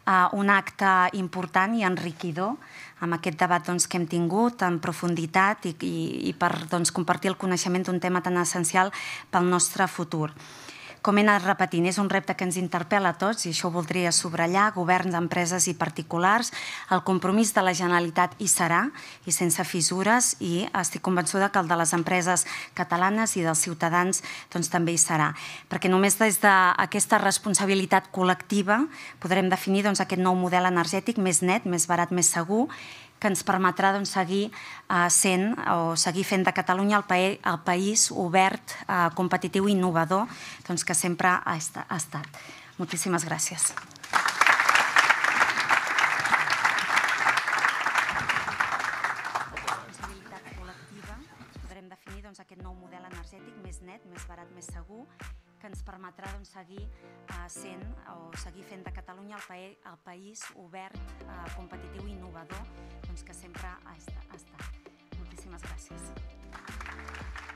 eh, un acte important i enriquidor amb aquest debat doncs, que hem tingut en profunditat i, i, i per doncs, compartir el coneixement d'un tema tan essencial pel nostre futur. Com he anat repetint, és un repte que ens interpel·la a tots i això ho voldria sobrellar, governs, empreses i particulars. El compromís de la Generalitat hi serà i sense fissures i estic convençuda que el de les empreses catalanes i dels ciutadans doncs, també hi serà. Perquè només des d'aquesta responsabilitat col·lectiva podrem definir doncs, aquest nou model energètic més net, més barat, més segur que ens permetrà doncs, seguir eh, sent o seguir fent de Catalunya el, pa el país obert, eh, competitiu i innovador doncs, que sempre ha, est ha estat. Moltíssimes gràcies. podrem definir doncs, aquest nou model energètic més net, més barat, més segur, que ens permetrà doncs, seguir sent o seguir fent de Catalunya el, pa el país obert, eh, competitiu i innovador doncs que sempre ha estat. Moltíssimes gràcies.